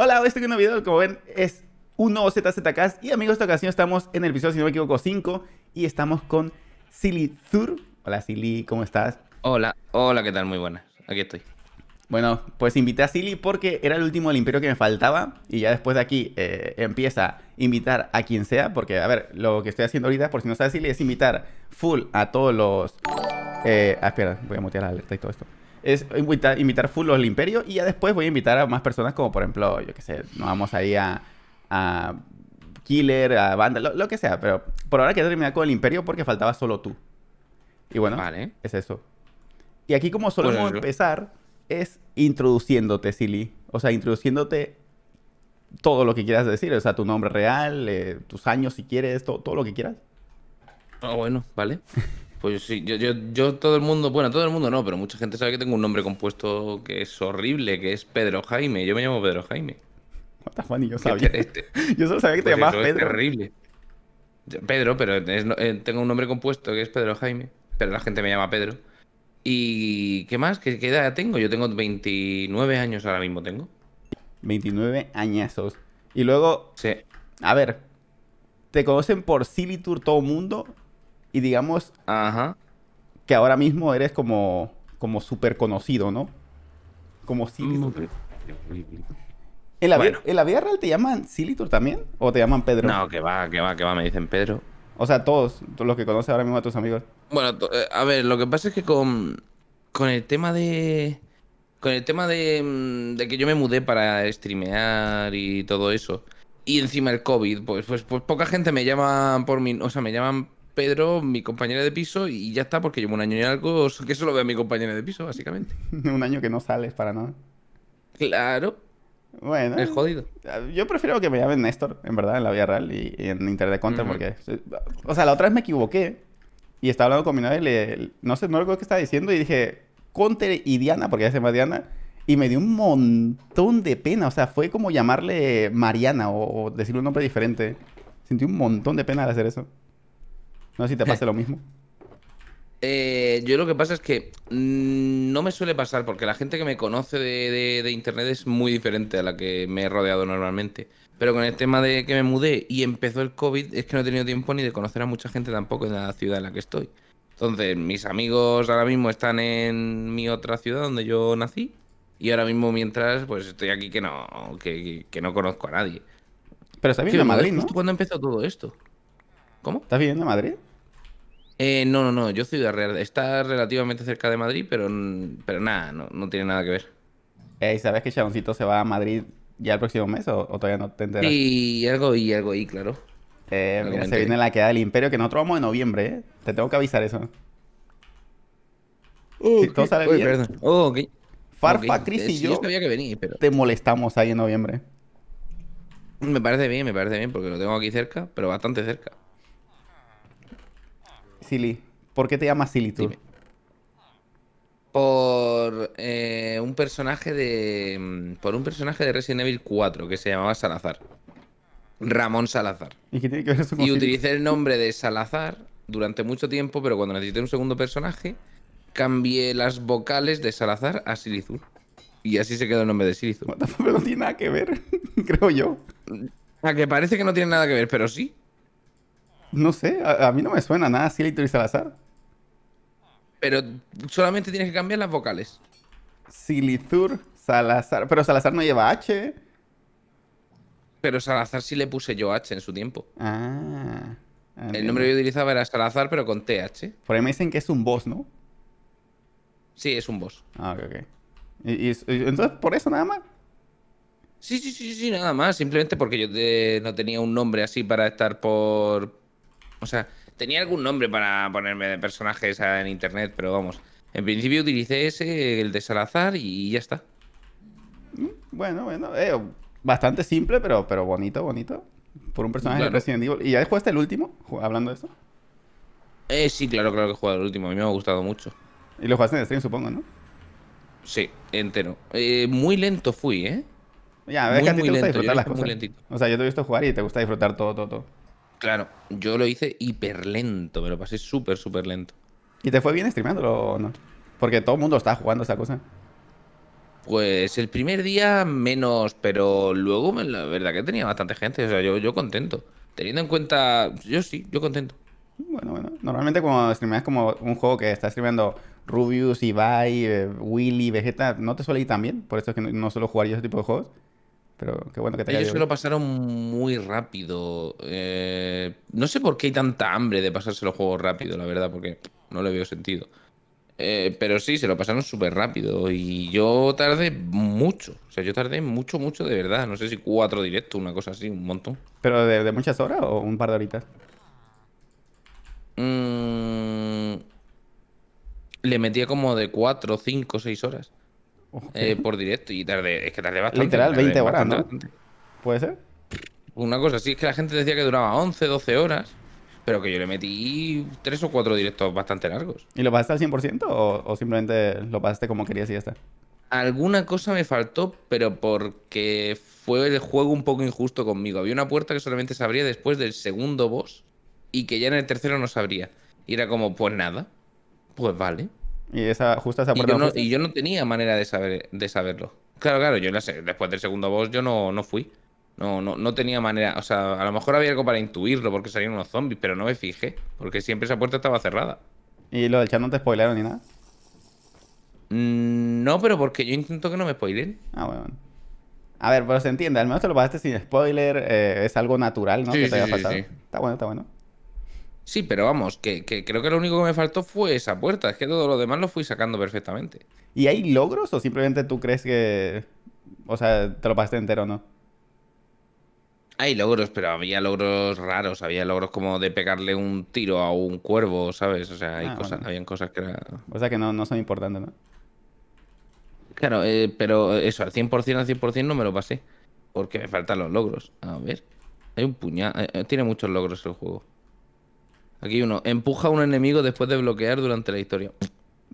Hola, hoy estoy en un video, como ven, es un nuevo Y amigos, esta ocasión estamos en el episodio, si no me equivoco, 5. Y estamos con Silly Zur. Hola, Silly, ¿cómo estás? Hola, hola, ¿qué tal? Muy buenas. Aquí estoy. Bueno, pues invité a Silly porque era el último del imperio que me faltaba. Y ya después de aquí eh, empieza a invitar a quien sea. Porque, a ver, lo que estoy haciendo ahorita, por si no sabes, Silly, es invitar full a todos los. Eh, ah, espera, voy a mutear la alerta y todo esto es invitar, invitar full los Imperio y ya después voy a invitar a más personas como, por ejemplo, yo qué sé, nos vamos ahí a, a Killer, a Banda, lo, que sea. Pero por ahora quiero terminar con el Imperio porque faltaba solo tú. Y bueno, es eso. Y aquí como solo empezar es introduciéndote, Silly. O sea, introduciéndote todo lo que quieras decir. O sea, tu nombre real, eh, tus años si quieres, todo lo que quieras. Ah, bueno, vale. Pues sí, yo, yo, yo, todo el mundo, bueno, todo el mundo no, pero mucha gente sabe que tengo un nombre compuesto que es horrible, que es Pedro Jaime. Yo me llamo Pedro Jaime. What yo sabía. Este- yo solo sabía que te pues llamabas Pedro. Es terrible. Pedro, pero eh, tengo un nombre compuesto que es Pedro Jaime, pero la gente me llama Pedro. ¿Y qué más? ¿Qué, edad tengo? Yo tengo 29 años ahora mismo, tengo. 29 añazos. Y luego, sí. a ver, te conocen por Silly Tour todo mundo, y digamos Ajá. que ahora mismo eres como, como súper conocido, ¿no? Como Silitor. Mm, ¿En la, vida real te llaman Silitor también? ¿O te llaman Pedro? No, que va, que va, que va, me dicen Pedro. O sea, todos, los que conoces ahora mismo a tus amigos. Bueno, eh, a ver, lo que pasa es que con, con el tema de... Con el tema de, mm, de que yo me mudé para streamear y todo eso, y encima el COVID, pues, pues, pues poca gente me llama por mí o sea, me llaman Pedro, mi compañera de piso, y ya está, porque llevo un año y algo que lo veo a mi compañero de piso, básicamente. un año que no sales para nada. Claro. Bueno. Es jodido. Yo prefiero que me llamen Néstor, en verdad, en la vida real y, en Internet de uh porque. O sea, la otra vez me equivoqué y estaba hablando con mi novia y le. No sé, no recuerdo qué estaba diciendo y dije Conter y Diana, porque ya se llama Diana. Y me dio un montón de pena. O sea, fue como llamarle Mariana o, o decirle un nombre diferente. Sentí un montón de pena al hacer eso. No sé si te pasa lo mismo. Eh, yo lo que pasa es que mm, no me suele pasar porque la gente que me conoce de, internet es muy diferente a la que me he rodeado normalmente. Pero con el tema de que me mudé y empezó el COVID, es que no he tenido tiempo ni de conocer a mucha gente tampoco en la ciudad en la que estoy. Entonces, mis amigos ahora mismo están en mi otra ciudad donde yo nací. Y ahora mismo, mientras, pues estoy aquí que no, que, no conozco a nadie. Pero está bien en Madrid, ¿no? ¿Cuándo empezó todo esto? ¿Cómo? ¿Estás viviendo en Madrid? Eh, no, no, no, yo soy de Real. Está relativamente cerca de Madrid, pero, pero nada, no, tiene nada que ver. ¿Y ¿Sabes que Chaboncito se va a Madrid ya el próximo mes o, todavía no te enteras? Y algo y algo y, claro. Eh, se viene la queda del imperio que nosotros vamos en noviembre, ¿eh? Te tengo que avisar eso. si todo sale Farfa, Cris eh, y yo, que venir, pero... te molestamos ahí en noviembre. Me parece bien, me parece bien, porque lo tengo aquí cerca, pero bastante cerca. Silly? ¿Por qué te llamas Silly Por eh, un personaje de. Mm, por un personaje de Resident Evil 4 que se llamaba Salazar. Ramón Salazar. Y, utilicé el nombre de Salazar durante mucho tiempo, pero cuando necesité un segundo personaje, cambié las vocales de Salazar a Silizur. Y así se quedó el nombre de Silizur. Pero no tiene nada que ver, creo yo. sea, que parece que no tiene nada que ver, pero sí. No sé, a, mí no me suena nada Silithur y Salazar. Pero solamente tienes que cambiar las vocales. Silithur, Salazar. Pero Salazar no lleva H. Pero Salazar sí le puse yo H en su tiempo. Ah. El nombre que yo utilizaba era Salazar, pero con TH. Por ahí me dicen que es un boss, ¿no? Sí, es un boss. Ah, ok, ok. ¿Y, entonces por eso nada más? Sí, sí, sí, sí, nada más. Simplemente porque yo eh, no tenía un nombre así para estar por, o sea, tenía algún nombre para ponerme de personajes en internet, pero vamos. En principio utilicé ese, el de Salazar, y ya está. Mm, bueno, bueno. Eh, bastante simple, pero, pero bonito, bonito. Por un personaje de Resident Evil. ¿Y ya jugaste el último? Hablando de eso. Eh, sí, claro, claro que he jugado el último. A mí me ha gustado mucho. Y lo jugaste en stream, supongo, ¿no? Sí, entero. Eh, muy lento fui, ¿eh? Ya, ver, muy, que a ti te gusta disfrutar las cosas. Muy lentito. O sea, yo te he visto jugar y te gusta disfrutar todo, todo, todo. Claro, yo lo hice hiper lento, me lo pasé súper, súper lento. ¿Y te fue bien streameándolo o no? Porque todo el mundo está jugando esta cosa. Pues el primer día menos, pero luego pues, la verdad que tenía bastante gente. O sea, yo, yo contento. Teniendo en cuenta. Yo sí, yo contento. Bueno, bueno. Normalmente cuando streameas como un juego que está streameando Rubius, Ibai, eh, Willy, Vegeta, ¿no te suele ir tan bien? Por eso es que no, no suelo jugar yo ese tipo de juegos. Pero qué bueno que te Ellos se lo pasaron muy rápido. Eh, no sé por qué hay tanta hambre de pasarse los juegos rápido, la verdad, porque no le veo sentido. Eh, pero sí, se lo pasaron súper rápido. Y yo tardé mucho. O sea, yo tardé mucho, mucho de verdad. No sé si cuatro directos, una cosa así, un montón. ¿Pero de, muchas horas o un par de horitas? Mm, le metía como de cuatro, cinco, seis horas. Eh, por directo. Y tarde, es que tarde bastante. Literal, 20 horas, ¿no? ¿Puede ser? Una cosa sí, es que la gente decía que duraba 11, 12 horas, pero que yo le metí 3 o 4 directos bastante largos. ¿Y lo pasaste al 100% o, o simplemente lo pasaste como querías y ya está? Alguna cosa me faltó, pero porque fue el juego un poco injusto conmigo. Había una puerta que solamente se abría después del segundo boss y que ya en el tercero no se abría. Y era como, pues nada, pues vale. Y esa, Y yo, no, tenía manera de, saber, de saberlo. Claro, claro, yo después del segundo boss yo no, no fui. No, no, no tenía manera. O sea, a lo mejor había algo para intuirlo porque salían unos zombies, pero no me fijé. Porque siempre esa puerta estaba cerrada. ¿Y lo del chat no te spoilaron ni nada? Mm, no, pero porque yo intento que no me spoilen. Ah, bueno. A ver, pero se entiende, al menos te lo pasaste sin spoiler, eh, es algo natural, ¿no? que te haya pasado. está bueno, está bueno. Sí, pero vamos, que, creo que lo único que me faltó fue esa puerta. Es que todo lo demás lo fui sacando perfectamente. ¿Y hay logros o simplemente tú crees que. O sea, te lo pasaste entero, ¿no? Hay logros, pero había logros raros. Había logros como de pegarle un tiro a un cuervo, ¿sabes? O sea, hay ah, cosas, habían cosas que O sea, que no, son importantes, ¿no? Claro, eh, pero eso, al 100%, al 100% no me lo pasé. Porque me faltan los logros. A ver. Hay un puñado. Eh, eh, tiene muchos logros el juego. Aquí uno, empuja a un enemigo después de bloquear durante la historia.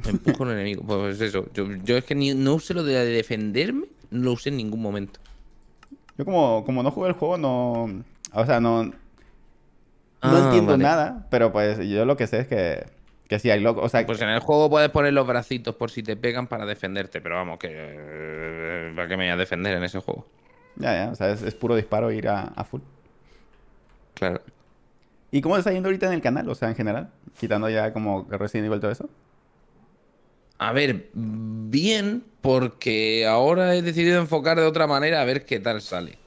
Empuja a un enemigo. Pues eso, yo, es que no usé lo de defenderme, no lo usé en ningún momento. Yo como, como no jugué el juego, no... O sea, no... no ah, entiendo nada, pero pues yo lo que sé es que... Que sí hay loco, o sea... Pues en el juego puedes poner los bracitos por si te pegan para defenderte, pero vamos, que... Eh, ¿Para qué me voy a defender en ese juego? Ya, ya, o sea, es, puro disparo ir a full. Claro. ¿Y cómo está yendo ahorita en el canal? O sea, en general, quitando ya como recién Evil todo eso. A ver, bien, porque ahora he decidido enfocar de otra manera a ver qué tal sale.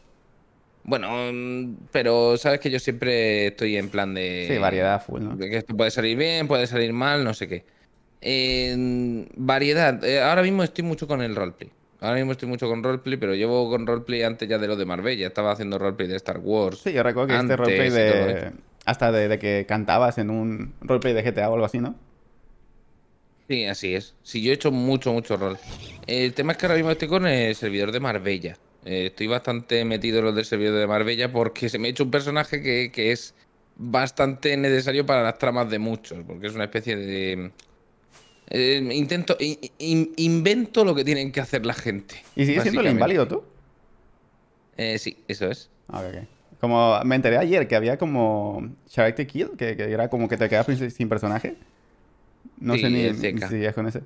Bueno, mm, pero sabes que yo siempre estoy en plan de. Sí, variedad full, ¿no? que esto puede salir bien, puede salir mal, no sé qué. variedad. Eh, ahora mismo estoy mucho con el roleplay. Ahora mismo estoy mucho con roleplay, pero llevo con roleplay antes ya de lo de Marbella. Estaba haciendo roleplay de Star Wars. Sí, yo recuerdo que este roleplay de, hasta de, que cantabas en un roleplay de GTA o algo así, ¿no? Sí, así es. Sí, yo he hecho mucho, mucho rol. El tema es que ahora mismo estoy con el servidor de Marbella. Eh, estoy bastante metido en lo del servidor de Marbella porque se me ha hecho un personaje que, es bastante necesario para las tramas de muchos, porque es una especie de... Em, eh, intento, invento lo que tienen que hacer la gente. ¿Y sigues siendo el inválido tú? Eh, sí, eso es. Ah, como me enteré ayer que había como Character Kill, que, era como que te quedas sin personaje. No sé ni el si es con ese.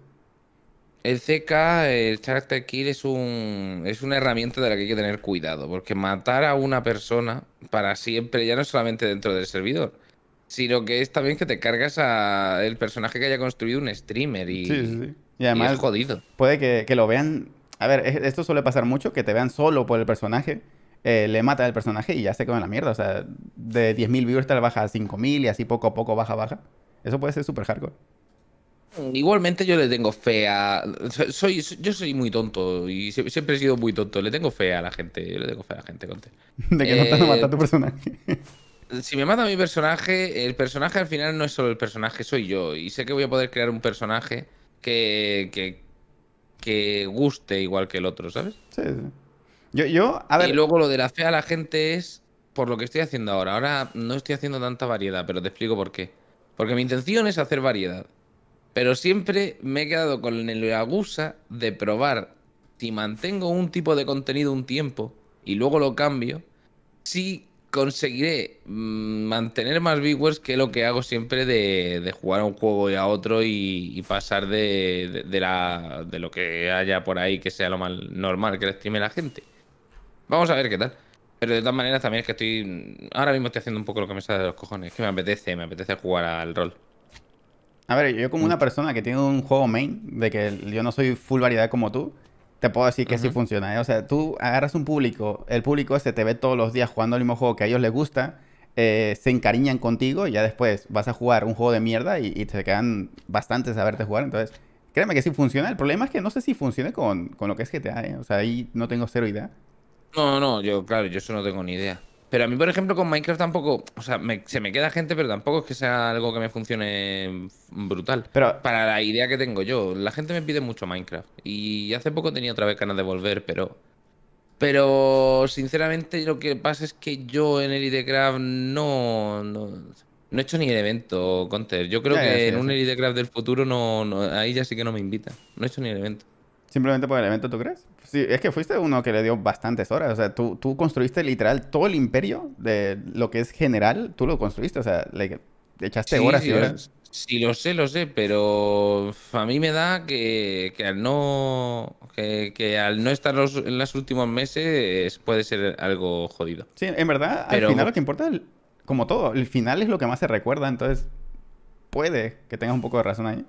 El CK, el Character Kill, es, un, es una herramienta de la que hay que tener cuidado, porque matar a una persona para siempre, ya no solamente dentro del servidor, sino que es también que te cargas a el personaje que haya construido un streamer y, sí, sí, además jodido. Puede que, que, lo vean. A ver, e, esto suele pasar mucho, que te vean solo por el personaje eh, le mata el personaje y ya se come la mierda. O sea, de 10.000 viewers tal baja a 5.000 y así poco a poco baja, baja. Eso puede ser súper hardcore. Mm, igualmente yo le tengo fe a... Soy, yo soy muy tonto y siempre he sido muy tonto. Le tengo fe a la gente. Yo le tengo fe a la gente, Conte. De que no te mata a eh, tu personaje. si me mata mi personaje, el personaje al final no es solo el personaje, soy yo. Y sé que voy a poder crear un personaje que, que, que guste igual que el otro, ¿sabes? Sí, sí. Y luego lo de la fe a la gente es por lo que estoy haciendo ahora. Ahora no estoy haciendo tanta variedad, pero te explico por qué. Porque mi intención es hacer variedad. Pero siempre me he quedado con el agusa de probar si mantengo un tipo de contenido un tiempo y luego lo cambio, si conseguiré mm, mantener más viewers que lo que hago siempre de, jugar a un juego y a otro y, pasar de, de, de, lo que haya por ahí que sea lo más normal que le estime la gente. Vamos a ver qué tal. Pero de todas maneras también es que estoy... Ahora mismo estoy haciendo un poco lo que me sale de los cojones. Que me apetece, me apetece jugar al rol. A ver, yo como una mm. persona que tiene un juego main, de que yo no soy full variedad como tú, te puedo decir que sí funciona. ¿eh? O sea, tú agarras un público, el público ese te ve todos los días jugando el mismo juego que a ellos les gusta, eh, se encariñan contigo y ya después vas a jugar un juego de mierda y, te quedan bastantes a verte jugar. Entonces, créeme que sí funciona. El problema es que no sé si funcione con, lo que es que GTA, ¿eh? O sea, ahí no tengo cero idea. No, no, yo, claro, yo eso no tengo ni idea. Pero a mí, por ejemplo, con Minecraft tampoco. O sea, se me queda gente, pero tampoco es que sea algo que me funcione brutal. Pero. Para la idea que tengo yo. La gente me pide mucho Minecraft. Y hace poco tenía otra vez ganas de volver, pero. Pero sinceramente lo que pasa es que yo en Elitecraft no, no, no he hecho ni el evento, conter Yo creo que en un Elitecraft del futuro no, no, ahí ya sí que no me invita. No he hecho ni el evento. ¿Simplemente por el evento, tú crees? Sí, es que fuiste uno que le dio bastantes horas. O sea, tú, construiste literal todo el imperio de lo que es general, tú lo construiste. O sea, le echaste horas y horas. Sí, lo sé, lo sé, pero a mí me da que, al no que, al no estar en los últimos meses puede ser algo jodido. Sí, en verdad, al final lo que importa, es como todo, el final es lo que más se recuerda, entonces puede que tengas un poco de razón ahí.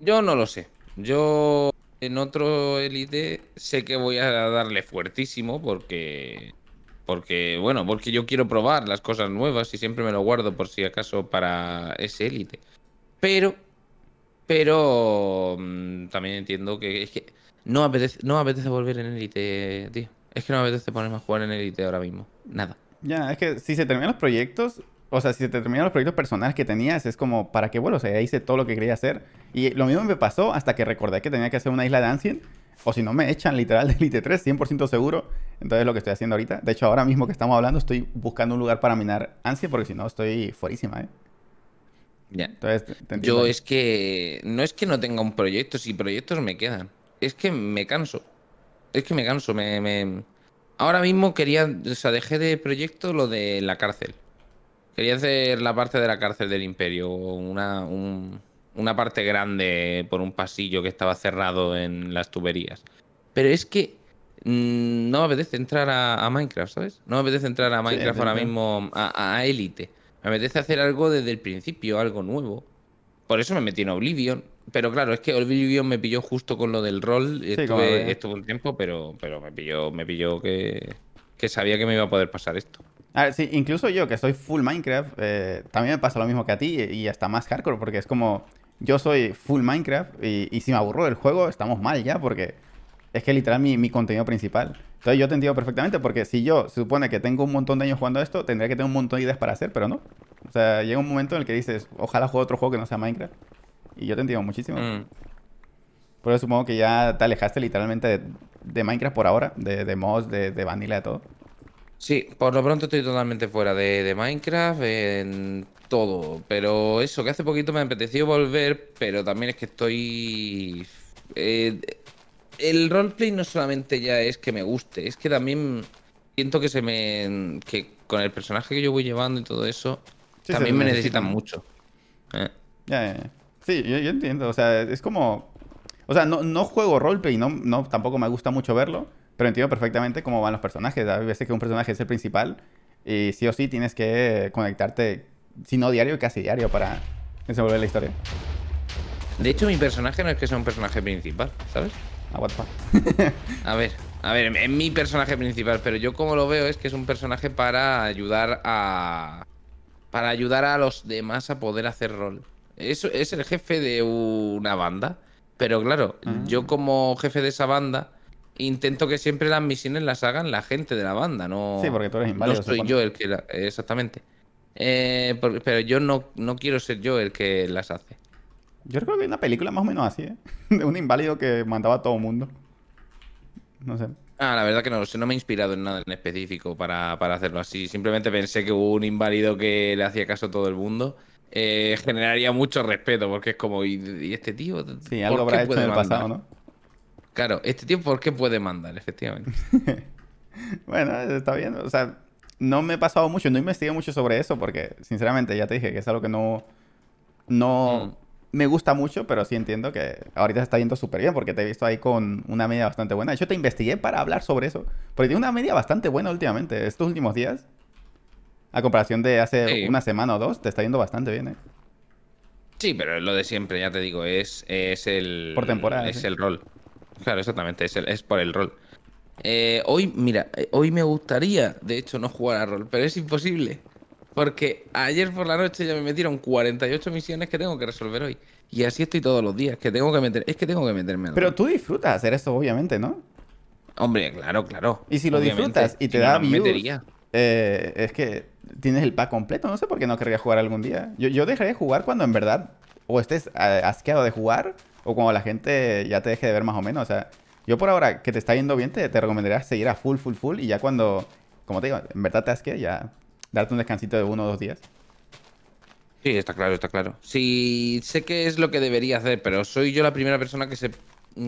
Yo no lo sé. Yo en otro Elite sé que voy a darle fuertísimo porque. Porque, bueno, porque yo quiero probar las cosas nuevas y siempre me lo guardo por si acaso para ese Elite. Pero. Pero. Mm, también entiendo que. Es que no apetece, no apetece volver en Elite, tío. Es que no apetece ponerme a jugar en Elite ahora mismo. Nada. Ya, es que si se terminan los proyectos, o sea, si se te terminan los proyectos personales que tenías, es como, ¿para qué vuelo? O sea, ya hice todo lo que quería hacer. Y lo mismo me pasó hasta que recordé que tenía que hacer una isla de Ancien. O si no, me echan literal del IT3, 100% seguro. Entonces, lo que estoy haciendo ahorita, de hecho, ahora mismo que estamos hablando, estoy buscando un lugar para minar ansia porque si no, estoy fuerísima, ¿eh? Ya. Entonces, Yo es que. No es que no tenga un proyecto, si proyectos me quedan. Es que me canso. Es que me canso. Me, me... Ahora mismo quería. O sea, dejé de proyecto lo de la cárcel. Quería hacer la parte de la cárcel del imperio, una, una parte grande por un pasillo que estaba cerrado en las tuberías. Pero es que mm, no me apetece entrar a, Minecraft, ¿sabes? No me apetece entrar a Minecraft ahora mismo a élite. me apetece hacer algo desde el principio, algo nuevo. Por eso me metí en Oblivion. Pero claro, es que Oblivion me pilló justo con lo del rol. Estuvo estuve, un tiempo, pero, pero me pilló, me pilló que sabía que me iba a poder pasar esto. A sí, incluso yo que soy full Minecraft, eh, también me pasa lo mismo que a ti y hasta más hardcore, porque es como, yo soy full Minecraft y, si me aburro del juego, estamos mal ya, porque es que literal mi, mi contenido principal. Entonces yo te entiendo perfectamente, porque si yo se supone que tengo un montón de años jugando esto, tendría que tener un montón de ideas para hacer, pero no. O sea, llega un momento en el que dices, ojalá juegue otro juego que no sea Minecraft. Y yo te entiendo muchísimo. Mm. Por eso supongo que ya te alejaste literalmente de, Minecraft por ahora, de, mods, de, de vanilla, de todo. Sí, por lo pronto estoy totalmente fuera de, Minecraft, en todo. Pero eso, que hace poquito me apeteció volver, pero también es que estoy... Eh, el roleplay no solamente ya es que me guste, es que también siento que se me... que con el personaje que yo voy llevando y todo eso, también me necesitan, mucho. ¿eh? Sí, yo, entiendo, o sea, es como... O sea, no, no juego roleplay, no, no, tampoco me gusta mucho verlo, pero entiendo perfectamente cómo van los personajes. Hay veces que un personaje es el principal y sí o sí tienes que conectarte, si no diario, casi diario para desenvolver la historia. De hecho, mi personaje no es que sea un personaje principal, ¿sabes? A ah, A ver, a ver, es mi personaje principal, pero yo como lo veo es que es un personaje para ayudar a... Para ayudar a los demás a poder hacer rol. Es, es el jefe de una banda, pero claro, ah. yo como jefe de esa banda intento que siempre las misiones las hagan la gente de la banda, no. Sí, porque tú eres inválido. No soy yo el que exactamente. Eh, pero yo no, no quiero ser yo el que las hace. Yo creo que hay una película más o menos así, ¿eh? De un inválido que mandaba a todo el mundo. No sé. Ah, la verdad que no sé, no me he inspirado en nada en específico para, hacerlo así. Simplemente pensé que un inválido que le hacía caso a todo el mundo. Eh, generaría mucho respeto, porque es como, ¿y, este tío? Sí, algo habrá hecho en el pasado, ¿no? Claro, este tío, ¿por qué puede mandar, efectivamente? bueno, está bien. O sea, no me he pasado mucho, no investigué mucho sobre eso porque, sinceramente, ya te dije que es algo que no. No. Mm. Me gusta mucho, pero sí entiendo que ahorita está yendo súper bien porque te he visto ahí con una media bastante buena. Yo te investigué para hablar sobre eso, porque tiene una media bastante buena últimamente, estos últimos días. A comparación de hace una semana o dos, te está yendo bastante bien, ¿eh? Sí, pero es lo de siempre, ya te digo, es, es el. Por Es el rol. Claro, exactamente, es, es por el rol. Eh, hoy, mira, eh, hoy me gustaría, de hecho, no jugar a rol, pero es imposible. Porque ayer por la noche ya me metieron 48 misiones que tengo que resolver hoy. Y así estoy todos los días, que tengo que meter, es que tengo que meterme. Pero tú disfrutas hacer esto, obviamente, ¿no? Hombre, claro, claro. Y si lo disfrutas y te da eh, es que tienes el pack completo. No sé por qué no querría jugar algún día. Yo, yo dejaría de jugar cuando en verdad o estés eh, asqueado de jugar, o cuando la gente ya te deje de ver más o menos. O sea, yo por ahora que te está yendo bien, te, te recomendaría seguir a full, full, full. Y ya cuando, como te digo, en verdad te asqueas, ya darte un descansito de uno o dos días. Sí, está claro, está claro. Sí, sé que es lo que debería hacer, pero soy yo la primera persona que se,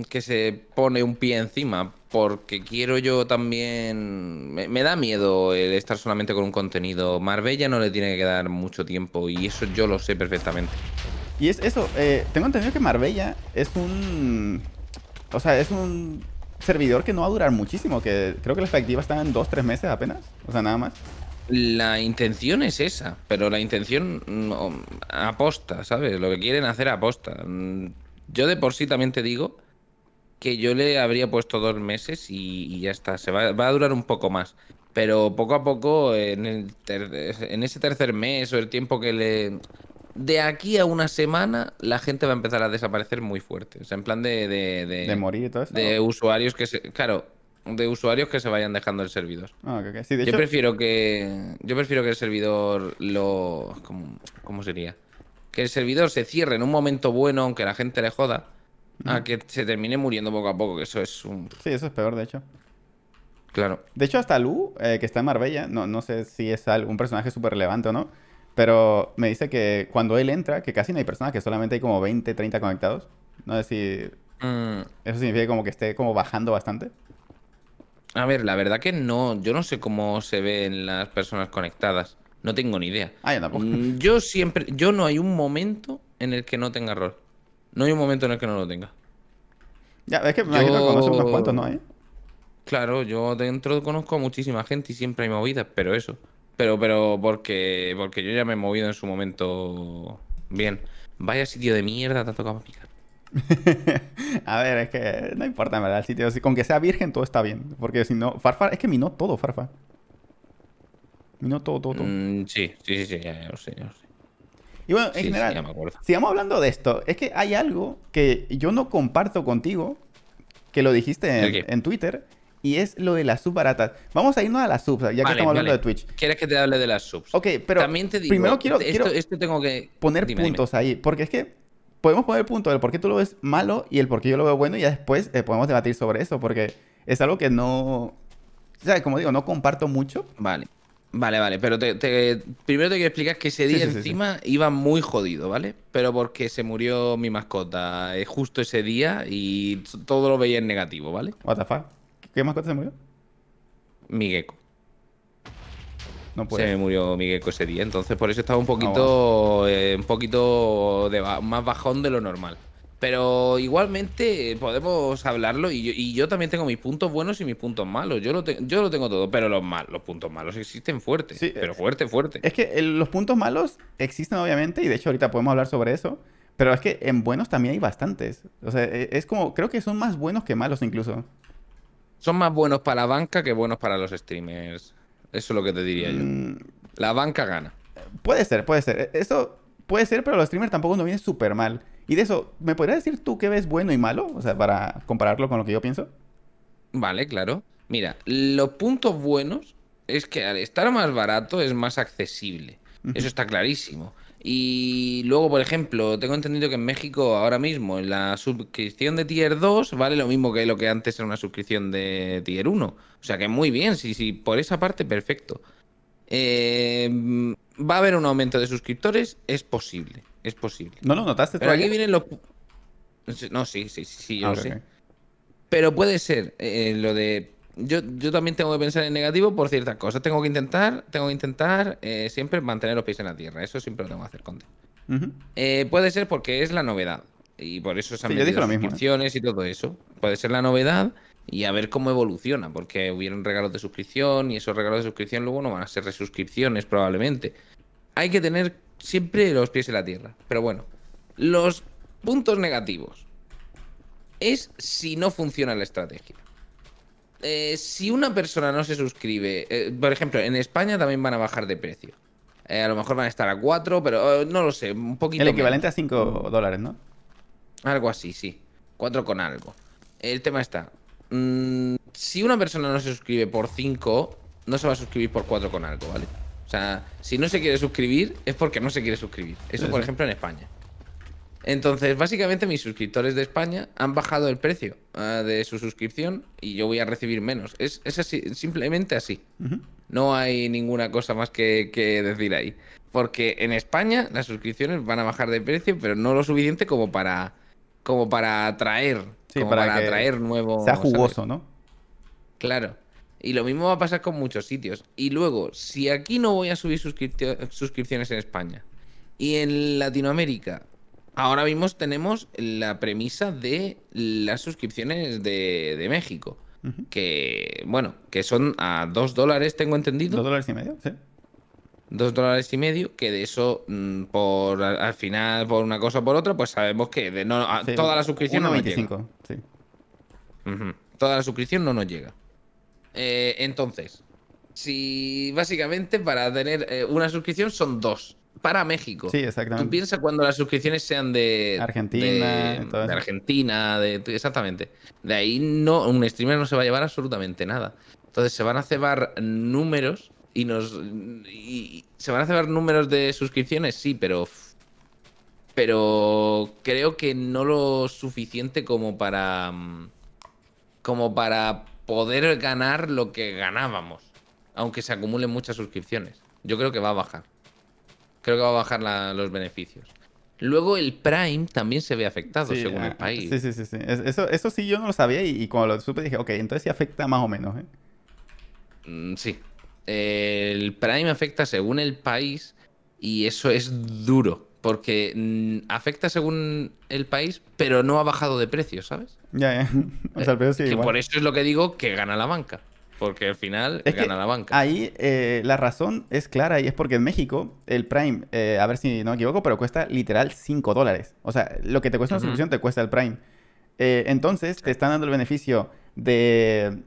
que se pone un pie encima, porque quiero yo también... Me, da miedo estar solamente con un contenido. Marbella no le tiene que dar mucho tiempo y eso yo lo sé perfectamente. Y es eso, eh, tengo entendido que Marbella es un... O sea, es un servidor que no va a durar muchísimo, que creo que la expectativa está en dos, tres meses apenas, o sea, nada más. La intención es esa, pero la intención aposta, ¿sabes? Lo que quieren hacer aposta. Yo de por sí también te digo que yo le habría puesto dos meses y, ya está, se va, va, a durar un poco más. Pero poco a poco, en ese tercer mes o el tiempo que le, de aquí a una semana la gente va a empezar a desaparecer muy fuerte. O sea, en plan de. De, de, morir y todo eso. De usuarios que se. Claro, de usuarios que se vayan dejando el servidor. Ah, yo prefiero que. Yo prefiero que el servidor lo. ¿Cómo, sería? Que el servidor se cierre en un momento bueno, aunque la gente le joda, a que se termine muriendo poco a poco, que eso es un. Sí, eso es peor, de hecho. Claro. De hecho, hasta Lu, eh, que está en Marbella, no, no sé si es algún personaje súper relevante o no pero me dice que cuando él entra, que casi no hay personas, que solamente hay como 20, 30 conectados. No sé si mm. eso significa como que esté como bajando bastante. A ver, la verdad que no, yo no sé cómo se ven las personas conectadas. No tengo ni idea. Ah, mm, yo siempre, yo no hay un momento en el que no tenga rol. No hay un momento en el que no lo tenga. Ya, es que cuantos, ¿no? Claro, yo dentro conozco a muchísima gente y siempre hay movidas, pero eso. Pero, pero, porque, porque yo ya me he movido en su momento bien. Vaya sitio de mierda te ha tocado picar. a ver, es que no importa, verdad, el sitio. Con que sea virgen, todo está bien. Porque si no, Farfar, es que minó todo, Farfar. Minó todo, todo, todo. Mm, sí, sí, sí, ya, lo sé, ya lo sé. Y bueno, en general, sigamos hablando de esto. Es que hay algo que yo no comparto contigo, que lo dijiste en Twitter, y es lo de las baratas Vamos a irnos a las subs, ya que estamos hablando de Twitch. ¿Quieres que te hable de las subs? Ok, pero primero quiero, tengo que... poner puntos ahí, porque es que podemos poner puntos del por qué tú lo ves malo y el por qué yo lo veo bueno y ya después eh, podemos debatir sobre eso, porque es algo que no... O sea, como digo, no comparto mucho. Vale. Vale, vale, pero primero te quiero explicar que ese día encima iba muy jodido, ¿vale? Pero porque se murió mi mascota eh, justo ese día y todo lo veía en negativo, ¿vale? What ¿Qué mascota se murió? Migueco. No Se me murió Migueco ese día, entonces por eso estaba un poquito, ah, eh, un poquito más bajón de lo normal. Pero igualmente eh, podemos hablarlo y yo, también tengo mis puntos buenos y mis puntos malos. Yo lo, yo lo tengo todo, pero los, mal, los puntos malos existen fuertes. pero eh, fuerte, fuerte. Es que los puntos malos existen obviamente y de hecho ahorita podemos hablar sobre eso. Pero es que en buenos también hay bastantes. O sea, e, es como, creo que son más buenos que malos incluso son más buenos para la banca que buenos para los streamers. Eso es lo que te diría yo. Mm. La banca gana. Puede ser, puede ser. E-, eso puede ser, pero los streamers tampoco no viene súper mal. Y de eso, ¿me podrías decir tú qué ves bueno y malo? O sea, para compararlo con lo que yo pienso. Vale, claro. Mira, los puntos buenos es que al estar más barato es más accesible. Eso está clarísimo. Y luego, por ejemplo, tengo entendido que en México ahora mismo la suscripción de Tier 2 vale lo mismo que lo que antes era una suscripción de Tier 1. O sea que muy bien, sí, sí, por esa parte perfecto. Eh, va a haber un aumento de suscriptores, es posible, es posible. No lo notaste. Pero aquí vienen los... No, sí, sí, sí, yo ah, Pero puede ser eh, lo de yo, también tengo que pensar en negativo por ciertas cosas. Tengo que intentar, tengo que intentar eh, siempre mantener los pies en la tierra. Eso siempre lo tengo que hacer, Conte. Eh, puede ser porque es la novedad. Y por eso se han sí, metido ¿eh? suscripciones y todo eso. Puede ser la novedad y a ver cómo evoluciona. Porque hubieron regalos de suscripción y esos regalos de suscripción luego no van a ser resuscripciones probablemente. Hay que tener siempre los pies en la tierra. Pero bueno, los puntos negativos es si no funciona la estrategia. Eh, si una persona no se suscribe, eh, por ejemplo, en España también van a bajar de precio. Eh, a lo mejor van a estar a 4, pero no lo sé, un poquito. El equivalente a 5 dólares, ¿no? Algo así, sí. 4 con algo. El tema está. Mm, si una persona no se suscribe por 5, no se va a suscribir por 4 con algo, ¿vale? O sea, si no se quiere suscribir, es porque no se quiere suscribir. Eso, por ejemplo, en España. Entonces, básicamente mis suscriptores de España han bajado el precio ah, de su suscripción y yo voy a recibir menos. Es, así, simplemente así. No hay ninguna cosa más que, decir ahí. Porque en España las suscripciones van a bajar de precio, pero no lo suficiente como para como para atraer, para, atraer nuevo. Sea jugoso, ¿no? Claro. Y lo mismo va a pasar con muchos sitios. Y luego, si aquí no voy a subir suscripciones en España y en Latinoamérica ahora mismo tenemos la premisa de las suscripciones de, México. Que, bueno, que son a dos dólares, tengo entendido. dos dólares y medio, sí. dólares y medio, que de eso, mm, por al final, por una cosa o por otra, pues sabemos que no, toda la suscripción no nos llega. Sí. Toda la suscripción no nos llega. Eh, entonces, si básicamente para tener eh, una suscripción son dos para México. Sí, exactamente. Tú piensas cuando las suscripciones sean de Argentina, de, Argentina, de, exactamente. De ahí no, un streamer no se va a llevar absolutamente nada. Entonces se van a cebar números y nos se van a cebar números de suscripciones, sí, pero pero creo que no lo suficiente como para mm, como para poder ganar lo que ganábamos, aunque se acumulen muchas suscripciones. Yo creo que va a bajar. Creo que va a bajar los beneficios. Luego el Prime también se ve afectado según el ah, país. Sí, sí, sí. sí. Eso, sí yo no lo sabía y, cuando lo supe dije, ok, entonces sí afecta más o menos. ¿eh? Mm, sí. El Prime afecta según el país y eso es duro porque mm, afecta según el país, pero no ha bajado de precio, ¿sabes? Ya, ya. O sea, Por eso es lo que digo que gana la banca. Porque al final gana la banca. Ahí eh, la razón es clara y es porque en México el Prime, eh, a ver si no me equivoco, pero cuesta literal 5 dólares. O sea, lo que te cuesta la una suscripción te cuesta el Prime. Eh, entonces te están dando el beneficio de.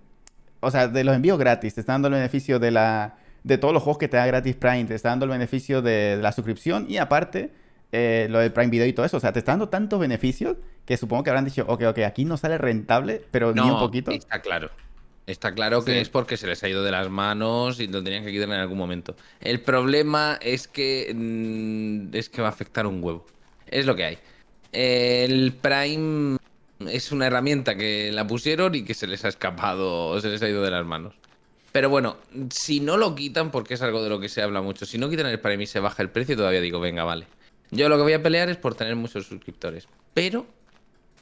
O sea, de los envíos gratis, te están dando el beneficio de la. De todos los juegos que te da gratis Prime, te están dando el beneficio de, la suscripción y aparte lo del Prime Video y todo eso. O sea, te están dando tantos beneficios que supongo que habrán dicho, ok, ok, aquí no sale rentable, pero ni un poquito. Está claro, Está claro que es porque se les ha ido de las manos y lo tenían que quitar en algún momento. El problema es que mm, es que va a afectar un huevo. Es lo que hay. El Prime es una herramienta que la pusieron y que se les ha escapado o se les ha ido de las manos. Pero bueno, si no lo quitan, porque es algo de lo que se habla mucho, si no quitan el Prime y se baja el precio, todavía digo, venga, vale. Yo lo que voy a pelear es por tener muchos suscriptores. Pero...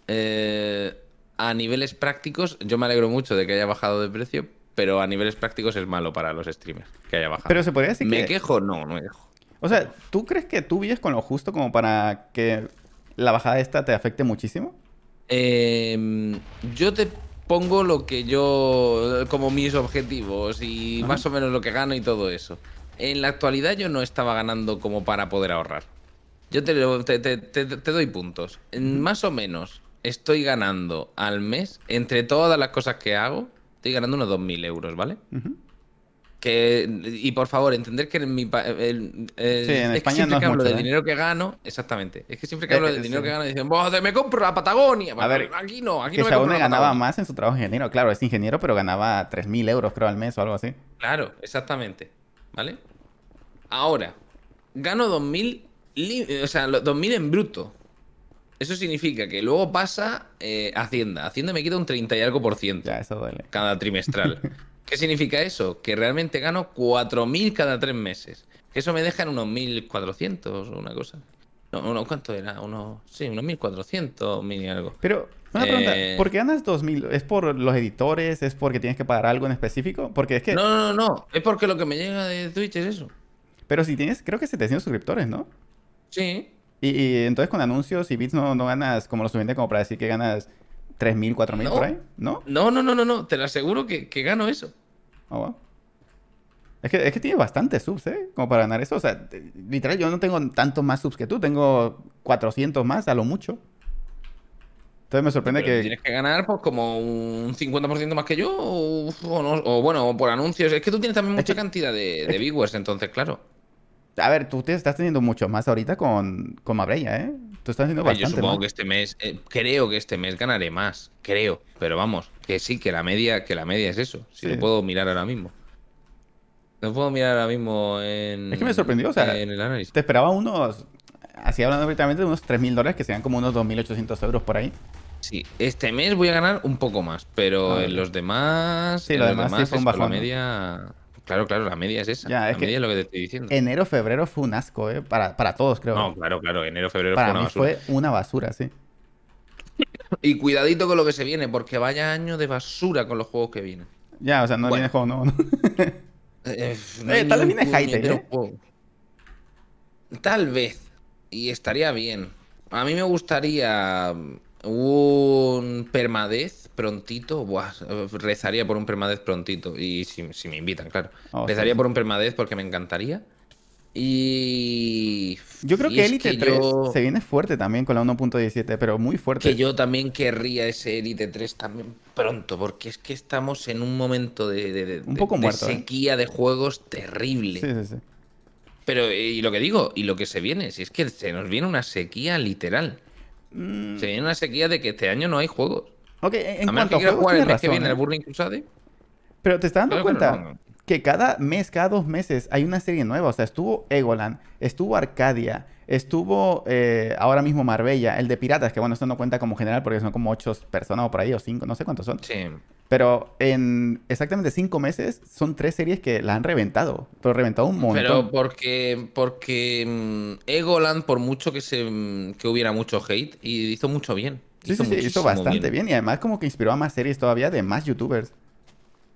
Eh, a niveles prácticos, yo me alegro mucho de que haya bajado de precio, pero a niveles prácticos es malo para los streamers que haya bajado. Pero se podría decir que... ¿Me quejo? No, no me quejo. O sea, ¿tú crees que tú vives con lo justo como para que la bajada esta te afecte muchísimo? Em, yo te pongo lo que yo, como mis objetivos y más o menos lo que gano y todo eso. En la actualidad yo no estaba ganando como para poder ahorrar. Yo te, te doy puntos. Más o menos estoy ganando al mes, entre todas las cosas que hago, estoy ganando unos 2.000 euros, ¿vale? Que, y por favor, entender que en mi el, sí, en es España que siempre no es que hablo mucho, del ¿eh? dinero que gano, exactamente. Es que siempre que eh, hablo eh, del dinero que gano, dicen, me compro la Patagonia! A ver, aquí no, aquí no me compro la ganaba más en su trabajo de ingeniero, claro, es ingeniero, pero ganaba 3.000 euros, creo, al mes o algo así. Claro, exactamente. ¿Vale? Ahora, gano 2.000, o sea, 2.000 en bruto. Eso significa que luego pasa eh, Hacienda. Hacienda me quita un 30 y algo por ciento. Ya, eso duele. Cada trimestral. ¿Qué significa eso? Que realmente gano 4.000 cada tres meses. eso me deja en unos 1.400 o una cosa. No, uno, ¿Cuánto era? Unos, sí, unos 1.400, mil y algo. Pero, una pregunta, eh, ¿por qué ganas 2.000? ¿Es por los editores? ¿Es porque tienes que pagar algo en específico? Porque es que... No, no, no, no. es porque lo que me llega de Twitch es eso. Pero si tienes, creo que 700 suscriptores, ¿no? Sí. Y, entonces con anuncios y bits no, ganas como lo suficiente como para decir que ganas 3.000, 4.000 por ahí, ¿no? No, no, no, no, no. Te lo aseguro que, gano eso. Oh, es que, es que tiene bastantes subs, ¿eh? Como para ganar eso. O sea, literal, yo no tengo tantos más subs que tú. Tengo 400 más, a lo mucho. Entonces me sorprende que... Tienes que ganar pues como un 50% más que yo o, bueno, por anuncios. Es que tú tienes también mucha cantidad de, de viewers, entonces, claro a ver, tú te estás teniendo mucho más ahorita con, con ¿eh? Tú estás teniendo bastante. Yo supongo que este mes, eh, creo que este mes ganaré más, creo. Pero vamos, que sí, que la media, que la media es eso. Si lo puedo mirar ahora mismo. Lo puedo mirar ahora mismo en. Es que me sorprendió, o sea, en el análisis. Te esperaba unos, así hablando directamente, unos 3.000 dólares, que serían como unos 2.800 euros por ahí. Sí, este mes voy a ganar un poco más, pero ah, en los demás. Sí, en lo demás, demás sí un bajón. La media. Claro, claro, la media es esa. Ya, la media es lo que te estoy diciendo. Enero, febrero fue un asco, ¿eh? Para, para todos, creo. No, eh. claro, claro. Enero, febrero fue una mí basura. Fue una basura, sí. y cuidadito con lo que se viene, porque vaya año de basura con los juegos que vienen. Ya, o sea, no viene juego, no. Eh, no. Eh, tal vez viene Tal vez. Y estaría bien. A mí me gustaría un permadez prontito, rezaría por un permadez prontito. Y si, me invitan, claro. Oh, rezaría por un permadez porque me encantaría. Y. Yo creo que Elite 3 se viene fuerte también con la 1.17, pero muy fuerte. Que yo también querría ese Elite 3 también pronto, porque es que estamos en un momento de, un poco ¿eh? sequía de juegos terrible. Sí, sí, sí. Pero, y lo que digo, y lo que se viene, si es que se nos viene una sequía literal. Mm. Se viene una sequía de que este año no hay juegos. Ok, en cuanto a juegos, el mes que viene el ¿eh? Burning Crusade. Pero te estás dando cuenta que cada mes, cada dos meses hay una serie nueva. O sea, estuvo Egoland, estuvo Arcadia, estuvo eh, ahora mismo Marbella, el de Piratas, que bueno, esto no cuenta como general porque son como ocho personas o por ahí, o cinco, no sé cuántos son. Sí. Pero en exactamente cinco meses son tres series que la han reventado. Pero reventado un montón. Pero porque, porque mm, Egoland, por mucho que, se, mm, hubiera mucho hate, hizo mucho bien. hizo, sí, bastante bien. Y además como que inspiró a más series todavía de más youtubers.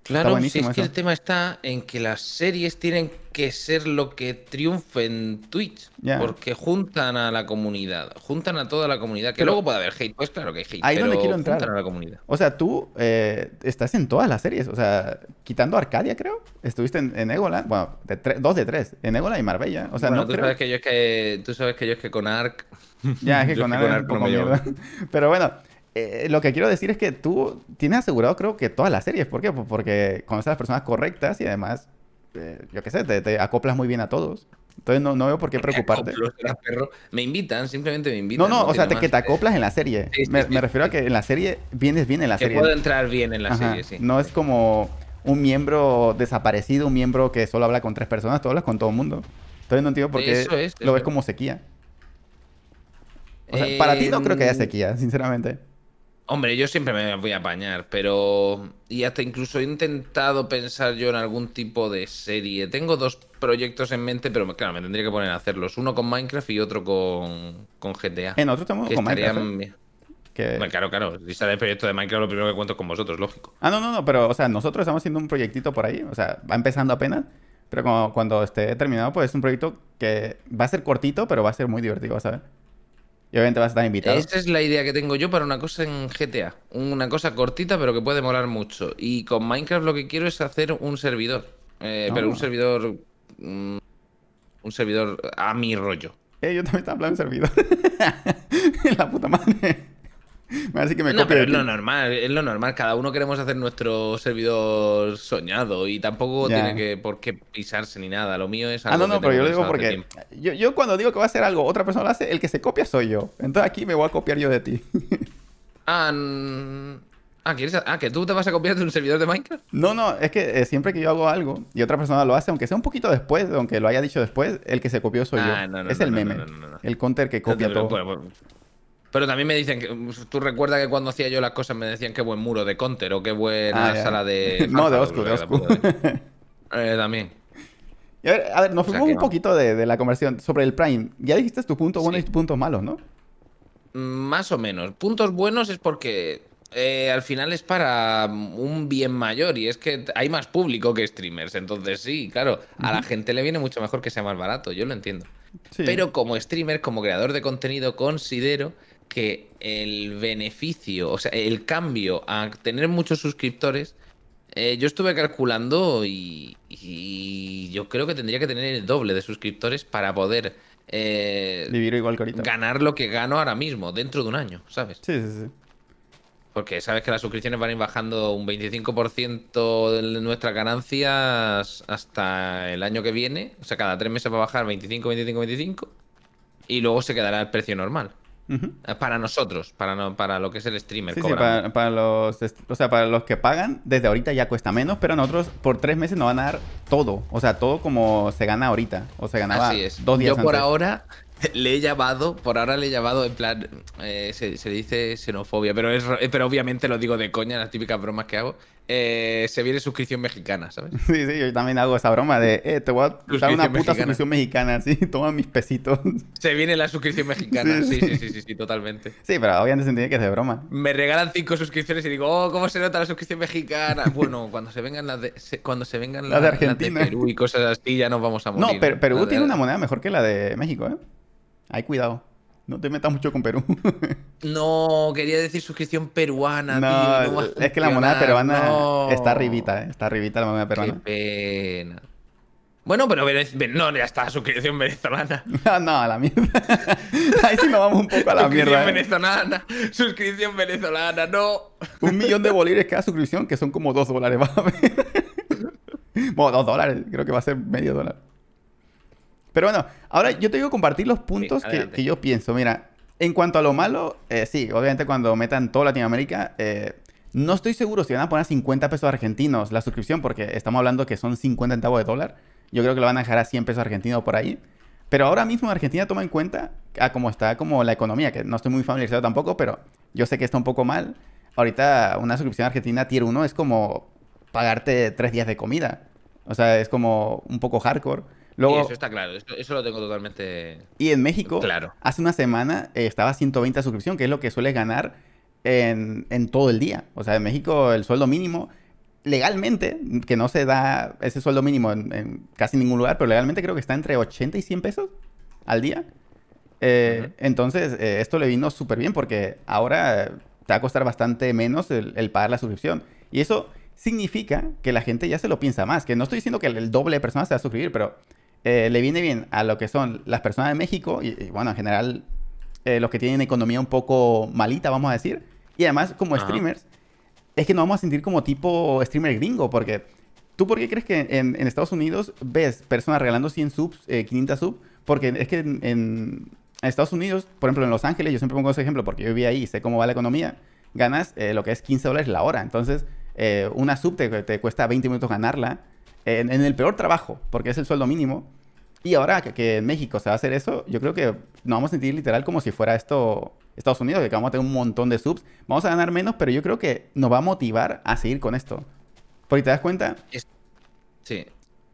Claro, si es que el tema está en que las series tienen que ser lo que triunfe en Twitch, porque juntan a la comunidad, juntan a toda la comunidad, que luego puede haber hate, pues claro que hay hate, ahí pero donde quiero entrar. juntan a la comunidad. O sea, tú eh, estás en todas las series, o sea, quitando Arcadia, creo, estuviste en, en bueno, dos de tres, en Egola y Marbella, o sea, no tú creo... sabes que yo es que, tú sabes que yo es que con Arc... Ya, es que con Arc, Pero bueno... Eh, lo que quiero decir es que tú tienes asegurado, creo que todas las series. ¿Por qué? Pues porque conoces a las personas correctas y además, eh, yo qué sé, te, acoplas muy bien a todos. Entonces no, veo por qué preocuparte. Me invitan, simplemente me invitan. No, no, o sea, que te acoplas en la serie. me, refiero a que en la serie vienes bien en la que serie. Puedo entrar bien en la serie, sí. No es como un miembro desaparecido, un miembro que solo habla con tres personas, tú hablas con todo el mundo. Entonces no entiendo por qué lo ves como sequía. O sea, para ti no creo que haya em, sequía, sinceramente. Hombre, yo siempre me voy a apañar, pero. Y hasta incluso he intentado pensar yo en algún tipo de serie. Tengo dos proyectos en mente, pero claro, me tendría que poner a hacerlos. Uno con Minecraft y otro con, GTA. En otro tenemos con Minecraft. ¿eh? claro, claro. Si sale el proyecto de Minecraft, lo primero que cuento es con vosotros, lógico. Ah, no, no, no, pero, o sea, nosotros estamos haciendo un proyectito por ahí, o sea, va empezando apenas, pero cuando esté terminado, pues es un proyecto que va a ser cortito, pero va a ser muy divertido, ¿sabes? obviamente vas a estar invitado. Esa es la idea que tengo yo para una cosa en GTA. Una cosa cortita, pero que puede molar mucho. Y con Minecraft lo que quiero es hacer un servidor. Eh, pero un ah. servidor. Mm, un servidor a mi rollo. Eh, yo también estaba hablando de servidor. la puta madre. Así que me no, es lo normal, es lo normal. Cada uno queremos hacer nuestro servidor soñado y tampoco tiene que por qué pisarse ni nada. Lo mío es algo. Ah, no, no, pero yo lo digo porque yo, yo, cuando digo que va a hacer algo, otra persona lo hace, el que se copia soy yo. Entonces aquí me voy a copiar yo de ti. ah, ah, ah, que tú te vas a copiar de un servidor de Minecraft. No, no, es que eh, siempre que yo hago algo y otra persona lo hace, aunque sea un poquito después, aunque lo haya dicho después, el que se copió soy yo. es el meme. El counter que copia todo. Pero también me dicen, que, mm, tú recuerdas que cuando hacía yo las cosas me decían qué buen muro de counter o qué buena ah, sala de... no, de Oscu, eh, también. A ver, nos fuimos un poquito de, la conversión sobre el Prime. Ya dijiste tu punto bueno y tus puntos malos, ¿no? Mm, más o menos. Puntos buenos es porque eh, al final es para mm, un bien mayor y es que hay más público que streamers. Entonces, sí, claro, a la gente le viene mucho mejor que sea más barato, yo lo entiendo. Pero como streamer, como creador de contenido, considero que el beneficio, o sea, el cambio a tener muchos suscriptores, eh, yo estuve calculando y, y, yo creo que tendría que tener el doble de suscriptores para poder eh, Vivir igual ganar lo que gano ahora mismo, dentro de un año, ¿sabes? Sí, sí, sí. Porque sabes que las suscripciones van a ir bajando un 25% de nuestras ganancias hasta el año que viene. O sea, cada tres meses va a bajar 25, 25, 25. Y luego se quedará el precio normal. Eh, para nosotros, para, para lo que es el streamer. para, los, o sea, para los que pagan, desde ahorita ya cuesta menos, pero nosotros por tres meses nos van a dar todo. O sea, todo como se gana ahorita. O se ganaba Así es. Yo por ahora le he llamado, por ahora le he llamado en plan, eh, se, dice xenofobia, pero, eh, pero obviamente lo digo de coña, las típicas bromas que hago. Eh, se viene suscripción mexicana, ¿sabes? Sí, sí, yo también hago esa broma de, eh, te voy a dar una puta suscripción mexicana, sí, toma mis pesitos. Se viene la suscripción mexicana, sí, sí, sí, sí, totalmente. Sí, pero obviamente se que es de broma. Me regalan cinco suscripciones y digo, oh, ¿cómo se nota la suscripción mexicana? Bueno, cuando se vengan las de, cuando se vengan las, de Argentina. Perú y cosas así, ya nos vamos a morir. No, pero ¿eh? Perú tiene una moneda mejor que la de México, ¿eh? Hay cuidado. No te metas mucho con Perú. no, quería decir suscripción peruana, no, es que la moneda peruana está arribita, ¿eh? Está arribita la moneda peruana. Qué pena. Bueno, pero no, ya está, suscripción venezolana. No, a la mierda. Ahí sí nos vamos un poco a la mierda. Suscripción eh. venezolana, suscripción venezolana, no. Un millón de bolívares cada suscripción, que son como dos dólares, va a ver. Bueno, dos dólares, creo que va a ser medio dólar. Pero bueno, ahora yo te digo compartir los puntos que, yo pienso. Mira, en cuanto a lo malo, eh, sí, obviamente cuando metan toda Latinoamérica, eh, no estoy seguro si van a poner 50 pesos argentinos la suscripción, porque estamos hablando que son 50 centavos de dólar. Yo creo que lo van a dejar a 100 pesos argentinos por ahí. Pero ahora mismo Argentina toma en cuenta a cómo está como la economía, que no estoy muy familiarizado tampoco, pero yo sé que está un poco mal. Ahorita una suscripción argentina tier 1 es como pagarte tres días de comida. O sea, es como un poco hardcore eso está claro, eso, lo tengo totalmente. Y en México, hace una semana eh, estaba a 120 suscripción, que es lo que sueles ganar en, todo el día. O sea, en México el sueldo mínimo, legalmente, que no se da ese sueldo mínimo en, casi ningún lugar, pero legalmente creo que está entre 80 y 100 pesos al día. Eh, entonces, eh, esto le vino súper bien porque ahora te va a costar bastante menos el, el pagar la suscripción. Y eso significa que la gente ya se lo piensa más, que no estoy diciendo que el doble de personas se va a suscribir, pero eh, le viene bien a lo que son las personas de México y, bueno, en general eh, los que tienen economía un poco malita, vamos a decir. Y además, como streamers, es que nos vamos a sentir como tipo streamer gringo, porque ¿tú por qué crees que en, Estados Unidos ves personas regalando 100 subs, 500 eh, subs? Porque es que en, Estados Unidos, por ejemplo, en Los Ángeles, yo siempre pongo ese ejemplo porque yo viví ahí y sé cómo va la economía, ganas lo que es 15 dólares la hora. Entonces, una sub te, te cuesta 20 minutos ganarla en, el peor trabajo, porque es el sueldo mínimo. Y ahora que, en México se va a hacer eso, yo creo que nos vamos a sentir literal como si fuera esto Estados Unidos, que vamos a tener un montón de subs. Vamos a ganar menos, pero yo creo que nos va a motivar a seguir con esto. Porque te das cuenta. Sí.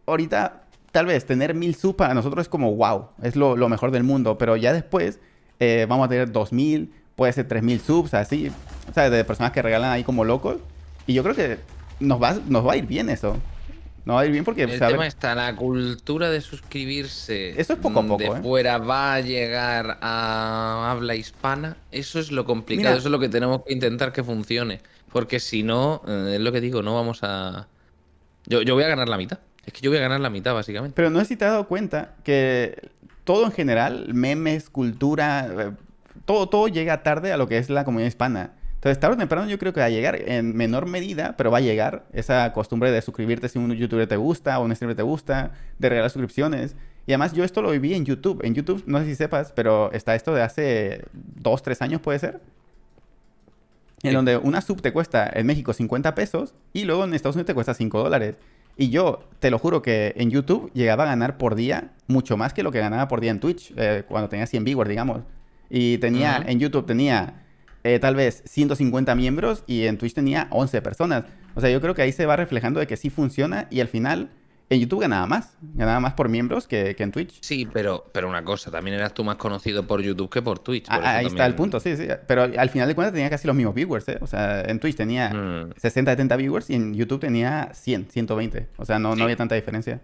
Ahorita, tal vez tener mil subs para nosotros es como wow, es lo, mejor del mundo, pero ya después eh, vamos a tener dos mil, puede ser tres mil subs, así. O sea, de personas que regalan ahí como locos. Y yo creo que nos va, nos va a ir bien eso. No va a ir bien porque... El tema está, la cultura de suscribirse... Esto es poco mm, De ¿eh? fuera va a llegar a habla hispana. Eso es lo complicado, eso es lo que tenemos que intentar que funcione. Porque si no, eh, es lo que digo, no vamos a... Yo, yo voy a ganar la mitad. Es que yo voy a ganar la mitad, básicamente. Pero no sé si te has dado cuenta que todo en general, memes, cultura, eh, todo, todo llega tarde a lo que es la comunidad hispana. Entonces, tarde o temprano yo creo que va a llegar en menor medida, pero va a llegar esa costumbre de suscribirte si un youtuber te gusta o un streamer te gusta, de regalar suscripciones. Y además yo esto lo viví en YouTube. En YouTube, no sé si sepas, pero está esto de hace dos, tres años puede ser. En donde una sub te cuesta en México 50 pesos y luego en Estados Unidos te cuesta 5 dólares. Y yo te lo juro que en YouTube llegaba a ganar por día mucho más que lo que ganaba por día en Twitch, eh, cuando tenía 100 viewers, digamos. Y tenía, en YouTube tenía eh, tal vez 150 miembros y en Twitch tenía 11 personas. O sea, yo creo que ahí se va reflejando de que sí funciona y al final en YouTube ganaba más. Ganaba más por miembros que, en Twitch. Sí, pero, pero una cosa, también eras tú más conocido por YouTube que por Twitch. Ah, ahí está el punto, sí, sí. Pero al final de cuentas tenía casi los mismos viewers, ¿eh? O sea, en Twitch tenía 60, mm. 70 viewers y en YouTube tenía 100, 120. O sea, no, no había tanta diferencia.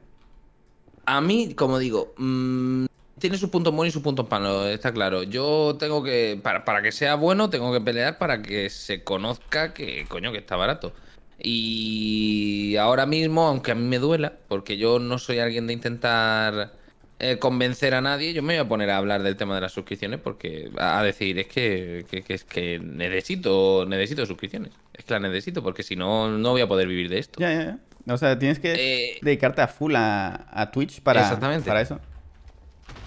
A mí, como digo, mm, tiene sus puntos buenos y su punto malos, está claro. Yo tengo que, para, que sea bueno, tengo que pelear para que se conozca que, coño, que está barato. Y ahora mismo, aunque a mí me duela, porque yo no soy alguien de intentar eh, convencer a nadie, yo me voy a poner a hablar del tema de las suscripciones, porque a, decir, es que, es que necesito, necesito suscripciones. Es que las necesito, porque si no, no voy a poder vivir de esto. Ya, ya, ya. O sea, tienes que eh, dedicarte a full a, Twitch para, exactamente. para eso.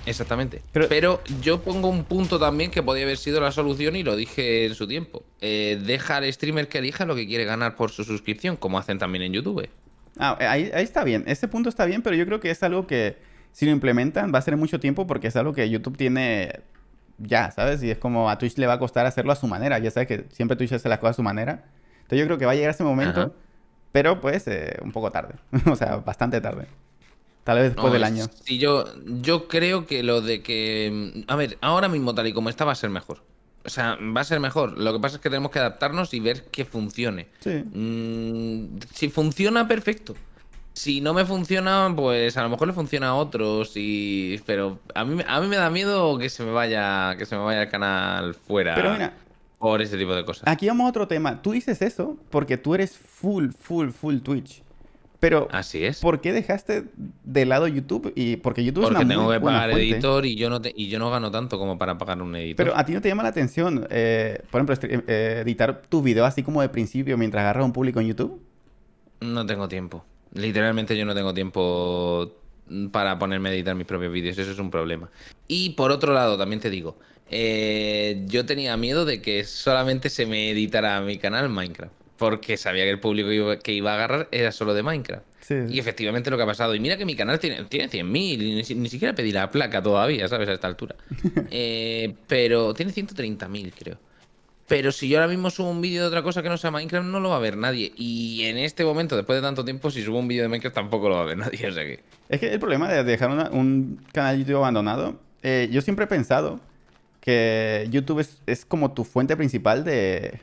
Exactamente. Pero, yo pongo un punto también que podía haber sido la solución y lo dije en su tiempo. Eh, deja al streamer que elija lo que quiere ganar por su suscripción, como hacen también en YouTube. Ah, eh, ahí, está bien. Este punto está bien, pero yo creo que es algo que si lo implementan va a ser mucho tiempo porque es algo que YouTube tiene ya, ¿sabes? Y es como a Twitch le va a costar hacerlo a su manera. Ya sabes que siempre Twitch hace las cosas a su manera. Entonces yo creo que va a llegar ese momento, pero pues eh, un poco tarde. o sea, bastante tarde. Tal vez después del año. Sí, yo, yo creo que lo de que. Mm, a ver, ahora mismo, tal y como está, va a ser mejor. O sea, va a ser mejor. Lo que pasa es que tenemos que adaptarnos y ver que funcione. Sí. Mm, si funciona, perfecto. Si no me funciona, pues a lo mejor le funciona a otros. Y... Pero a mí, a mí me da miedo que se me vaya, que se me vaya el canal fuera. Pero mira, por ese tipo de cosas. Aquí vamos a otro tema. Tú dices eso porque tú eres full, full, full Twitch. Pero, ¿por qué dejaste de lado YouTube? Y, porque YouTube es una tengo que pagar editor y yo, no y yo no gano tanto como para pagar un editor. Pero a ti no te llama la atención, eh, por ejemplo, este, eh, editar tu video así como de principio mientras agarras un público en YouTube? No tengo tiempo. Literalmente yo no tengo tiempo para ponerme a editar mis propios vídeos. Eso es un problema. Y por otro lado, también te digo, eh, yo tenía miedo de que solamente se me editara mi canal Minecraft porque sabía que el público que iba a agarrar era solo de Minecraft. Y efectivamente lo que ha pasado. Y mira que mi canal tiene, tiene 100.000, ni, ni, siquiera pedí la placa todavía, ¿sabes? A esta altura. Eh, pero tiene 130.000, creo. Pero si yo ahora mismo subo un vídeo de otra cosa que no sea Minecraft, no lo va a ver nadie. Y en este momento, después de tanto tiempo, si subo un vídeo de Minecraft, tampoco lo va a ver nadie. que... Es que el problema de dejar un canal de YouTube abandonado, eh, yo siempre he pensado que YouTube es como tu fuente principal de,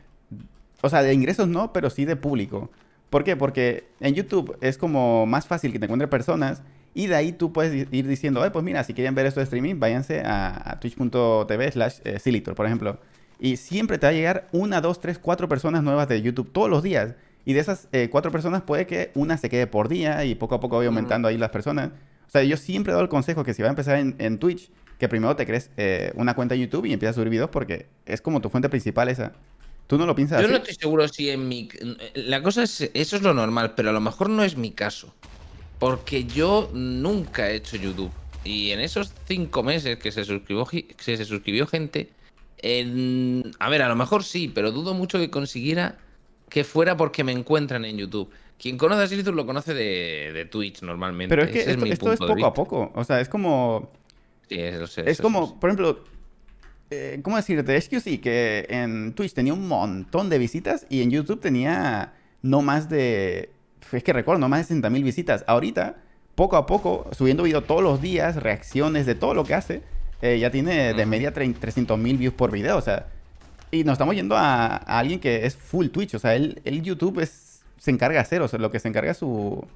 o sea, de ingresos no, pero sí de público. ¿Por qué? Porque en YouTube es como más fácil que te encuentre personas y de ahí tú puedes ir diciendo, Ay, pues mira, si quieren ver esto de streaming, váyanse a, twitch.tv slash eh, Silitor, por ejemplo. Y siempre te va a llegar una, dos, tres, cuatro personas nuevas de YouTube todos los días. Y de esas eh, cuatro personas puede que una se quede por día y poco a poco voy aumentando ahí las personas. O sea, yo siempre doy el consejo que si vas a empezar en, Twitch, que primero te crees eh, una cuenta de YouTube y empiezas a subir videos porque es como tu fuente principal esa. ¿Tú no lo piensas? Yo no estoy seguro si en mi... La cosa es, eso es lo normal, pero a lo mejor no es mi caso. Porque yo nunca he hecho YouTube. Y en esos cinco meses que se suscribió, se suscribió gente, a ver, a lo mejor sí, pero dudo mucho que consiguiera que fuera porque me encuentran en YouTube. Quien conoce a Silithus lo conoce de, de, Twitch normalmente. Pero es que Ese esto es, es poco a poco. O sea, es como... Sí, eso, es como, por ejemplo, eh, ¿cómo decirte? Es que sí que en Twitch tenía un montón de visitas y en YouTube tenía no más de, es que recuerdo, no más de 60.000 visitas. Ahorita, poco a poco, subiendo video todos los días, reacciones de todo lo que hace, eh, ya tiene de media 300.000 views por video, o sea, y nos estamos yendo a, alguien que es full Twitch, o sea, el el YouTube es, se encarga de hacer, o sea, lo que se encarga es su,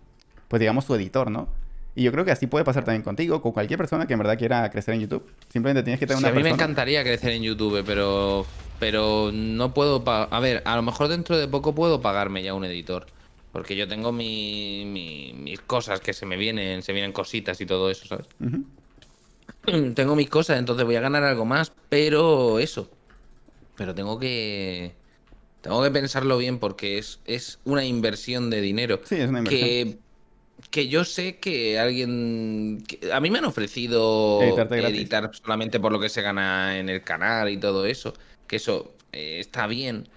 pues digamos, su editor, ¿no? Y yo creo que así puede pasar también contigo, con cualquier persona que en verdad quiera crecer en YouTube. Simplemente tienes que tener una una A mí me encantaría crecer en YouTube, pero pero no puedo a ver, a lo mejor dentro de poco puedo pagarme ya un editor, porque yo tengo mis cosas que se me vienen, se vienen cositas y todo eso, ¿sabes? Tengo mis cosas, entonces voy a ganar algo más, pero eso. Pero tengo que tengo que pensarlo bien porque es es una inversión de dinero. Sí, es una inversión que yo sé que alguien. a mí me han ofrecido editar solamente por lo que se gana en el canal y todo eso. Que eso eh, está bien.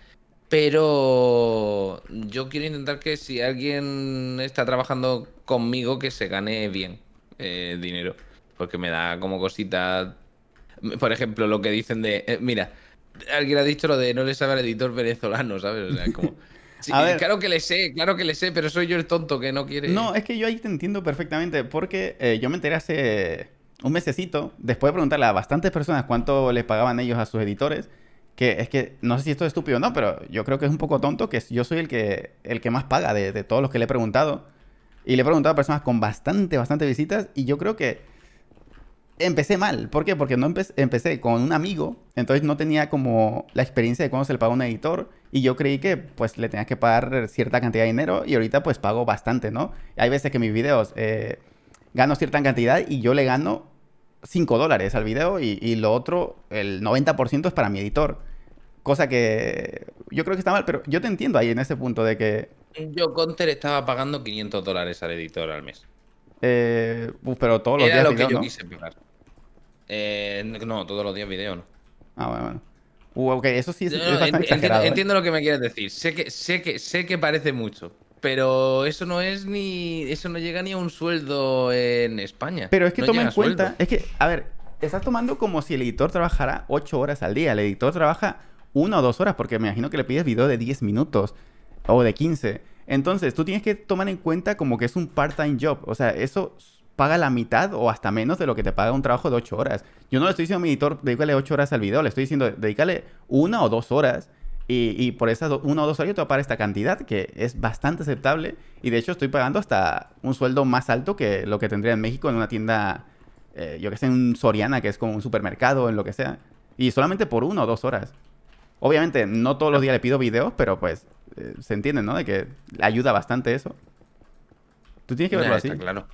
Pero yo quiero intentar que si alguien está trabajando conmigo, que se gane bien eh, dinero. Porque me da como cositas... Por ejemplo, lo que dicen de. Eh, mira, alguien ha dicho lo de no le sabe al editor venezolano, ¿sabes? O sea, es como. Eh, claro que le sé, claro que le sé, pero soy yo el tonto que no quiere. No, es que yo ahí te entiendo perfectamente, porque eh, yo me enteré hace un mesecito, después de preguntarle a bastantes personas cuánto les pagaban ellos a sus editores, que es que no sé si esto es estúpido o no, pero yo creo que es un poco tonto que yo soy el que, el que más paga de, de todos los que le he preguntado. Y le he preguntado a personas con bastante, bastante visitas, y yo creo que empecé mal. ¿Por qué? Porque no empecé con un amigo, entonces no tenía como la experiencia de cómo se le paga un editor y yo creí que pues le tenías que pagar cierta cantidad de dinero y ahorita pues pago bastante, ¿no? Hay veces que mis videos eh, gano cierta cantidad y yo le gano 5 dólares al video y, lo otro, el 90% es para mi editor. Cosa que yo creo que está mal, pero yo te entiendo ahí en ese punto de que... Yo, Conter, estaba pagando 500 dólares al editor al mes. Eh, pero todos los días. lo que eh, no, todos los días video, ¿no? Ah, bueno, uh, bueno. ok, eso sí es, ¿eh? entiendo, lo que me quieres decir. Sé que, sé que, sé que parece mucho. Pero eso no es ni. Eso no llega ni a un sueldo en España. Pero es que toma en cuenta. Es que, a ver, estás tomando como si el editor trabajara 8 horas al día. El editor trabaja una o dos horas, porque me imagino que le pides video de 10 minutos o de 15. Entonces, tú tienes que tomar en cuenta como que es un part-time job. O sea, eso paga la mitad o hasta menos de lo que te paga un trabajo de 8 horas. Yo no le estoy diciendo a mi editor, dedícale 8 horas al video, le estoy diciendo, dedícale una o dos horas. Y, por esas una o dos horas yo te voy a pagar esta cantidad, que es bastante aceptable. Y de hecho estoy pagando hasta un sueldo más alto que lo que tendría en México en una tienda, eh, yo que sé, en un Soriana, que es como un supermercado, o en lo que sea. Y solamente por una o dos horas. Obviamente, no todos los días le pido videos, pero pues eh, se entiende, ¿no? De que ayuda bastante eso. Tú tienes que verlo así. claro.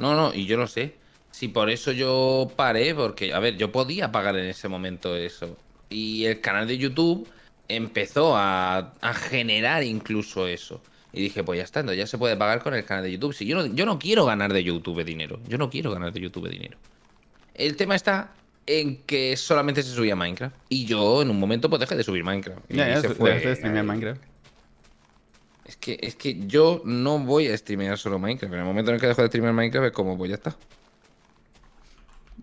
No, no, y yo no sé. Si por eso yo paré, porque, a ver, yo podía pagar en ese momento eso. Y el canal de YouTube empezó a, generar incluso eso. Y dije, pues ya está, ya se puede pagar con el canal de YouTube. Si yo no, yo no quiero ganar de YouTube dinero. Yo no quiero ganar de YouTube dinero. El tema está en que solamente se subía Minecraft. Y yo en un momento pues dejé de subir Minecraft. Y ya, ya, se fue, Minecraft. Es que, es que yo no voy a streamear solo Minecraft. En el momento en el que dejo de streamear Minecraft es como, pues ya está.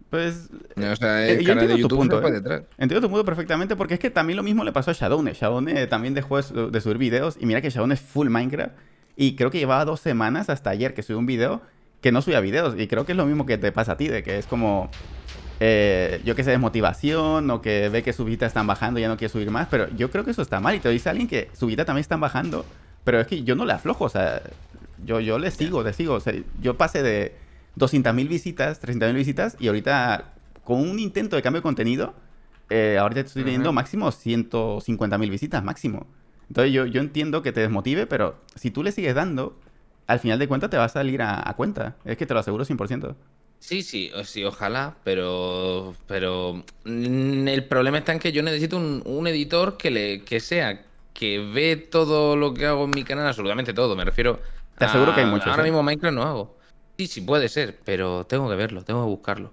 Pues. o sea, eh, detrás. Eh. Entiendo tu punto perfectamente, porque es que también lo mismo le pasó a Shadowne. Shadowne eh, también dejó de subir videos. Y mira que Shadowne es full Minecraft. Y creo que llevaba dos semanas hasta ayer que subió un video que no subía videos. Y creo que es lo mismo que te pasa a ti, de que es como. yo que sé, desmotivación o que ve que su vida están bajando y ya no quiere subir más. Pero yo creo que eso está mal. Y te dice alguien que su vida también están bajando. Pero es que yo no le aflojo, o sea, yo, yo le sigo, le sigo. O sea, yo pasé de 200.000 visitas, 300.000 visitas y ahorita con un intento de cambio de contenido, eh, ahorita estoy teniendo máximo 150.000 visitas, máximo. Entonces yo, yo entiendo que te desmotive, pero si tú le sigues dando, al final de cuentas te va a salir a, cuenta. Es que te lo aseguro 100%. Sí, sí, sí, ojalá, pero, pero mm, el problema está en que yo necesito un, editor que le que sea que ve todo lo que hago en mi canal, absolutamente todo, me refiero. Te aseguro que hay muchos. Ahora ¿eh? mismo Minecraft no hago. Sí, sí, puede ser, pero tengo que verlo, tengo que buscarlo.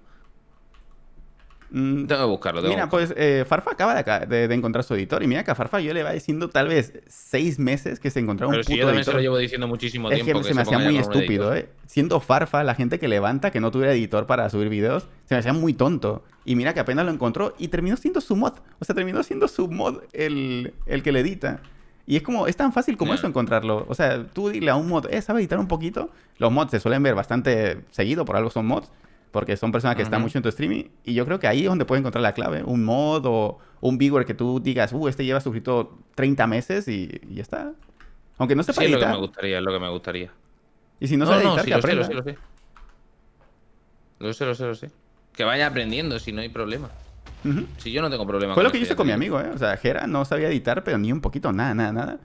Mm, tengo que buscarlo. mira, pues eh, Farfa acaba de, de, encontrar su editor. Y mira que a Farfa yo le va diciendo tal vez seis meses que se encontraba un puto yo también lo llevo diciendo muchísimo tiempo. Que, que se, me hacía muy estúpido, ¿eh? Siendo Farfa, la gente que levanta que no tuviera editor para subir videos, se me hacía muy tonto. Y mira que apenas lo encontró y terminó siendo su mod. O sea, terminó siendo su mod el, el que le edita. Y es como, es tan fácil como eso encontrarlo. O sea, tú dile a un mod, eh, ¿sabe editar un poquito? Los mods se suelen ver bastante seguido, por algo son mods porque son personas que están mucho en tu streaming y yo creo que ahí es donde puedes encontrar la clave, un mod o un viewer que tú digas, uh, este lleva suscrito 30 meses y, ya está. Aunque no sepa sí, es lo que me gustaría, es lo que me gustaría. Y si no, no sabe editar, no, sí, que lo Sé, lo sé, lo sé. Lo sé, lo sé, lo sé. Que vaya aprendiendo si no hay problema. Si yo no tengo problema. Fue lo que yo hice con mi amigo, ¿eh? O sea, Jera no sabía editar, pero ni un poquito, nada, nada, nada.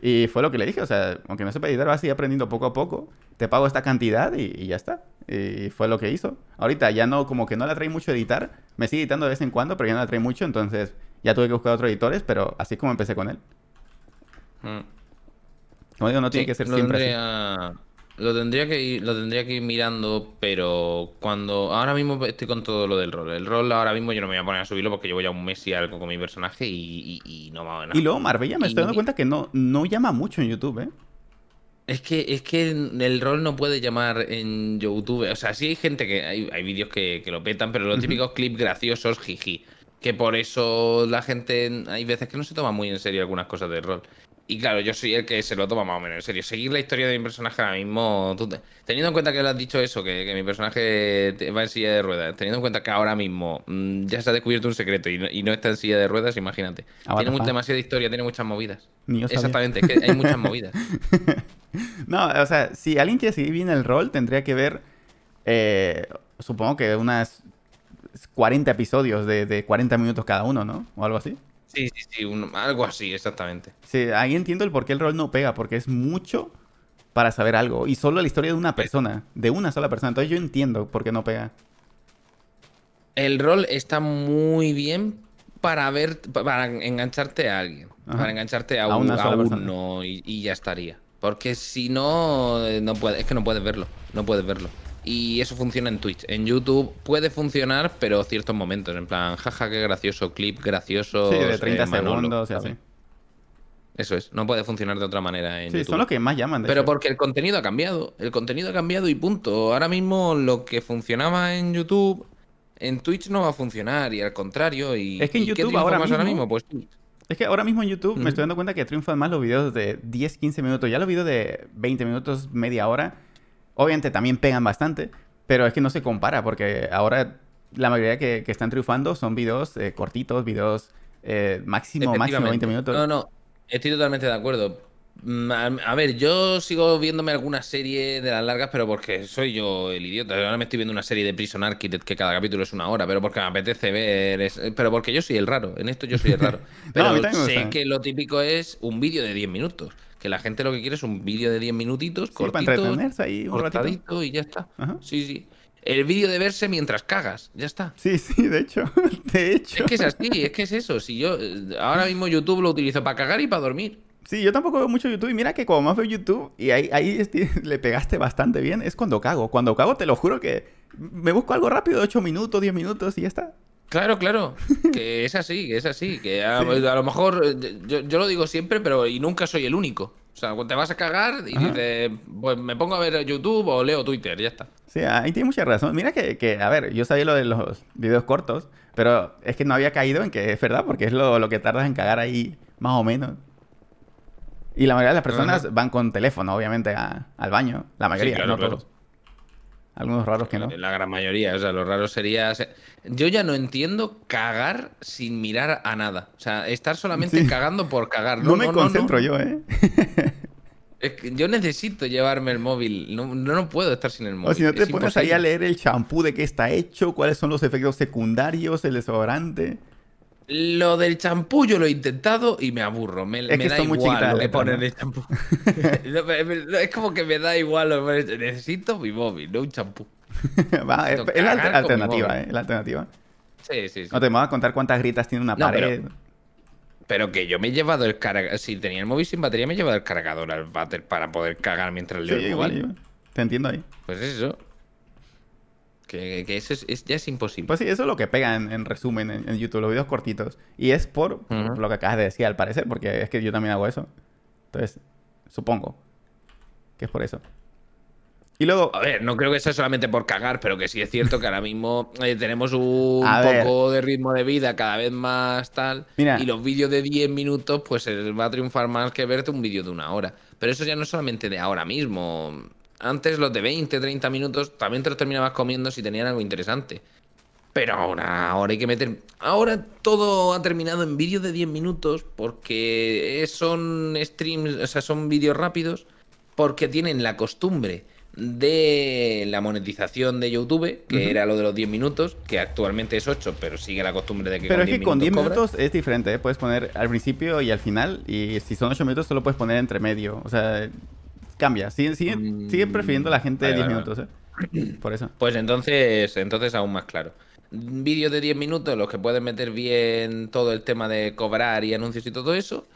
Y fue lo que le dije, o sea, aunque no sepa editar, vas a aprendiendo poco a poco, te pago esta cantidad y, ya está. Y fue lo que hizo. Ahorita ya no, como que no la trae mucho editar, me sigue editando de vez en cuando, pero ya no la trae mucho, entonces ya tuve que buscar otros editores, pero así como empecé con él. Mm. Como digo, no tiene que ser siempre lo tendría que ir, lo tendría que ir mirando, pero cuando. Ahora mismo estoy con todo lo del rol. El rol ahora mismo yo no me voy a poner a subirlo porque llevo ya un mes y algo con mi personaje y, no me va a nada. Y luego Marbella me estoy dando cuenta que no, no llama mucho en YouTube, ¿eh? Es que, es que el rol no puede llamar en YouTube. O sea, sí hay gente que. Hay, hay vídeos que, lo petan, pero los típicos clips graciosos, jiji. Que por eso la gente. Hay veces que no se toma muy en serio algunas cosas de rol. Y claro, yo soy el que se lo toma más o menos en serio. Seguir la historia de mi personaje ahora mismo, teniendo en cuenta que le has dicho eso, que, mi personaje va en silla de ruedas, teniendo en cuenta que ahora mismo mm, ya se ha descubierto un secreto y no, está en silla de ruedas, imagínate. tiene demasiada historia, tiene muchas movidas. Exactamente, hay muchas movidas. no, o sea, si alguien quiere seguir bien el rol, tendría que ver, eh, supongo que unas 40 episodios de, de 40 minutos cada uno, ¿no? O algo así. Sí, sí, sí, algo así, exactamente. Sí, ahí entiendo el por qué el rol no pega, porque es mucho para saber algo. Y solo la historia de una persona, de una sola persona. Entonces yo entiendo por qué no pega. El rol está muy bien para ver, para engancharte a alguien. Para engancharte a, uno y, ya estaría. Porque si no, no puede, es que no puedes verlo. No puedes verlo y eso funciona en Twitch. En YouTube puede funcionar, pero ciertos momentos, en plan, jaja, qué gracioso clip, gracioso. de 30 eh, segundos segundos, así. Eso es, no puede funcionar de otra manera en Sí, son los que más llaman. Pero porque el contenido ha cambiado, el contenido ha cambiado y punto. Ahora mismo lo que funcionaba en YouTube, en Twitch no va a funcionar y al contrario. Y, es que en YouTube ahora mismo, pues Es que ahora mismo en YouTube me estoy dando cuenta que triunfan más los videos de 10, 15 minutos. Ya los videos de 20 minutos, media hora Obviamente también pegan bastante, pero es que no se compara porque ahora la mayoría que, están triunfando son videos eh, cortitos, videos eh, máximo, máximo 20 minutos. No, no, estoy totalmente de acuerdo. Mm, a ver, yo sigo viéndome alguna serie de las largas, pero porque soy yo el idiota. Ahora me estoy viendo una serie de Prison Architect que cada capítulo es una hora, pero porque me apetece ver. Pero porque yo soy el raro. En esto yo soy el raro. Pero sé que lo típico es un vídeo de 10 minutos que la gente lo que quiere es un vídeo de 10 minutitos, cortito, para ahí cortadito y ya está. Sí, sí. El vídeo de verse mientras cagas, ya está. Sí, sí, de hecho, de hecho. Es que es así, es que es eso. Si yo ahora mismo YouTube lo utilizo para cagar y para dormir. Sí, yo tampoco veo mucho YouTube y mira que cuando más veo YouTube y ahí, ahí le pegaste bastante bien, es cuando cago. Cuando cago te lo juro que me busco algo rápido, de 8 minutos, 10 minutos y ya está. Claro, claro, que es así, que es así, que pues, a, lo mejor eh, yo, lo digo siempre, pero y nunca soy el único. O sea, cuando te vas a cagar y dices, pues me pongo a ver YouTube o leo Twitter, ya está. Sí, ahí tiene mucha razón. Mira que, a ver, yo sabía lo de los videos cortos, pero es que no había caído en que es verdad, porque es lo, que tardas en cagar ahí, más o menos. Y la mayoría de las personas van con teléfono, obviamente, al baño. La mayoría, no todos. Algunos raros que no. La gran mayoría, o sea, lo raro sería... Yo ya no entiendo cagar sin mirar a nada. O sea, estar solamente cagando por cagar. No, me concentro yo, ¿eh? yo necesito llevarme el móvil. No, no, puedo estar sin el móvil. O si no te pones ahí a leer el champú de qué está hecho, cuáles son los efectos secundarios, el desodorante. Lo del champú yo lo he intentado y me aburro. Me, me da igual muy el champú. es como que me da igual. Necesito mi móvil, no un champú. Va, es, la alternativa, ¿eh? La alternativa. Sí, sí, sí. No te voy a contar cuántas gritas tiene una pared. Pero, que yo me he llevado el cargador. Si tenía el móvil sin batería, me he llevado el cargador al váter para poder cagar mientras leo doy el igual. Te entiendo ahí. Pues eso. Que, eso es, ya es imposible. Pues sí, eso es lo que pega en, resumen en, YouTube, los vídeos cortitos. Y es por, lo que acabas de decir, al parecer, porque es que yo también hago eso. Entonces, supongo que es por eso. Y luego. A ver, no creo que sea solamente por cagar, pero que sí es cierto que ahora mismo eh, tenemos un poco de ritmo de vida cada vez más tal. Y los vídeos de 10 minutos, pues eh, va a triunfar más que verte un vídeo de una hora. Pero eso ya no es solamente de ahora mismo. Antes los de 20, 30 minutos también te los terminabas comiendo si tenían algo interesante. Pero ahora, ahora hay que meter. Ahora todo ha terminado en vídeos de 10 minutos porque son streams, o sea, son vídeos rápidos porque tienen la costumbre de la monetización de YouTube, que era lo de los 10 minutos, que actualmente es 8, pero sigue la costumbre de que... Pero es que con 10 minutos es diferente, ¿eh? puedes poner al principio y al final, y si son 8 minutos solo puedes poner entre medio, o sea, cambia. Siguen, mm, prefiriendo la gente de 10 minutos, ¿eh? Por eso. Pues entonces, entonces aún más claro. Vídeos de 10 minutos los que pueden meter bien todo el tema de cobrar y anuncios y todo eso.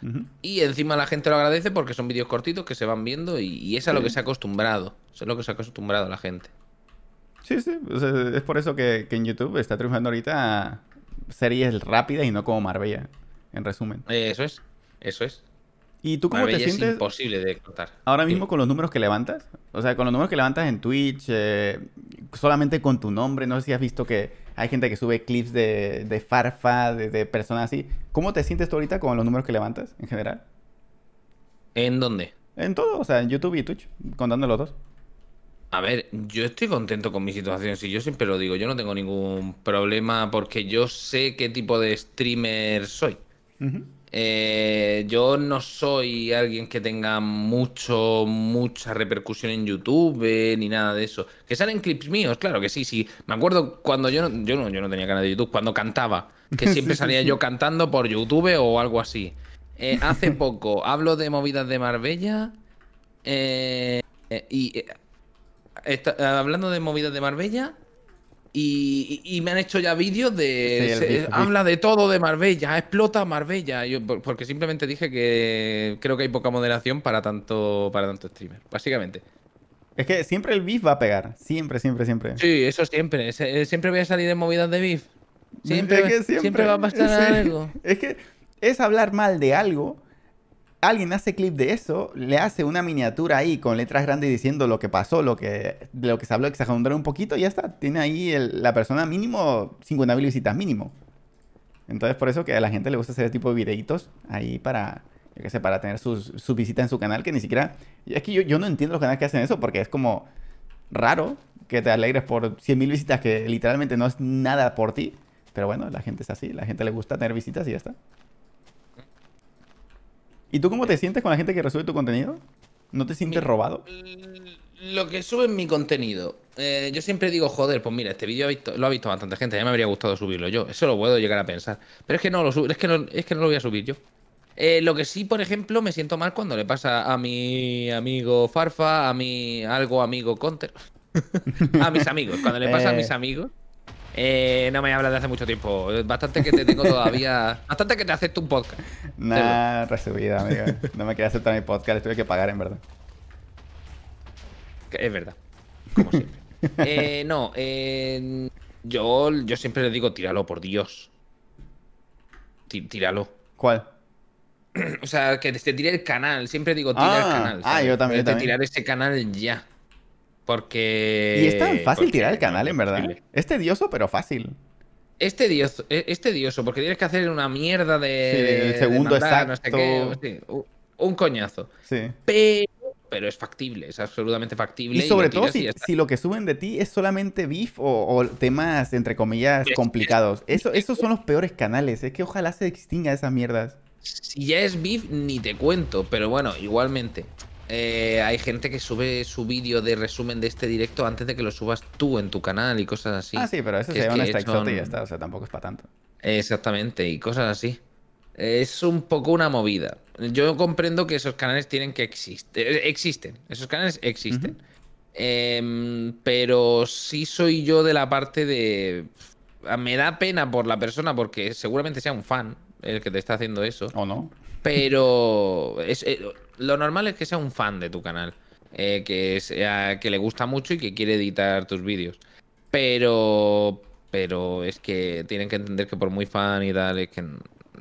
Y encima la gente lo agradece porque son vídeos cortitos que se van viendo y, es a lo que se ha acostumbrado. Eso es lo que se ha acostumbrado la gente. Sí, sí. es por eso que, que en YouTube está triunfando ahorita series rápidas y no como Marbella, en resumen. Eso es, eso es. ¿Y tú cómo te sientes? Es imposible de contar. Ahora mismo con los números que levantas, o sea, con los números que levantas en Twitch, eh, solamente con tu nombre, no sé si has visto que hay gente que sube clips de, farfa, de, personas así. ¿Cómo te sientes tú ahorita con los números que levantas en general? ¿En dónde? En todo, o sea, en YouTube y Twitch, contando los dos. A ver, yo estoy contento con mi situación, si yo siempre lo digo, yo no tengo ningún problema porque yo sé qué tipo de streamer soy. Eh, yo no soy alguien que tenga mucho, mucha repercusión en YouTube eh, ni nada de eso. Que salen clips míos, claro que sí, sí. Me acuerdo cuando yo no, yo yo no tenía canal de YouTube, cuando cantaba, que siempre salía yo cantando por YouTube o algo así. Eh, hace poco hablo de movidas de Marbella y hablando de movidas de Marbella, y, me han hecho ya vídeos de. habla de todo de Marbella, explota Marbella. porque simplemente dije que creo que hay poca moderación para tanto, para tanto streamer, básicamente. Es que siempre el beef va a pegar. Siempre, siempre, siempre. Sí, eso siempre. Eh, siempre voy a salir en movidas de beef. Siempre, siempre, va a pasar algo. Es que es hablar mal de algo alguien hace clip de eso, le hace una miniatura ahí con letras grandes diciendo lo que pasó, lo que, de lo que se habló, exagerando un poquito y ya está. Tiene ahí la persona mínimo mil visitas mínimo. Entonces por eso que a la gente le gusta hacer ese tipo de videitos ahí para, yo qué sé, para tener sus, visita en su canal que ni siquiera... Es que yo, yo no entiendo los canales que hacen eso porque es como raro que te alegres por mil visitas que literalmente no es nada por ti. Pero bueno, la gente es así, la gente le gusta tener visitas y ya está. ¿Y tú cómo te sientes con la gente que resuelve tu contenido? ¿No te sientes robado? Lo que sube mi contenido. Eh, yo siempre digo, joder, pues mira, este vídeo lo ha visto bastante gente, ya me habría gustado subirlo yo. Eso lo puedo llegar a pensar. Pero es que no lo es que no, es que no lo voy a subir yo. Eh, lo que sí, por ejemplo, me siento mal cuando le pasa a mi amigo Farfa, a mi algo amigo Conter... a mis amigos. Cuando le pasa a eh, mis amigos eh, no me hablas de hace mucho tiempo. Bastante que te digo todavía. Bastante que te acepto un podcast. Nah, recibida, amigo. No me quería aceptar mi podcast, tuve que pagar, en verdad. Es verdad. Como siempre. eh, no, eh, yo, yo siempre le digo, tíralo, por Dios. tíralo. ¿Cuál? O sea, que te tire el canal. Siempre digo, tira el ah, canal. Ah, yo también. Yo también. tirar ese canal ya. Porque. Y es tan fácil tirar el canal, en verdad. Es tedioso, pero fácil. E-, es tedioso, porque tienes que hacer una mierda de. segundo exacto. un coñazo. Sí. Pero, pero, es factible, es absolutamente factible. Y sobre todo si, lo que suben de ti es solamente beef o, temas, entre comillas, complicados. eso, esos son los peores canales. Es que ojalá se extinga esas mierdas. Si ya es beef, ni te cuento, pero bueno, igualmente. Eh, hay gente que sube su vídeo de resumen de este directo antes de que lo subas tú en tu canal y cosas así. Ah, sí, pero eso se es un esta y ya está, o sea, tampoco es para tanto. Exactamente, y cosas así. Es un poco una movida. Yo comprendo que esos canales tienen que existir. Eh, existen, esos canales existen. Em, pero sí soy yo de la parte de... Me da pena por la persona porque seguramente sea un fan el que te está haciendo eso. ¿O no? Pero es, eh, lo normal es que sea un fan de tu canal, eh, que, sea, eh, que le gusta mucho y que quiere editar tus vídeos. Pero, pero es que tienen que entender que por muy fan y tal, es que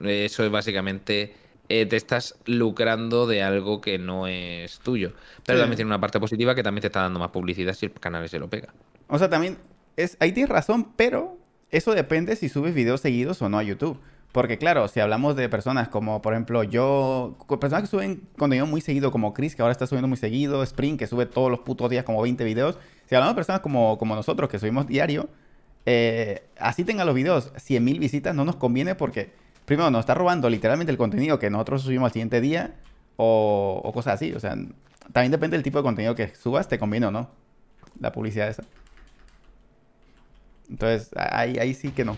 eso es básicamente eh, te estás lucrando de algo que no es tuyo. Pero también tiene una parte positiva que también te está dando más publicidad si el canal se lo pega. O sea, también es, ahí tienes razón, pero eso depende si subes videos seguidos o no a YouTube. Porque claro, si hablamos de personas como, por ejemplo, yo, personas que suben contenido muy seguido, como Chris, que ahora está subiendo muy seguido, Spring, que sube todos los putos días como 20 videos, si hablamos de personas como, como nosotros, que subimos diario, eh, así tengan los videos 100.000 visitas, no nos conviene porque, primero, nos está robando literalmente el contenido que nosotros subimos al siguiente día o, cosas así. O sea, también depende del tipo de contenido que subas, te conviene o no, la publicidad esa. Entonces, ahí, ahí sí que no.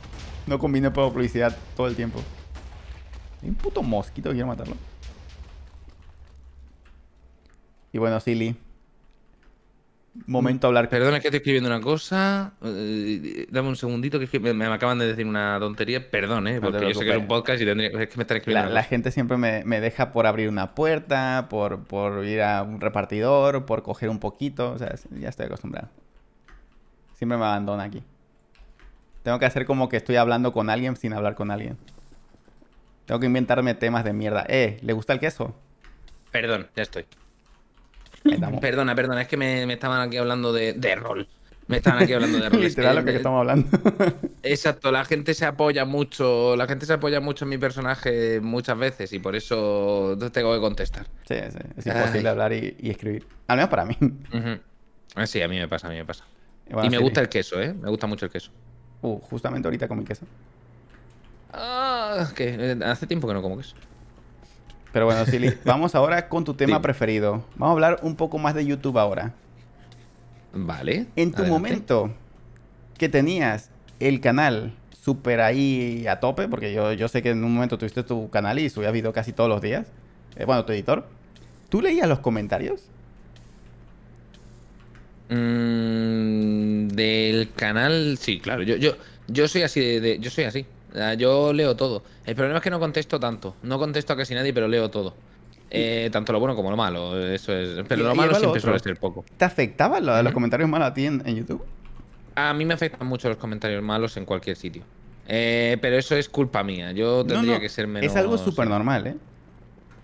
No combine para publicidad todo el tiempo. Hay un puto mosquito que quiero matarlo. Y bueno, Silly. Momento a hablar. Perdona que estoy escribiendo una cosa. Eh, dame un segundito, que, que me, acaban de decir una tontería. Perdón, ¿eh? Porque yo sé que es un podcast y tendría, que me escribiendo. La, gente siempre me, deja por abrir una puerta, por, por ir a un repartidor, por coger un poquito. O sea, ya estoy acostumbrado. Siempre me abandona aquí. Tengo que hacer como que estoy hablando con alguien sin hablar con alguien. Tengo que inventarme temas de mierda. Eh, ¿le gusta el queso? Perdón, ya estoy. Perdona, perdona, es que me, estaban aquí hablando de, rol. Me estaban aquí hablando de rol. Literal lo que, estamos hablando. exacto, la gente se apoya mucho, la gente se apoya mucho en mi personaje muchas veces y por eso tengo que contestar. Sí, sí es imposible hablar y, escribir. Al menos para mí. Ah, sí, a mí me pasa, a mí me pasa. y me gusta el queso, ¿eh? Me gusta mucho el queso. Uh, justamente ahorita comí queso. Ah, que eh, hace tiempo que no como queso. Pero bueno, Silly, vamos ahora con tu tema preferido. Vamos a hablar un poco más de YouTube ahora. Vale. En tu momento que tenías el canal super ahí a tope, porque yo, sé que en un momento tuviste tu canal y subías video casi todos los días. Eh, bueno, tu editor. ¿Tú leías los comentarios? Mm, del canal, sí, claro. Yo, yo, yo soy así de, Yo soy así. Yo leo todo. El problema es que no contesto tanto. No contesto a casi nadie, pero leo todo. Eh, tanto lo bueno como lo malo. Eso es. Pero lo malo siempre suele ser poco. ¿Te afectaban los, comentarios malos a ti en, YouTube? A mí me afectan mucho los comentarios malos en cualquier sitio. Eh, pero eso es culpa mía. Yo tendría que ser menos. Es algo súper normal, ¿eh?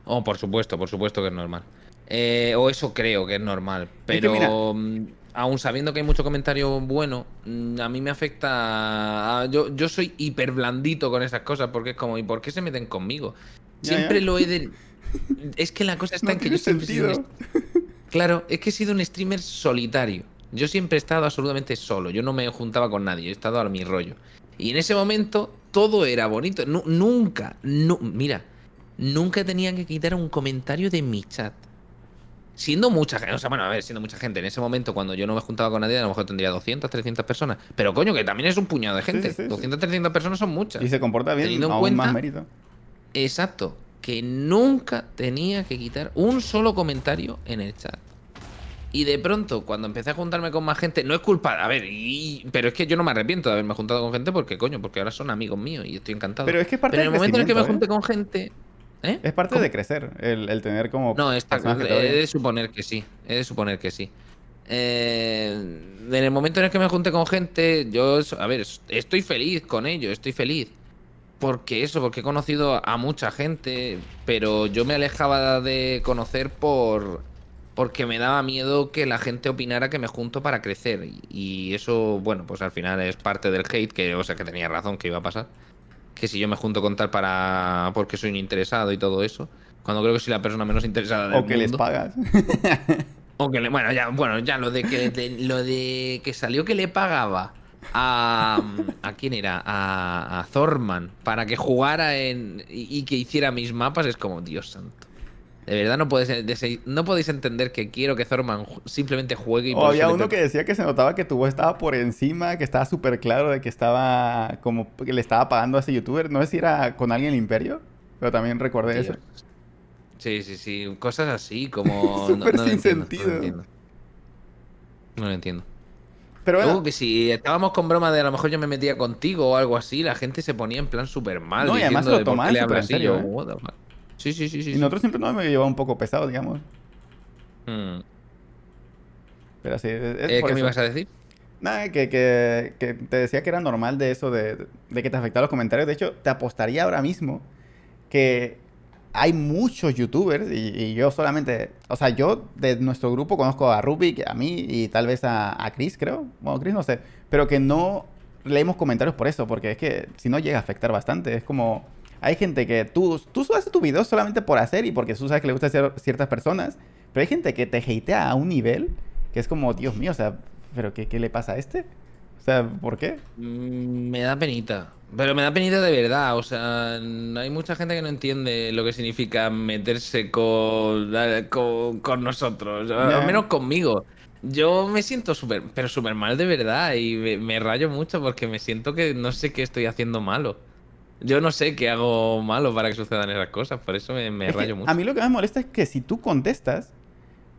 Oh, por supuesto, por supuesto que es normal. Eh, o eso creo que es normal. Pero aún mm, sabiendo que hay mucho comentario bueno, mm, a mí me afecta. Yo, yo soy hiper blandito con esas cosas porque es como, ¿y por qué se meten conmigo? Siempre lo he de... Es que la cosa está en que yo siempre he Claro, es que he sido un streamer solitario. Yo siempre he estado absolutamente solo. Yo no me juntaba con nadie, he estado a mi rollo. Y en ese momento todo era bonito. nunca, mira, nunca tenía que quitar un comentario de mi chat siendo mucha gente, o sea, bueno, a ver, siendo mucha gente, en ese momento cuando yo no me juntaba con nadie, a lo mejor tendría 200, 300 personas. Pero coño, que también es un puñado de gente. 200, 300 personas son muchas. Y se comporta bien, teniendo aún más mérito. Exacto, que nunca tenía que quitar un solo comentario en el chat. Y de pronto, cuando empecé a juntarme con más gente, no es culpa, a ver, pero es que yo no me arrepiento de haberme juntado con gente porque, coño, porque ahora son amigos míos y estoy encantado. Pero es que es parte Pero en el momento en el que me junté ¿eh? con gente, ¿Eh? Es parte de crecer, el, tener como. No, he de suponer que sí. He de suponer que sí. Eh, en el momento en el que me junte con gente, yo, a ver, estoy feliz con ello, estoy feliz. Porque eso, porque he conocido a mucha gente, pero yo me alejaba de conocer por porque me daba miedo que la gente opinara que me junto para crecer. Y eso, bueno, pues al final es parte del hate, que o sea que tenía razón que iba a pasar que si yo me junto con tal para porque soy un interesado y todo eso, cuando creo que si la persona menos interesada del O que les pagas. o que bueno, ya, bueno, ya lo de que lo de que salió que le pagaba a a quién era, a, a Thorman para que jugara en y que hiciera mis mapas es como Dios santo. De verdad no podéis, no podéis entender que quiero que Zorman simplemente juegue y... Oh, había uno que decía que se notaba que tu voz estaba por encima, que estaba súper claro de que estaba como que le estaba pagando a ese youtuber. No sé si era con alguien del imperio, pero también recordé eso. Sí, sí, sí. Cosas así como... súper sin sentido. No lo entiendo. Pero bueno, que si estábamos con broma de a lo mejor yo me metía contigo o algo así, la gente se ponía en plan súper mal. No, y además lo en serio. ¿eh? Oh, Sí, sí, sí. sí y nosotros siempre nos hemos llevado un poco pesado, digamos. Hmm. Pero sí, eh, ¿Qué me ibas a decir? Nada, que, te decía que era normal de eso, de, que te afectaban los comentarios. De hecho, te apostaría ahora mismo que hay muchos youtubers y, yo solamente, o sea, yo de nuestro grupo conozco a Rubik, a mí y tal vez a, a Chris, creo. Bueno, Chris no sé, pero que no leemos comentarios por eso, porque es que si no llega a afectar bastante. Es como, hay gente que tú, tú subes tu video solamente por hacer y porque tú sabes que le gusta hacer ciertas personas, pero hay gente que te hatea a un nivel que es como, Dios mío, o sea, ¿pero qué, qué le pasa a este? O sea, ¿por qué? Mm, me da penita. Pero me da penita de verdad, o sea, hay mucha gente que no entiende lo que significa meterse con, con, nosotros, al menos conmigo. Yo me siento súper, pero súper mal de verdad y me, me, rayo mucho porque me siento que no sé qué estoy haciendo malo. Yo no sé qué hago malo para que sucedan esas cosas, por eso me, rayo mucho. A mí lo que me molesta es que si tú contestas,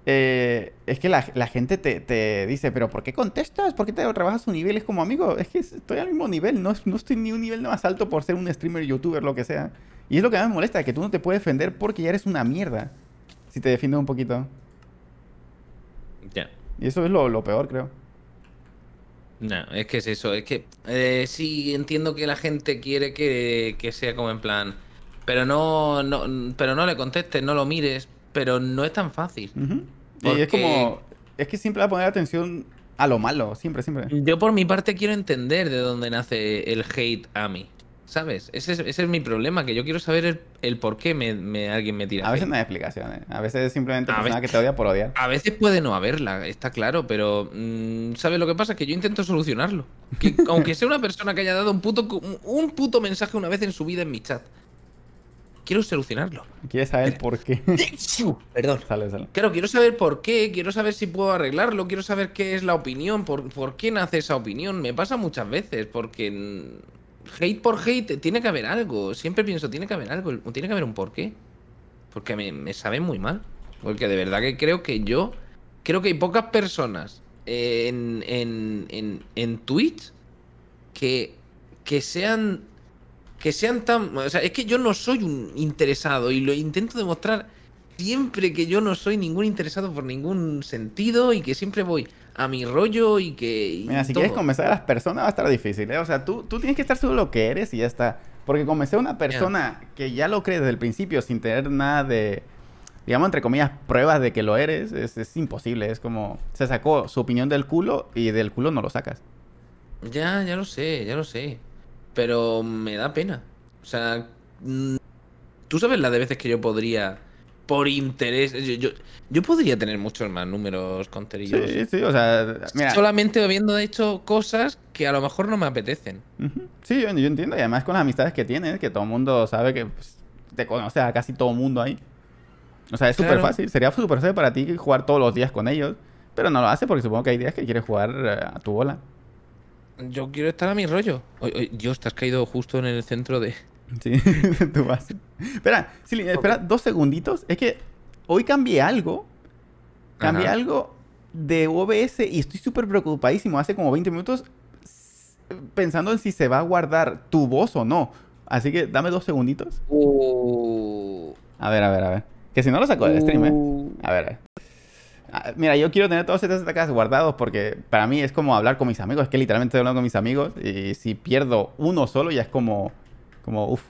eh, es que la, gente te, dice, pero ¿por qué contestas? ¿Por qué te rebajas su nivel? Es como, amigo, es que estoy al mismo nivel, no, estoy ni un nivel más alto por ser un streamer, youtuber, lo que sea. Y es lo que más me molesta, que tú no te puedes defender porque ya eres una mierda. Si te defiendes un poquito. Ya. Y eso es lo peor, creo. No, es que es eso, es que eh, sí entiendo que la gente quiere que, sea como en plan, pero no, no, pero no le contestes, no lo mires, pero no es tan fácil. Y es como, es que siempre va a poner atención a lo malo, siempre, siempre. Yo por mi parte quiero entender de dónde nace el hate a mí. ¿Sabes? Ese es, mi problema, que yo quiero saber el, por qué me, alguien me tira. A veces no hay explicaciones. A veces simplemente una persona que te odia por odiar. A veces puede no haberla, está claro, pero mm, ¿sabes lo que pasa? Que yo intento solucionarlo. aunque sea una persona que haya dado un puto, un puto mensaje una vez en su vida en mi chat. Quiero solucionarlo. Quiero saber por qué. Perdón. Sale, sale. Claro, quiero saber por qué, quiero saber si puedo arreglarlo, quiero saber qué es la opinión, por, por qué nace esa opinión. Me pasa muchas veces, porque mm, hate por hate, tiene que haber algo. Siempre pienso, tiene que haber algo, tiene que haber un porqué. Porque me, me sabe muy mal. Porque de verdad que creo que yo, creo que hay pocas personas eh, en, en, en Twitch que, que sean que sean tan. O sea, es que yo no soy un interesado y lo intento demostrar siempre que yo no soy ningún interesado por ningún sentido y que siempre voy a mi rollo y que... Mira, si quieres convencer a las personas va a estar difícil, ¿eh? O sea, tú, tú tienes que estar solo lo que eres y ya está. Porque convencer a una persona que ya lo cree desde el principio sin tener nada de, digamos, entre comillas, pruebas de que lo eres, es, es imposible. Es como, se sacó su opinión del culo y del culo no lo sacas. Ya, ya lo sé, ya lo sé. Pero me da pena. O sea, mm, tú sabes las de veces que yo podría por interés. Yo, yo, podría tener muchos más números conterillos. Sí, sí, o sea. Solamente habiendo hecho cosas que a lo mejor no me apetecen. Sí, yo, entiendo. Y además con las amistades que tienes, que todo el mundo sabe que pues, te conoce a casi todo el mundo ahí. O sea, es súper fácil. Sería súper fácil para ti jugar todos los días con ellos. Pero no lo hace porque supongo que hay días que quieres jugar eh, a tu bola. Yo quiero estar a mi rollo. Yo, estás caído justo en el centro de. Sí, tú vas Espera, espera dos segunditos. Es que hoy cambié algo. Cambié algo de OBS y estoy súper preocupadísimo. Hace como 20 minutos pensando en si se va a guardar tu voz o no. Así que dame dos segunditos. Uh. A ver, a ver, a ver. Que si no lo saco del stream, ¿eh? uh. A ver, ah, Mira, yo quiero tener todos estos ataques guardados porque para mí es como hablar con mis amigos. Es que literalmente estoy hablando con mis amigos y si pierdo uno solo ya es como como, uff.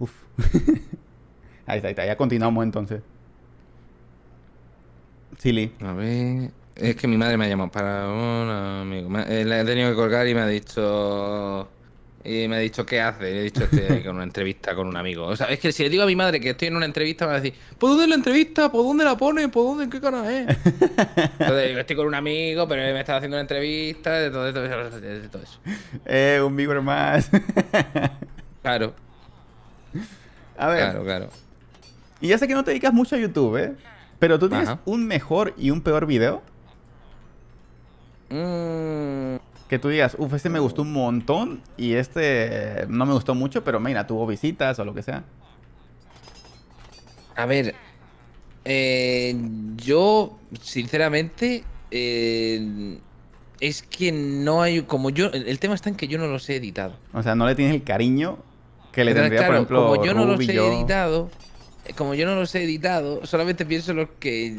Uff. ahí está, ahí está. Ya continuamos entonces. Silly. A ver. Es que mi madre me ha llamado para un amigo. Eh, la he tenido que colgar y me ha dicho. Y me ha dicho, ¿qué hace? Y he dicho, estoy con una entrevista con un amigo. O sea, es que si le digo a mi madre que estoy en una entrevista, me va a decir, ¿por dónde es la entrevista? ¿Por dónde la pone? ¿Por dónde? ¿En qué canal es? Entonces estoy con un amigo, pero me está haciendo una entrevista, de todo, eso, de todo eso. Eh, un micro más. claro. A ver. Claro, claro. Y ya sé que no te dedicas mucho a YouTube, ¿eh? Pero tú tienes un mejor y un peor video. Mmm. Que tú digas, uff, este me gustó un montón y este eh, no me gustó mucho, pero mira, tuvo visitas o lo que sea. A ver, eh, yo, sinceramente, eh, es que no hay. Como yo. El tema está en que yo no los he editado. O sea, no le tienes el cariño que le tendría, por ejemplo. Como yo no los he editado. Como yo no los he editado, solamente pienso los que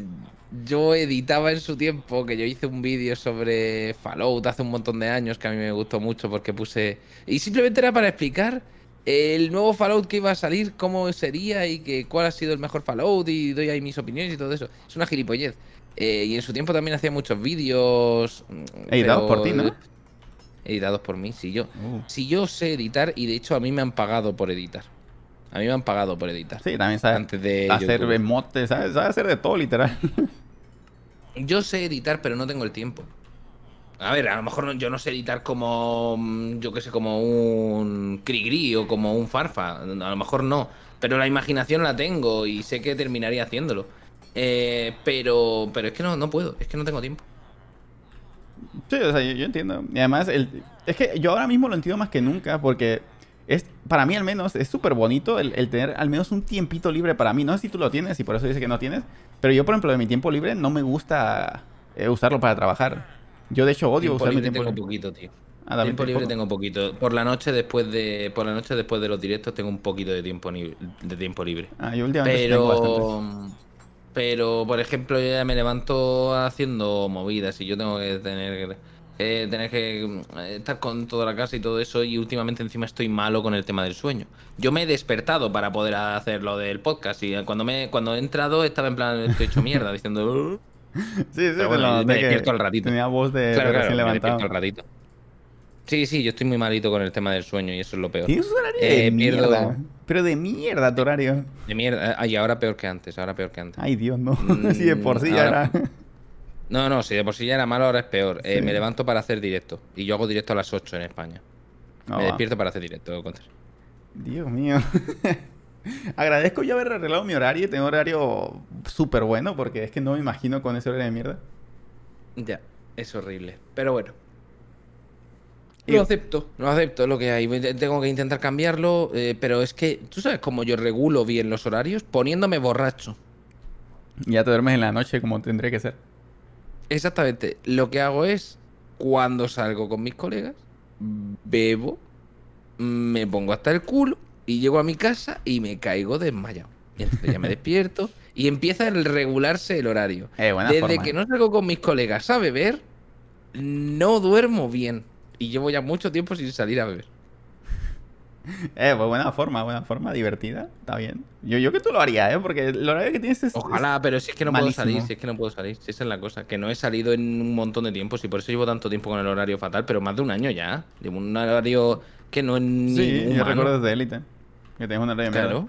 yo editaba en su tiempo, que yo hice un vídeo sobre Fallout hace un montón de años, que a mí me gustó mucho porque puse... Y simplemente era para explicar el nuevo Fallout que iba a salir, cómo sería y que, cuál ha sido el mejor Fallout y doy ahí mis opiniones y todo eso. Es una gilipollez. Eh, y en su tiempo también hacía muchos vídeos... Mm, Editados por ti, ¿no? Editados por mí, si yo. Uh. Si yo sé editar y de hecho a mí me han pagado por editar. A mí me han pagado por editar. Sí, también sabes. Antes de hacer motes, sabes hacer de todo, literal. Yo sé editar, pero no tengo el tiempo. A ver, a lo mejor yo no sé editar como, mm, yo qué sé, como un Crigri o como un Farfa. A lo mejor no. Pero la imaginación la tengo y sé que terminaría haciéndolo. Eh, pero, pero es que no, no puedo, es que no tengo tiempo. Sí, o sea, yo, entiendo. Y además, es que yo ahora mismo lo entiendo más que nunca porque es, para mí al menos, es súper bonito el, tener al menos un tiempito libre para mí. No sé si tú lo tienes y por eso dices que no tienes, pero yo, por ejemplo, de mi tiempo libre no me gusta eh, usarlo para trabajar. Yo, de hecho, odio usar mi tiempo ah, libre. poquito, tiempo libre tengo poquito. Por la noche después de por la noche después de los directos tengo un poquito de tiempo libre, de tiempo libre. Ah, yo últimamente pero pero por ejemplo yo ya me levanto haciendo movidas y yo tengo que tener eh, tener que mm, eh, estar con toda la casa y todo eso. Y últimamente encima estoy malo con el tema del sueño. Yo me he despertado para poder hacer lo del podcast. Y eh, cuando me cuando he entrado estaba en plan, estoy hecho mierda, diciendo... Uh". sí, sí, me despierto al ratito. Tenía voz de, claro, levantado. Sí, sí, yo estoy muy malito con el tema del sueño y eso es lo peor. Eh, pero de mierda tu horario. De mierda. Ay, ahora peor que antes, ahora peor que antes. Ay, Dios, no. Si mm, sí, por sí ahora... No, no, si de por sí ya era malo, ahora es peor. Eh, me levanto para hacer directo. Y yo hago directo a las 8 en España. Ah, me despierto para hacer directo, contra. Dios mío. Agradezco ya haber arreglado mi horario. Tengo horario súper bueno porque es que no me imagino con ese horario de mierda. Ya, es horrible. Pero bueno. Lo acepto, lo acepto, lo que hay. Tengo que intentar cambiarlo, eh, pero es que, ¿tú sabes cómo yo regulo bien los horarios? Poniéndome borracho. Ya te duermes en la noche como tendría que ser. Exactamente. Lo que hago es, cuando salgo con mis colegas, bebo, me pongo hasta el culo y llego a mi casa y me caigo desmayado. ya me despierto y empieza a regularse el horario. Desde que ¿eh? no salgo con mis colegas a beber, no duermo bien. Y llevo ya mucho tiempo sin salir a beber. Eh, pues buena forma, buena forma, divertida, está bien. Yo, yo que tú lo harías, ¿eh? Porque el horario que tienes es. Ojalá, pero si es que no puedo salir, si es que no puedo salir, si esa es la cosa. Que no he salido en un montón de tiempo, si por eso llevo tanto tiempo con el horario fatal, pero más de un año ya. Llevo un horario que no es Sí, yo recuerdo desde Elite, que tengo un horario Claro,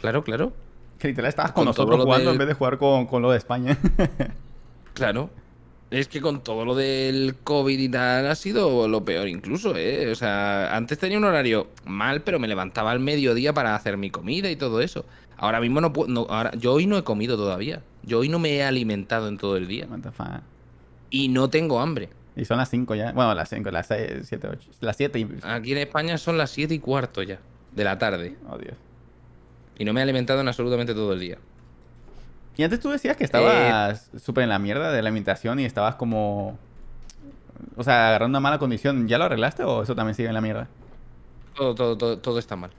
claro, claro. Que literal estabas con, nosotros jugando en vez de jugar con, con lo de España. claro. Es que con todo lo del COVID y tal ha sido lo peor incluso, ¿eh? O sea, antes tenía un horario mal, pero me levantaba al mediodía para hacer mi comida y todo eso. Ahora mismo no puedo... yo hoy no he comido todavía. Yo hoy no me he alimentado en todo el día. What Y no tengo hambre. Y son las 5 ya. Bueno, las 5, las 6, 7, 8. Las 7 y... Aquí en España son las 7 y cuarto ya, de la tarde. Oh, Dios. Y no me he alimentado en absolutamente todo el día. Y antes tú decías que eh, estabas súper en la mierda de la alimentación y estabas como... O sea, agarrando una mala condición. ¿Ya lo arreglaste o eso también sigue en la mierda? Todo, todo, todo, está mal.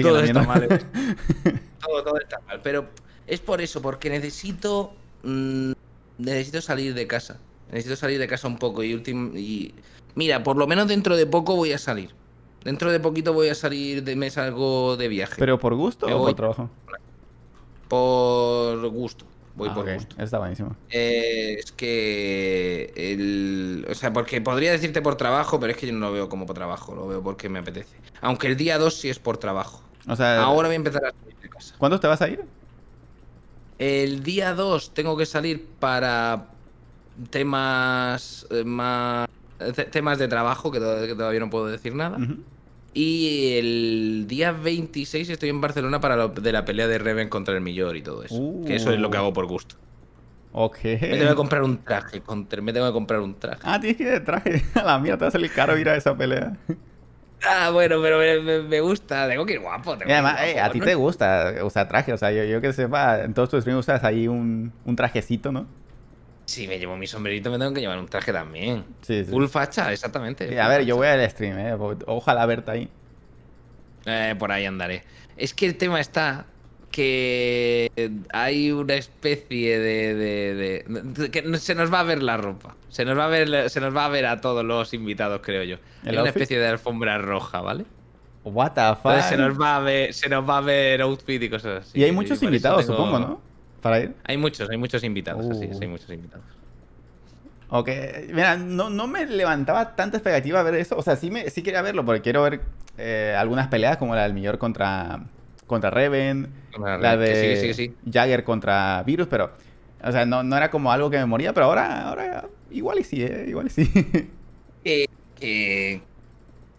todo está mal. Eh. todo, todo está mal. Pero es por eso, porque necesito... Mm, necesito salir de casa. Necesito salir de casa un poco y, y mira, por lo menos dentro de poco voy a salir. Dentro de poquito voy a salir de mes algo de viaje. Pero por gusto o por trabajo. Por gusto. Voy ah, por gusto. Está buenísimo. Eh, es que. El, o sea, porque podría decirte por trabajo, pero es que yo no lo veo como por trabajo, lo veo porque me apetece. Aunque el día 2 sí es por trabajo. O sea. Ahora voy a empezar a salir de casa. ¿Cuándo te vas a ir? El día 2 tengo que salir para temas. Eh, más, eh, temas de trabajo, que, todavía no puedo decir nada. Y el día 26 estoy en Barcelona para de la pelea de Reven contra el Millor y todo eso. Que eso es lo que hago por gusto. Ok. Me tengo que comprar un traje, me tengo que comprar un traje. Ah, tienes que de traje. A la mía te va a salir caro ir a esa pelea. Ah, bueno, pero me, gusta, tengo que ir guapo. además, eh, a ti te gusta usar traje, o sea, yo, yo que sepa, en todos tus streams usas ahí un trajecito, ¿no? Si me llevo mi sombrerito, me tengo que llevar un traje también. Sí, sí. Full facha, exactamente. a ver, yo voy al stream, ¿eh? Ojalá verte ahí. Eh, por ahí andaré. Es que el tema está que hay una especie de, que se nos va a ver la ropa se nos va a ver se nos va a ver a todos los invitados creo yo hay una especie de alfombra roja vale what the fuck se nos va a ver se nos va a ver outfit y cosas así y hay muchos invitados supongo no hay muchos, hay muchos invitados, así hay uh. muchos invitados. Ok, mira, no, me levantaba tanta expectativa ver eso. O sea, sí, sí quería verlo porque quiero ver eh, algunas peleas como la del Millor contra, contra Reven, la, de Jagger contra Virus, pero, o sea, no, era como algo que me moría, pero ahora, ahora igual y sí, eh, igual y sí.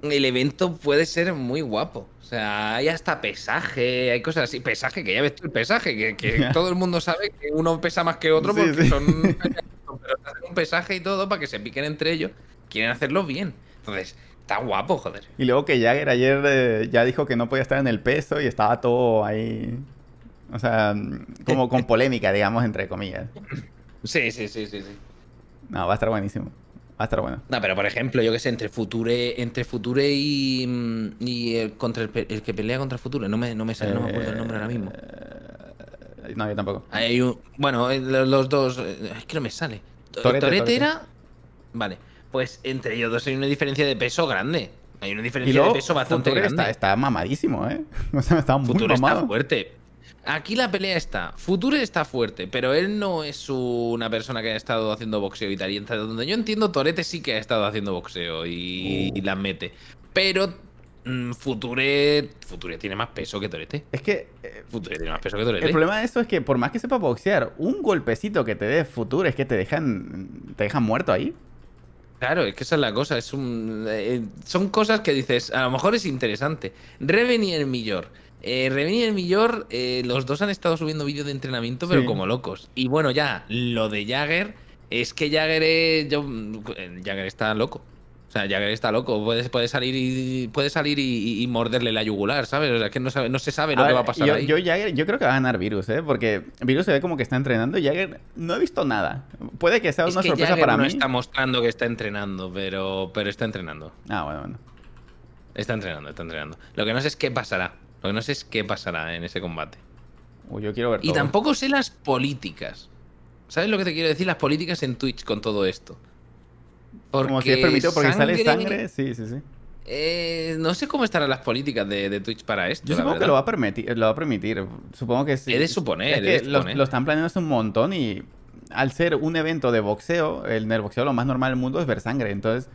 el evento puede ser muy guapo. O sea, hay hasta pesaje, hay cosas así. Pesaje, que ya ves tú el pesaje, que, todo el mundo sabe que uno pesa más que otro porque son. Pero hacen un pesaje y todo para que se piquen entre ellos. Quieren hacerlo bien. Entonces, está guapo, joder. Y luego que Jagger ayer eh, ya dijo que no podía estar en el peso y estaba todo ahí. O sea, como con polémica, digamos, entre comillas. Sí, sí, sí, sí. sí. No, va a estar buenísimo. Va a estar bueno. No, pero por ejemplo, yo que sé, entre Future, entre Future y, mm, y el, contra el, que pelea contra Future, no me, no me sale, no me acuerdo el nombre ahora mismo. Eh, no, yo tampoco. Hay un, bueno, eh, los dos, eh, es que no me sale. Torete, Vale, pues entre ellos dos hay una diferencia de peso grande. Hay una diferencia de peso bastante grande. Está, está, mamadísimo, ¿eh? O sea, está muy Future está fuerte, Aquí la pelea está. Future está fuerte, pero él no es una persona que ha estado haciendo boxeo y tal. Y donde yo entiendo, Torete sí que ha estado haciendo boxeo y, uh. la las mete. Pero mm, Future, Future tiene más peso que Torete. Es que. Eh, Future tiene más peso que Torete. El problema de eso es que, por más que sepa boxear, un golpecito que te dé Future es que te dejan, te dejan muerto ahí. Claro, es que esa es la cosa. Es un, eh, son cosas que dices, a lo mejor es interesante. Reven y el Millor eh, y el Millor, eh, los dos han estado subiendo vídeos de entrenamiento, pero como locos. Y bueno, ya, lo de Jagger, es que Jagger es, eh, Jagger está loco. O sea, Jagger está loco. Puede, puede salir y puede salir y, morderle la yugular, ¿sabes? O sea, que no, no se sabe lo que va a pasar yo, Yo, creo que va a ganar Virus, ¿eh? Porque Virus se ve como que está entrenando Jagger no he visto nada. Puede que sea una sorpresa para para no está mostrando que está entrenando, pero, pero está entrenando. Ah, bueno, bueno. Está entrenando, está entrenando. Lo que no sé es qué pasará. Lo que no sé es qué pasará en ese combate. Y ¿eh? tampoco sé las políticas. ¿Sabes lo que te quiero decir? Las políticas en Twitch con todo esto. Porque Como permitido, porque sale sangre. Sí, sí, sí. Eh, no sé cómo estarán las políticas de, Twitch para esto. Yo supongo que lo va, a permitir, eh, lo a permitir. Supongo que sí. He de suponer. Lo, están planeando un montón y al ser un evento de boxeo, el, el boxeo lo más normal del mundo es ver sangre. Entonces,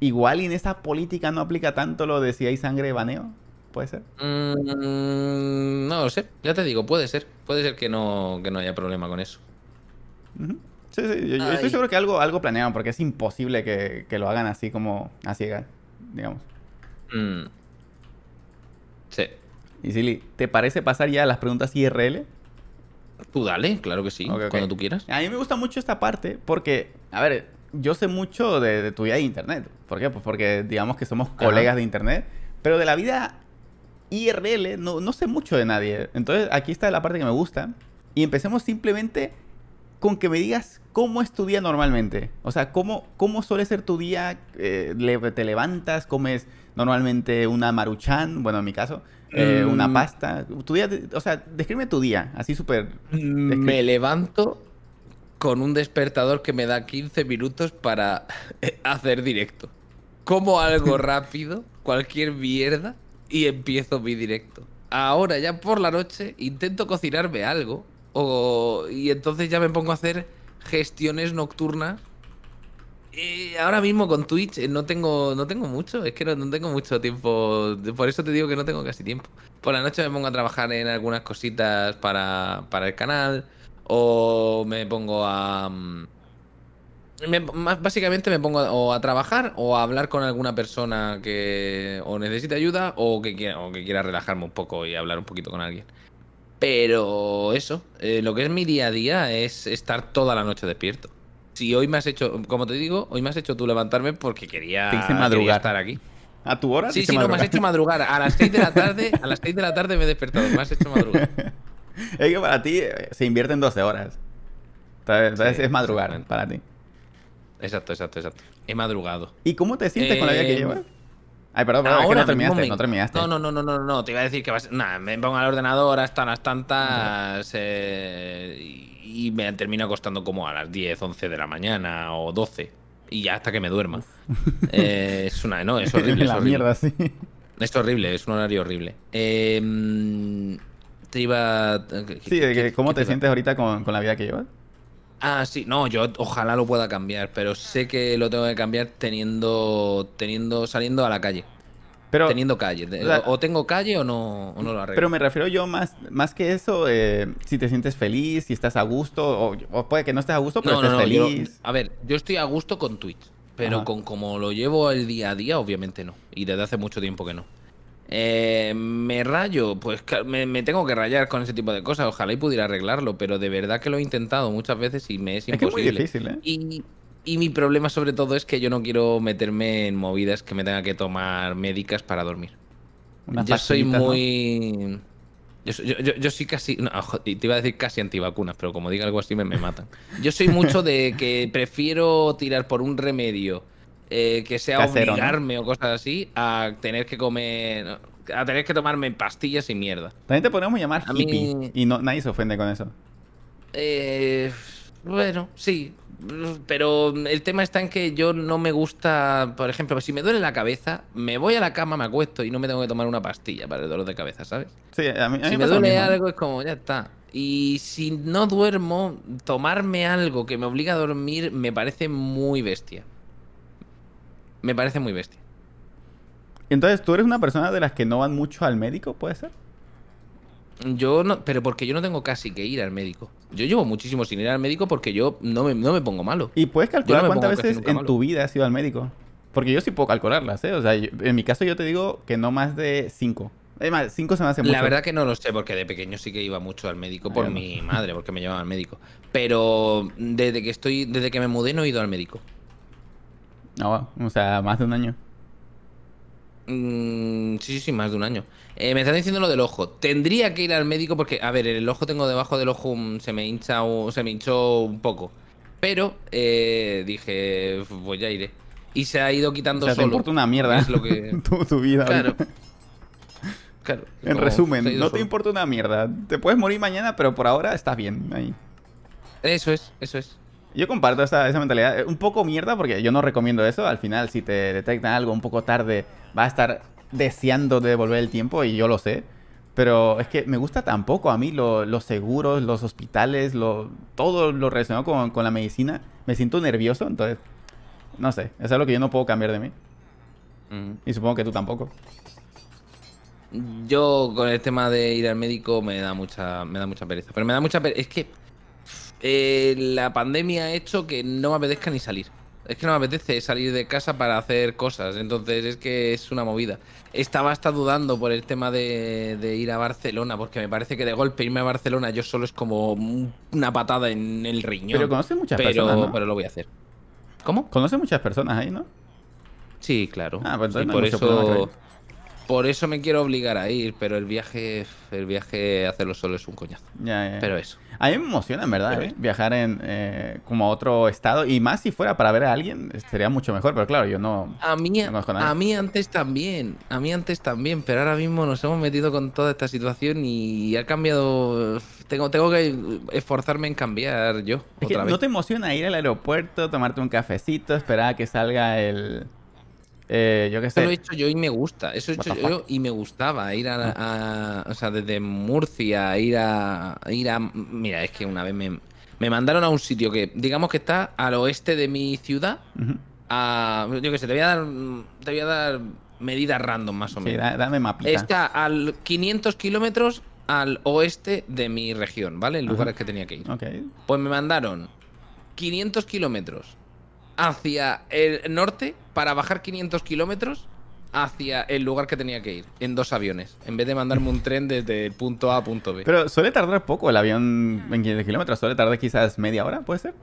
igual en esta política no aplica tanto lo de si hay sangre baneo. ¿Puede ser? Mm, no lo sé. Ya te digo, puede ser. Puede ser que no, no haya problema con eso. Sí, sí. Yo, estoy seguro que algo, algo planearon, porque es imposible que, lo hagan así como a ciegas, digamos. Mm. Sí. Y Silly, ¿te parece pasar ya a las preguntas IRL? Tú dale, claro que sí, cuando tú quieras. A mí me gusta mucho esta parte porque, a ver, yo sé mucho de, tu vida de internet. ¿Por qué? Pues porque digamos que somos colegas de internet, pero de la vida IRL, no, no sé mucho de nadie. Entonces aquí está la parte que me gusta. Y empecemos simplemente con que me digas cómo es tu día normalmente. O sea, cómo, cómo suele ser tu día. Eh, te levantas, comes normalmente una maruchan, bueno, en mi caso, eh, mm. una pasta. o sea, describe tu día, así súper. Mm, me levanto con un despertador que me da 15 minutos para hacer directo. Como algo rápido, cualquier mierda y empiezo mi directo. Ahora ya por la noche intento cocinarme algo o, y entonces ya me pongo a hacer gestiones nocturnas. Y ahora mismo con Twitch eh, no tengo, no tengo mucho, es que no, tengo mucho tiempo. Por eso te digo que no tengo casi tiempo. Por la noche me pongo a trabajar en algunas cositas para, para el canal o me pongo a... Mm, básicamente me pongo o a trabajar o a hablar con alguna persona que o necesite ayuda o que quiera, que quiera relajarme un poco y hablar un poquito con alguien. Pero eso, eh, lo que es mi día a día es estar toda la noche despierto. Si hoy me has hecho, como te digo, hoy me has hecho tú levantarme porque quería, madrugar. estar aquí. ¿A tu hora? Sí, sí, no, me has hecho madrugar. A las 6 de la tarde, a las 6 de la tarde me he despertado, me has hecho madrugar. es que para ti eh, se invierten 12 horas. es madrugar para ti. Exacto, exacto, exacto. He madrugado. ¿Y cómo te sientes con la vida que em, llevas? Ay, perdón, perdón es que no terminaste, no terminaste. No, no, no, no, no, no, te iba a decir que vas. Nada, me pongo al ordenador hasta las tantas eh, y me termino acostando como a las 10, 11 de la mañana o 12 y ya hasta que me duerma. Eh, es una, no, es horrible. Es la horrible. mierda, sí. Es horrible, es un horario horrible. Em, te iba. sí, ¿cómo te, te sientes ahorita con, con la vida que llevas? Ah, sí, no, yo ojalá lo pueda cambiar, pero sé que lo tengo que cambiar teniendo, teniendo saliendo a la calle. Pero, teniendo calle. O, tengo calle o no, lo arreglo. Pero me refiero yo más, más que eso, eh, si te sientes feliz, si estás a gusto, o, puede que no estés a gusto, pero no, feliz. a ver, yo estoy a gusto con Twitch, pero con como lo llevo el día a día, obviamente no. Y desde hace mucho tiempo que no. Eh, me rayo, pues me, tengo que rayar con ese tipo de cosas. Ojalá y pudiera arreglarlo, pero de verdad que lo he intentado muchas veces y me es, imposible. ¿eh? Y, mi problema sobre todo es que yo no quiero meterme en movidas que me tenga que tomar médicas para dormir. yo soy muy... Yo, soy casi... te iba a decir casi antivacunas, pero como diga algo así me matan. Yo soy mucho de que prefiero tirar por un remedio eh, que sea obligarme o cosas así a tener que comer, a tener que tomarme pastillas y mierda. También te podemos llamar a mí... y no, nadie se ofende con eso. Eh, bueno, sí. Pero el tema está en que yo no me gusta, por ejemplo, si me duele la cabeza, me voy a la cama, me acuesto y no me tengo que tomar una pastilla para el dolor de cabeza, ¿sabes? Sí, a mí, si me duele algo es como, ya está. Y si no duermo, tomarme algo que me obliga a dormir me parece muy bestia. Me parece muy bestia. Entonces, ¿tú eres una persona de las que no van mucho al médico, puede ser? Yo no, pero porque yo no tengo casi que ir al médico. Yo llevo muchísimo sin ir al médico porque yo no me, pongo malo. ¿Y puedes calcular cuántas veces en tu vida has ido al médico? Porque yo sí puedo calcularlas, ¿eh? O sea, en mi caso yo te digo que no más de cinco. Además, cinco se me hace mucho. La verdad que no lo sé, porque de pequeño sí que iba mucho al médico por mi madre, porque me llevaba al médico. Pero desde que estoy, desde que me mudé no he ido al médico. No, o sea, más de un año. Mm, sí, sí, sí, más de un año. Eh, me están diciendo lo del ojo. Tendría que ir al médico porque, a ver, el ojo tengo debajo del ojo, mm, se me hincha se me hinchó un poco. Pero eh, dije, pues ya iré. Eh". Y se ha ido quitando o sea, Te importa una mierda es lo que... tu, vida. Claro. en resumen, no te importa una mierda. Te puedes morir mañana, pero por ahora estás bien ahí. Eso es, eso es. Yo comparto esa, mentalidad. Eh, un poco mierda, porque yo no recomiendo eso. Al final, si te detectan algo un poco tarde, va a estar deseando de devolver el tiempo, y yo lo sé. Pero es que me gusta tampoco a mí los seguros, los hospitales, lo, todo lo relacionado con, la medicina. Me siento nervioso, entonces, no sé, es algo que yo no puedo cambiar de mí. Mm. Y supongo que tú tampoco. Yo con el tema de ir al médico me da mucha, me da mucha pereza. Pero me da mucha pereza. Es que eh, la pandemia ha hecho que no me apetezca ni salir. Es que no me apetece salir de casa para hacer cosas. Entonces es que es una movida. Estaba hasta dudando por el tema de, ir a Barcelona, porque me parece que de golpe irme a Barcelona yo solo es como una patada en el riñón. Pero conoce muchas personas. Pero lo voy a hacer. ¿Cómo? Conoce muchas personas ahí, ¿no? Sí, claro. Ah, pues por eso. Por eso me quiero obligar a ir, pero el viaje, el viaje hacerlo solo es un coñazo. Ya, ya. Pero eso. A mí me emociona, en verdad, ¿eh? viajar en eh, como a otro estado y más si fuera para ver a alguien sería mucho mejor, pero claro, yo no. A mí, a, mí antes también, a mí antes también, pero ahora mismo nos hemos metido con toda esta situación y ha cambiado. Tengo, tengo que esforzarme en cambiar yo. otra vez. ¿No te emociona ir al aeropuerto, tomarte un cafecito, esperar a que salga el eh, yo que sé. Eso lo he hecho yo y me gusta. Eso he hecho yo y me gustaba. Ir ah. a, O sea, desde Murcia, ir a. ir a. Mira, es que una vez me, me mandaron a un sitio que, digamos que está al oeste de mi ciudad. a, yo que sé, te voy a dar. Te voy a dar medidas random, más o menos. dame mapita. Está al 500 kilómetros al oeste de mi región, ¿vale? En lugares que tenía que ir. Pues me mandaron 500 kilómetros hacia el norte para bajar 500 kilómetros hacia el lugar que tenía que ir, en dos aviones, en vez de mandarme un tren desde el punto A a punto B. Pero suele tardar poco el avión en 500 kilómetros, suele tardar quizás media hora, ¿puede ser?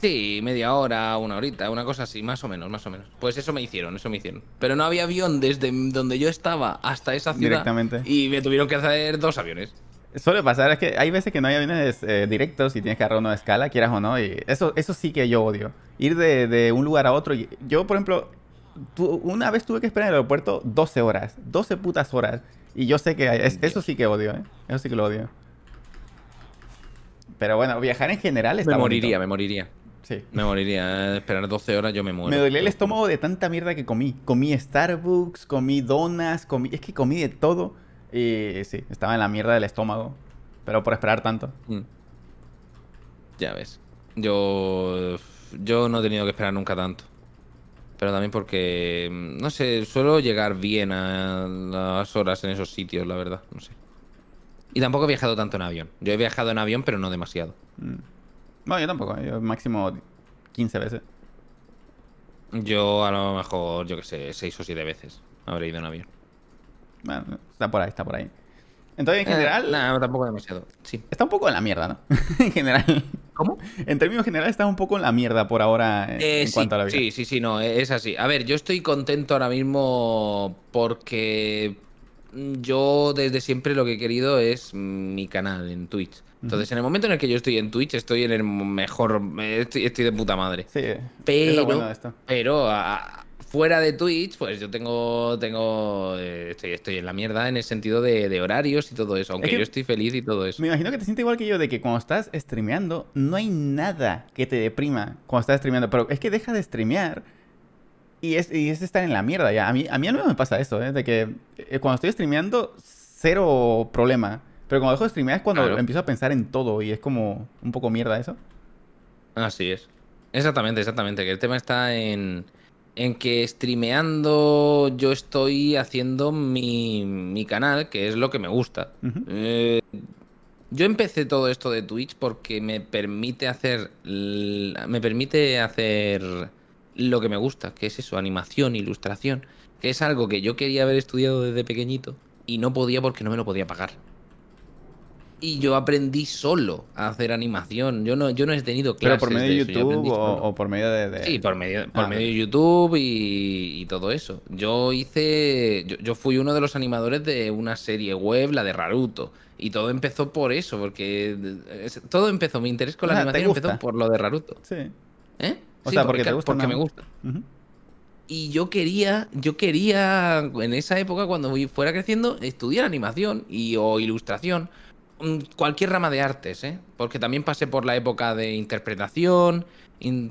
Sí, media hora, una horita, una cosa así, más o menos, más o menos. Pues eso me hicieron, eso me hicieron. Pero no había avión desde donde yo estaba hasta esa ciudad. Y me tuvieron que hacer dos aviones. Suele pasar, es que hay veces que no hay aviones eh, directos y tienes que agarrar uno de escala, quieras o no, y eso, eso sí que yo odio. Ir de, un lugar a otro. yo, por ejemplo, una vez tuve que esperar en el aeropuerto 12 horas, 12 putas horas. Y yo sé que eso sí que odio, ¿eh? Eso sí que lo odio. Pero bueno, viajar en general está Me moriría, me moriría. Sí. Me moriría. Eh, esperar 12 horas yo me muero. Me dolía el estómago de tanta mierda que comí. Comí Starbucks, comí donas, comí... Es que comí de todo. Y sí, estaba en la mierda del estómago. Pero por esperar tanto. Mm. Ya ves. Yo. Yo no he tenido que esperar nunca tanto. Pero también porque. Mm, no sé, suelo llegar bien a las horas en esos sitios, la verdad. No sé. Y tampoco he viajado tanto en avión. Yo he viajado en avión, pero no demasiado. Mm. No, yo tampoco. máximo 15 veces. Yo a lo mejor, yo qué sé, 6 o 7 veces habré ido en avión está por ahí, está por ahí. Entonces, en eh, general. no, tampoco demasiado. Sí. Está un poco en la mierda, ¿no? en general. ¿Cómo? En términos generales, está un poco en la mierda por ahora eh, eh, en cuanto a la vida. Sí, sí, sí, no, es así. A ver, yo estoy contento ahora mismo porque mm, yo desde siempre lo que he querido es mm, mi canal en Twitch. Entonces, en el momento en el que yo estoy en Twitch, estoy en el mejor. Estoy, de puta madre. Sí, es pero fuera de Twitch, pues yo tengo, tengo, eh, estoy, en la mierda en el sentido de, horarios y todo eso, aunque yo estoy feliz y todo eso. Me imagino que te sientes igual que yo, de que cuando estás streameando, no hay nada que te deprima cuando estás streameando, pero es que deja de streamear y es, estar en la mierda ya. A mí, a mí no me pasa eso, ¿eh? de que eh, cuando estoy streameando, cero problema. Pero cuando dejo de streamear es cuando empiezo a pensar en todo y es como un poco mierda eso. Así es. Exactamente, exactamente. Que el tema está en en que streameando yo estoy haciendo mi, canal, que es lo que me gusta. Eh, yo empecé todo esto de Twitch porque me permite hacer. Me permite hacer lo que me gusta, que es eso, animación, ilustración. Que es algo que yo quería haber estudiado desde pequeñito y no podía porque no me lo podía pagar y yo aprendí solo a hacer animación. Yo no, yo no he tenido clases. Pero por medio de, YouTube o, por medio de, Sí, por medio, por ah, medio de YouTube y, todo eso. Yo hice. Yo, fui uno de los animadores de una serie web, la de Raruto. Y todo empezó por eso, porque todo empezó. Mi interés con la animación empezó por lo de Raruto. Sí. ¿Eh? O sea, porque, me gusta. Y yo quería, yo quería, en esa época, cuando fuera creciendo, estudiar animación y, o ilustración Mm, cualquier rama de artes, ¿eh? porque también pasé por la época de interpretación,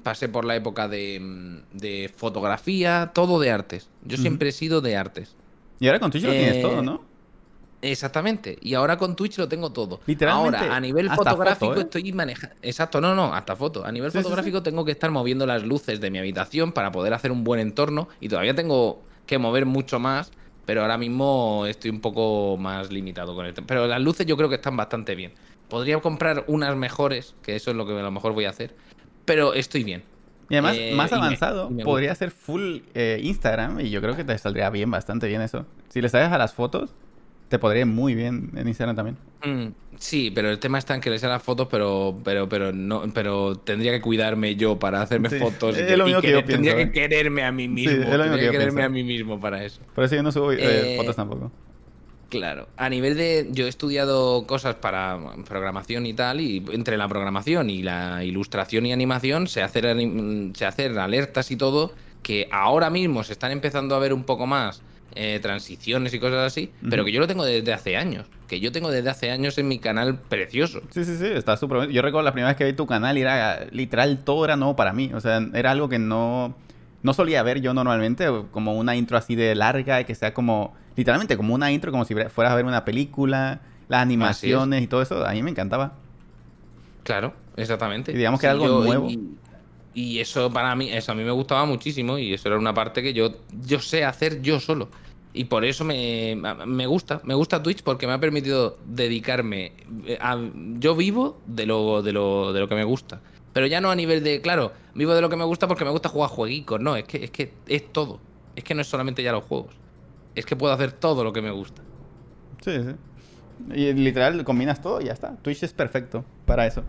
pasé por la época mm, de, fotografía, todo de artes. Yo siempre he sido de artes. Y ahora con Twitch lo tienes eh, todo, ¿no? Exactamente, y ahora con Twitch lo tengo todo. Literalmente. Ahora, a nivel fotográfico ¿eh? estoy manejando. Exacto, no, no, hasta foto. A nivel fotográfico tengo que estar moviendo las luces de mi habitación para poder hacer un buen entorno y todavía tengo que mover mucho más pero ahora mismo estoy un poco más limitado con esto. Pero las luces yo creo que están bastante bien. Podría comprar unas mejores, que eso es lo que a lo mejor voy a hacer. Pero estoy bien. Y además, eh, más avanzado, podría ser full eh, Instagram y yo creo que te saldría bien, bastante bien eso. Si le sabes a las fotos, te podría muy bien en Instagram también. Mm, sí, pero el tema está en que les las fotos, pero, pero, pero no, pero tendría que cuidarme yo para hacerme fotos. Es lo que, yo tendría que ¿eh? quererme a mí mismo. tendría que, quererme a mí mismo para eso. Por eso yo no subo eh, eh, fotos tampoco. Claro, a nivel de. Yo he estudiado cosas para programación y tal, y entre la programación y la ilustración y animación se hacen, se hacen alertas y todo, que ahora mismo se están empezando a ver un poco más eh, transiciones y cosas así, pero que yo lo tengo desde hace años. Que yo tengo desde hace años en mi canal precioso. Sí, sí, sí, está súper bien. Yo recuerdo la primera vez que vi tu canal y era literal, todo era nuevo para mí. O sea, era algo que no, no solía ver yo normalmente, como una intro así de larga, que sea como, literalmente, como una intro, como si fueras a ver una película, las animaciones y todo eso. A mí me encantaba. Claro, exactamente. digamos que era algo nuevo. Y eso para mí, eso a mí me gustaba muchísimo y eso era una parte que yo, yo sé hacer yo solo. Y por eso me, gusta, me gusta Twitch porque me ha permitido dedicarme eh, a, yo vivo de lo, de lo, de lo que me gusta. Pero ya no a nivel de, claro, vivo de lo que me gusta porque me gusta jugar jueguicos, no, es que es que es todo. Es que no es solamente ya los juegos. Es que puedo hacer todo lo que me gusta. Sí, sí. Y literal combinas todo y ya está. Twitch es perfecto para eso.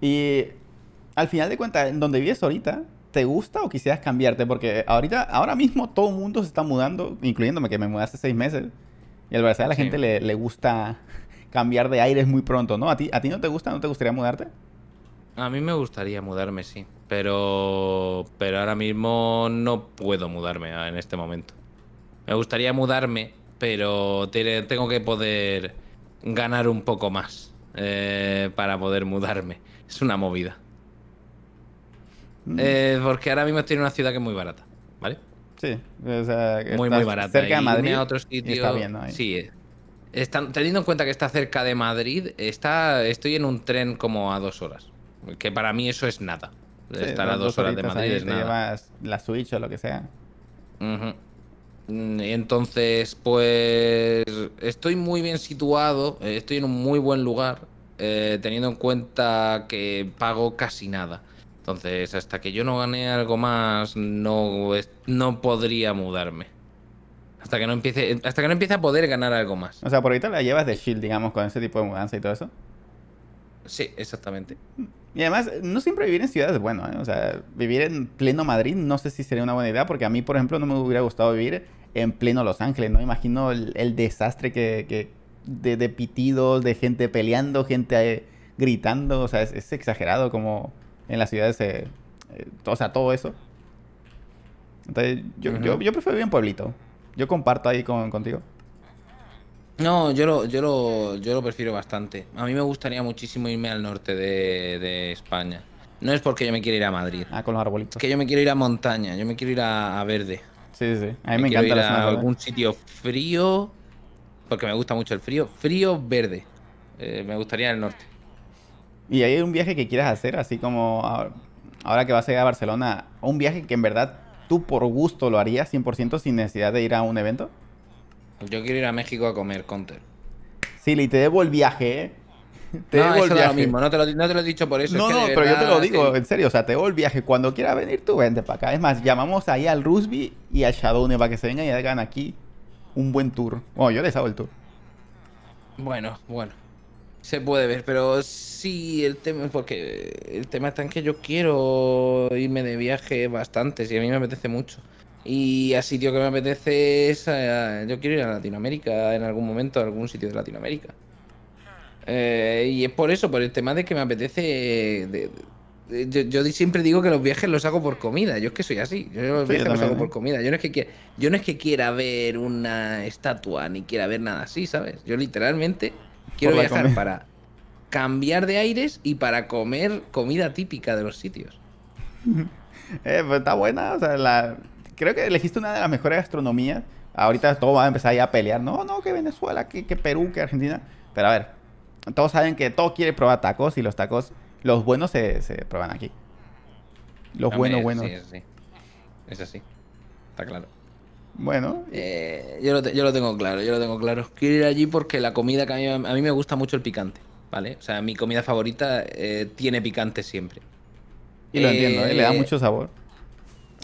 Y al final de cuentas, en donde vives ahorita, ¿te gusta o quisieras cambiarte? Porque ahorita, ahora mismo todo el mundo se está mudando, incluyéndome que me mudé hace seis meses. Y al parecer a la gente le, gusta cambiar de aires muy pronto, ¿no? ¿A ti, ¿A ti no te gusta? ¿No te gustaría mudarte? A mí me gustaría mudarme, sí. Pero, pero ahora mismo no puedo mudarme ah, en este momento. Me gustaría mudarme, pero tengo que poder ganar un poco más eh, para poder mudarme. Es una movida. Mm. Eh, porque ahora mismo estoy en una ciudad que es muy barata, ¿vale? Sí, o sea, muy, barata. Cerca de Madrid. A otro teniendo en cuenta que está cerca de Madrid, está, estoy en un tren como a dos horas. Que para mí eso es nada. Estar a dos, horas de Madrid la Switch o lo que sea. Mm, entonces, pues estoy muy bien situado, eh, estoy en un muy buen lugar, eh, teniendo en cuenta que pago casi nada. Entonces, hasta que yo no gane algo más, no, no podría mudarme. Hasta que no empiece, hasta que no empiece a poder ganar algo más. O sea, por ahorita la llevas de shield, digamos, con ese tipo de mudanza y todo eso. Sí, exactamente. Y además, no siempre vivir en ciudades es bueno, ¿eh? O sea, vivir en pleno Madrid no sé si sería una buena idea, porque a mí, por ejemplo, no me hubiera gustado vivir en pleno Los Ángeles, ¿no? Imagino el, desastre que, de, pitidos, de gente peleando, gente eh, gritando, o sea, es exagerado como en las ciudades, eh, eh, o sea, todo eso. Entonces, yo, yo, prefiero vivir en pueblito. Yo comparto ahí contigo. No, yo lo, yo, lo, yo lo prefiero bastante. A mí me gustaría muchísimo irme al norte de, España. No es porque yo me quiera ir a Madrid. Ah, con los arbolitos. Es que yo me quiero ir a montaña, yo me quiero ir a, verde. Sí, sí, A mí me, encanta la zona a algún sitio frío, porque me gusta mucho el frío. Frío verde. Eh, me gustaría el norte. ¿Y hay un viaje que quieras hacer, así como ahora, que vas a ir a Barcelona, un viaje que en verdad tú por gusto lo harías 100% sin necesidad de ir a un evento? Yo quiero ir a México a comer conter Sí, y te debo el viaje, ¿eh? Te debo el viaje. Lo mismo. No, te lo, he dicho por eso. No, no, pero yo te lo digo, en serio. O sea, te debo el viaje. Cuando quieras venir, tú vente para acá. Es más, llamamos ahí al Rusby y al Shadowne para que se vengan y hagan aquí un buen tour. Bueno, yo les hago el tour. Bueno, bueno se puede ver, pero sí, el tema, porque el tema está en que yo quiero irme de viaje bastante, y a mí me apetece mucho. Y a sitio que me apetece es. yo quiero ir a Latinoamérica en algún momento, a algún sitio de Latinoamérica. Eh, y es por eso, por el tema de que me apetece. yo, siempre digo que los viajes los hago por comida. Yo es que soy así. Yo los viajes los hago por ¿eh? comida. Yo no, es que yo no es que quiera ver una estatua ni quiera ver nada así, ¿sabes? Yo literalmente Quiero viajar para cambiar de aires y para comer comida típica de los sitios. eh, pues está buena, creo que elegiste una de las mejores gastronomías. Ahorita todo va a empezar a pelear. No, no, que Venezuela, que, Perú, que Argentina. Pero a ver, todos saben que todo quiere probar tacos y los tacos, los buenos se, se prueban aquí. Los buenos, buenos. Sí, sí. Es así. Está claro. Bueno. Eh, yo, lo yo, lo tengo claro, yo lo tengo claro. Quiero ir allí porque la comida que a mí, me gusta mucho el picante, ¿vale? O sea, mi comida favorita eh, tiene picante siempre. Y lo entiendo, ¿eh? le da mucho sabor.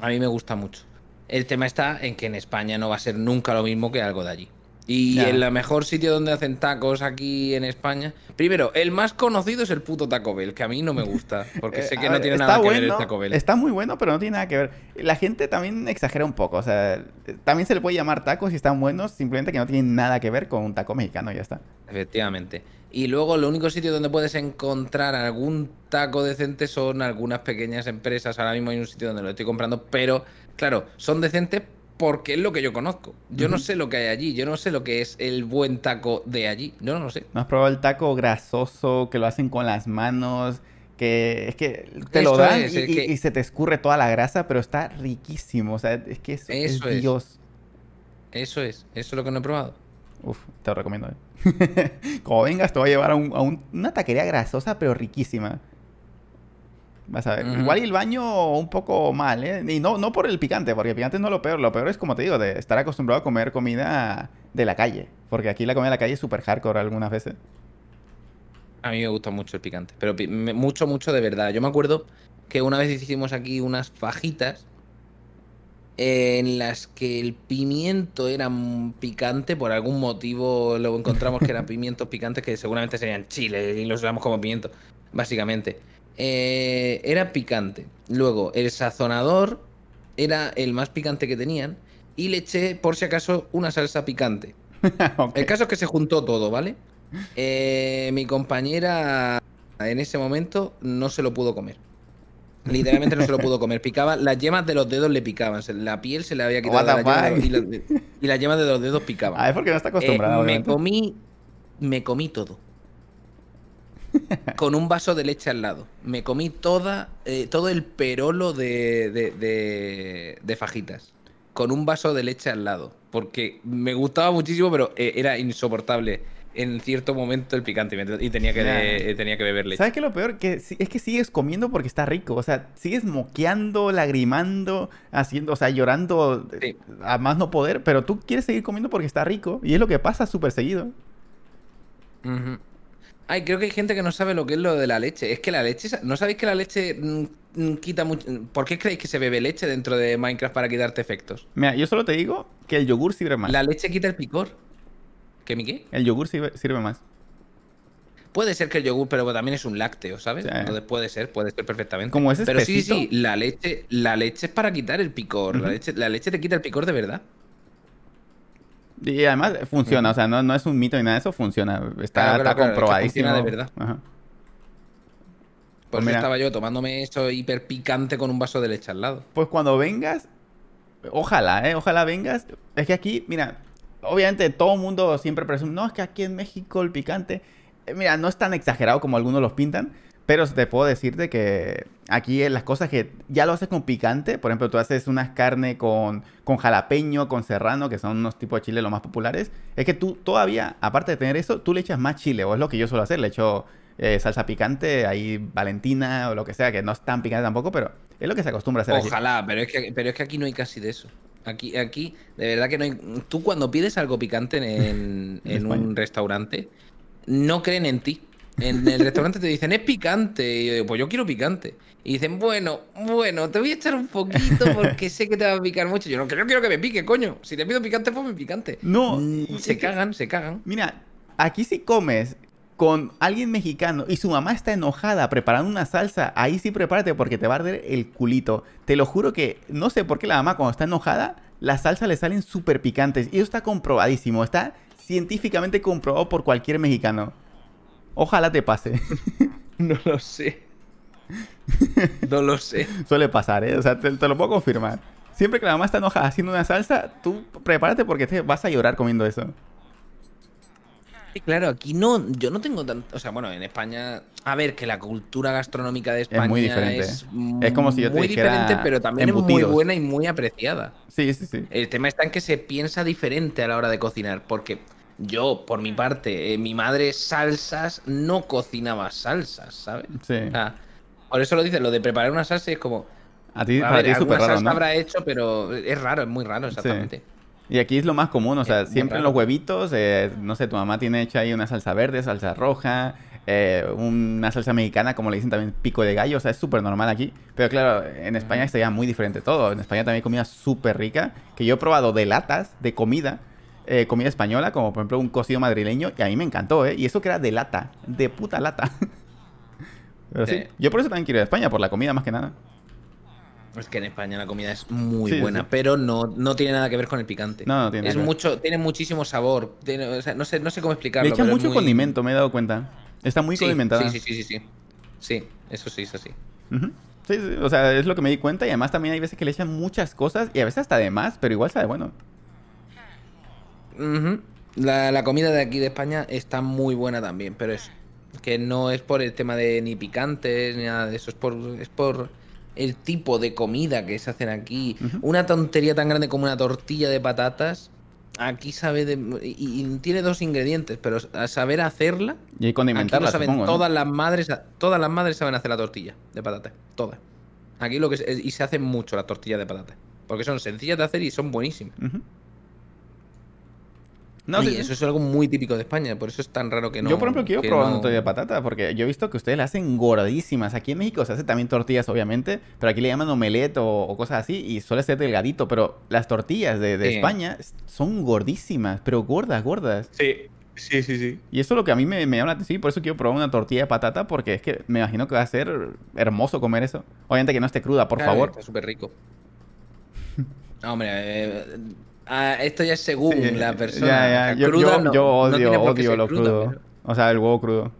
A mí me gusta mucho. El tema está en que en España no va a ser nunca lo mismo que algo de allí. Y en el mejor sitio donde hacen tacos aquí en España. Primero, el más conocido es el puto Taco Bell, que a mí no me gusta. Porque sé eh, que no tiene nada que ver el Taco Está muy bueno, pero no tiene nada que ver. La gente también exagera un poco. O sea, también se le puede llamar tacos y están buenos, simplemente que no tienen nada que ver con un taco mexicano, ya está. Efectivamente. Y luego, el único sitio donde puedes encontrar algún taco decente son algunas pequeñas empresas. Ahora mismo hay un sitio donde lo estoy comprando, pero claro, son decentes, porque es lo que yo conozco. Yo no sé lo que hay allí, yo no sé lo que es el buen taco de allí, yo no lo sé. ¿No has probado el taco grasoso que lo hacen con las manos? Que es que te lo dan y, se te escurre toda la grasa, pero está riquísimo. O sea, es que es eso es Dios. Es. Eso es, eso es lo que no he probado. Uf, te lo recomiendo. Eh. Como vengas, te voy a llevar a, una taquería grasosa, pero riquísima a ver. Igual y el baño un poco mal, ¿eh? Y no, no por el picante, porque el picante no es lo peor. Lo peor es, como te digo, de estar acostumbrado a comer comida de la calle. Porque aquí la comida de la calle es súper hardcore algunas veces. A mí me gusta mucho el picante. Pero mucho, mucho de verdad. Yo me acuerdo que una vez hicimos aquí unas fajitas en las que el pimiento era picante, por algún motivo lo encontramos que eran pimientos picantes que seguramente serían chiles y los usamos como pimiento, básicamente. Eh, era picante. Luego, el sazonador era el más picante que tenían. Y le eché, por si acaso, una salsa picante. El caso es que se juntó todo, ¿vale? Eh, mi compañera en ese momento no se lo pudo comer. Literalmente no se lo pudo comer. Picaba, las yemas de los dedos le picaban. La piel se le había quitado y, las yemas de los dedos picaban. Ah, es porque no está acostumbrado. Eh, me comí. Me comí todo con un vaso de leche al lado. Me comí toda, eh, todo el perolo de, de, de, fajitas. Con un vaso de leche al lado. Porque me gustaba muchísimo, pero eh, era insoportable en cierto momento el picante y tenía que, eh, tenía que beber leche. ¿Sabes qué lo peor? es que sigues comiendo porque está rico. O sea, sigues moqueando, lagrimando, haciendo, o sea, llorando a más no poder, pero tú quieres seguir comiendo porque está rico. Y es lo que pasa súper seguido. Ay, creo que hay gente que no sabe lo que es lo de la leche. Es que la leche. ¿No sabéis que la leche mm, mm, quita mucho. ¿Por qué creéis que se bebe leche dentro de Minecraft para quitarte efectos? Mira, yo solo te digo que el yogur sirve más. La leche quita el picor. ¿Qué, mi El yogur sirve, más. Puede ser que el yogur, pero también es un lácteo, ¿sabes? Entonces puede ser, puede ser perfectamente. Como es Pero sí, sí, la leche, la leche es para quitar el picor. la leche te quita el picor de verdad. Y además eh, funciona, o sea, no, es un mito ni nada de eso, funciona. Está, ah, claro, está de verdad. pues, pues estaba yo tomándome eso hiper picante con un vaso de leche al lado. Pues cuando vengas, ojalá, eh, Ojalá vengas. Es que aquí, mira, obviamente todo el mundo siempre presume, no, es que aquí en México el picante, eh, mira, no es tan exagerado como algunos los pintan, pero te puedo decirte que aquí eh, las cosas que ya lo haces con picante, por ejemplo, tú haces unas carne con, con jalapeño, con serrano, que son unos tipos de chile los más populares, es que tú todavía, aparte de tener eso, tú le echas más chile, o es lo que yo suelo hacer, le echo eh, salsa picante, ahí Valentina o lo que sea, que no es tan picante tampoco, pero es lo que se acostumbra a hacer. Ojalá, Pero, es que, pero es que aquí no hay casi de eso. Aquí, aquí, de verdad que no hay. Tú cuando pides algo picante en, en un restaurante, no creen en ti. En el restaurante te dicen, es picante. Y yo digo, pues yo quiero picante. Y dicen, bueno, bueno, te voy a echar un poquito porque sé que te va a picar mucho. Yo no, quiero que me pique, coño. Si te pido picante, pues picante. No. Mm, se cagan, se cagan. Mira, aquí si comes con alguien mexicano y su mamá está enojada preparando una salsa, ahí sí prepárate porque te va a arder el culito. Te lo juro que no sé por qué la mamá cuando está enojada, la salsa le salen súper picantes. Y eso está comprobadísimo, está científicamente comprobado por cualquier mexicano. Ojalá te pase. No lo sé. No lo sé. Suele pasar, ¿eh? O sea, te, lo puedo confirmar. Siempre que la mamá está enojada haciendo una salsa, tú prepárate porque te vas a llorar comiendo eso. claro, aquí no, yo no tengo tanto. O sea, bueno, en España. A ver, que la cultura gastronómica de España es muy diferente. Es, como si yo te Muy diferente, pero también es muy buena y muy apreciada. Sí, sí, sí. El tema está en que se piensa diferente a la hora de cocinar, porque yo, por mi mm. parte, eh, mi madre salsas no cocinaba salsas, ¿sabes? Sí. O por eso lo dicen, lo de preparar una salsa es como. A ti, ti raro. ¿no? habrá hecho, pero es raro, es muy raro, exactamente. Y aquí es lo más común, o sea, siempre en los huevitos, eh, no sé, tu mamá tiene hecha ahí una salsa verde, salsa roja, eh, una salsa mexicana, como le dicen también, pico de gallo, o sea, es súper normal aquí. Pero claro, en España estaría muy diferente todo. En España también hay comida súper rica, que yo he probado de latas de comida eh, comida española, como por ejemplo un cocido madrileño, Que a mí me encantó, ¿eh? Y eso que era de lata, de puta lata. yo por eso también quiero ir a España, por la comida más que nada. Es que en España la comida es muy buena, pero no, no tiene nada que ver con el picante. No, no tiene es mucho, Tiene muchísimo sabor. no, sé, no sé cómo explicarlo. Le echan mucho condimento, me he dado cuenta. Está muy sí, condimentada. Sí, sí, sí, sí. Sí, eso sí es así. sí, o sea, es lo que me di cuenta. Y además también hay veces que le echan muchas cosas y a veces hasta de más, pero igual sabe bueno la, comida de aquí de España está muy buena también, pero es que no es por el tema de ni picantes ni nada de eso, es por, es por el tipo de comida que se hacen aquí. Una tontería tan grande como una tortilla de patatas, aquí sabe de, y, tiene dos ingredientes, pero saber hacerla y condimentarla. Aquí lo todas las madres, todas las madres saben hacer la tortilla de patatas, todas. Aquí lo que y se hacen mucho las tortillas de patatas, porque son sencillas de hacer y son buenísimas sí, eso es algo muy típico de España, por eso es tan raro que no. Yo, por ejemplo, quiero probar una tortilla de patata, porque yo he visto que ustedes la hacen gordísimas. Aquí en México se hace también tortillas, obviamente, pero aquí le llaman omelette o, cosas así, y suele ser delgadito, pero las tortillas de, España son gordísimas, pero gordas, gordas. Sí. Sí, sí, sí. Y eso es lo que a mí me, llama la atención por eso quiero probar una tortilla de patata porque es que me imagino que va a ser hermoso comer eso. Obviamente que no esté cruda, por favor. Está súper rico. No, hombre, eh, Ah, esto ya es según la persona. Yo, odio, lo crudo. O sea, el huevo crudo.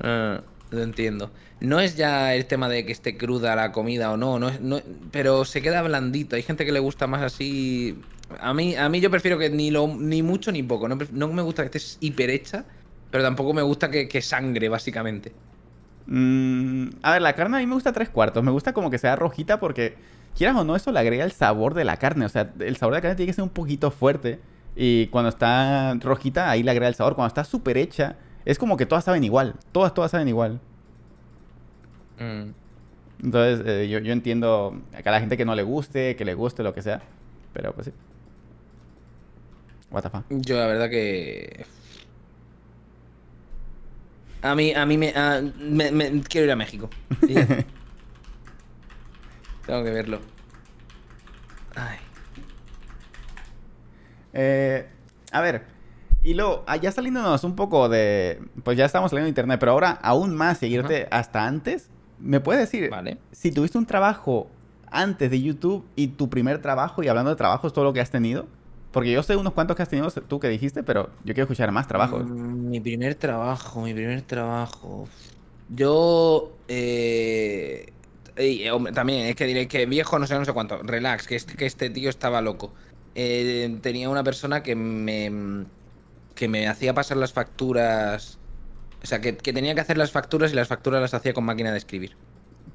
Ah, lo entiendo. No es ya el tema de que esté cruda la comida o no, no, pero se queda blandito. Hay gente que le gusta más así. A mí, a mí yo prefiero que ni lo, ni mucho ni poco. No, me gusta que esté hiperhecha, pero tampoco me gusta que, sangre, básicamente. Mm, a ver, la carne a mí me gusta tres cuartos. Me gusta como que sea rojita porque quieras o no, eso le agrega el sabor de la carne. O sea, el sabor de la carne tiene que ser un poquito fuerte. Y cuando está rojita, ahí le agrega el sabor. Cuando está súper hecha, es como que todas saben igual. Todas, todas saben igual. Mm. Entonces, eh, yo, entiendo a cada gente que no le guste, que le guste, lo que sea. Pero pues sí. What Yo la verdad que... A mí, a mí me, ah, me... Quiero ir a México. Tengo que verlo. Ay. Eh, a ver, y luego, ah, ya saliéndonos un poco de. Pues ya estamos saliendo de internet, pero ahora aún más seguirte hasta antes. ¿Me puedes decir vale. si tuviste un trabajo antes de YouTube y tu primer trabajo, y hablando de trabajos, todo lo que has tenido? Porque yo sé unos cuantos que has tenido tú que dijiste, pero yo quiero escuchar más trabajos. Mm, mi primer trabajo, mi primer trabajo. Yo. Eh eh, también, es que diré que viejo, no sé, no sé cuánto. Relax, que este, que este tío estaba loco. Eh, tenía una persona que me. que me hacía pasar las facturas. O sea, que, tenía que hacer las facturas y las facturas las hacía con máquina de escribir.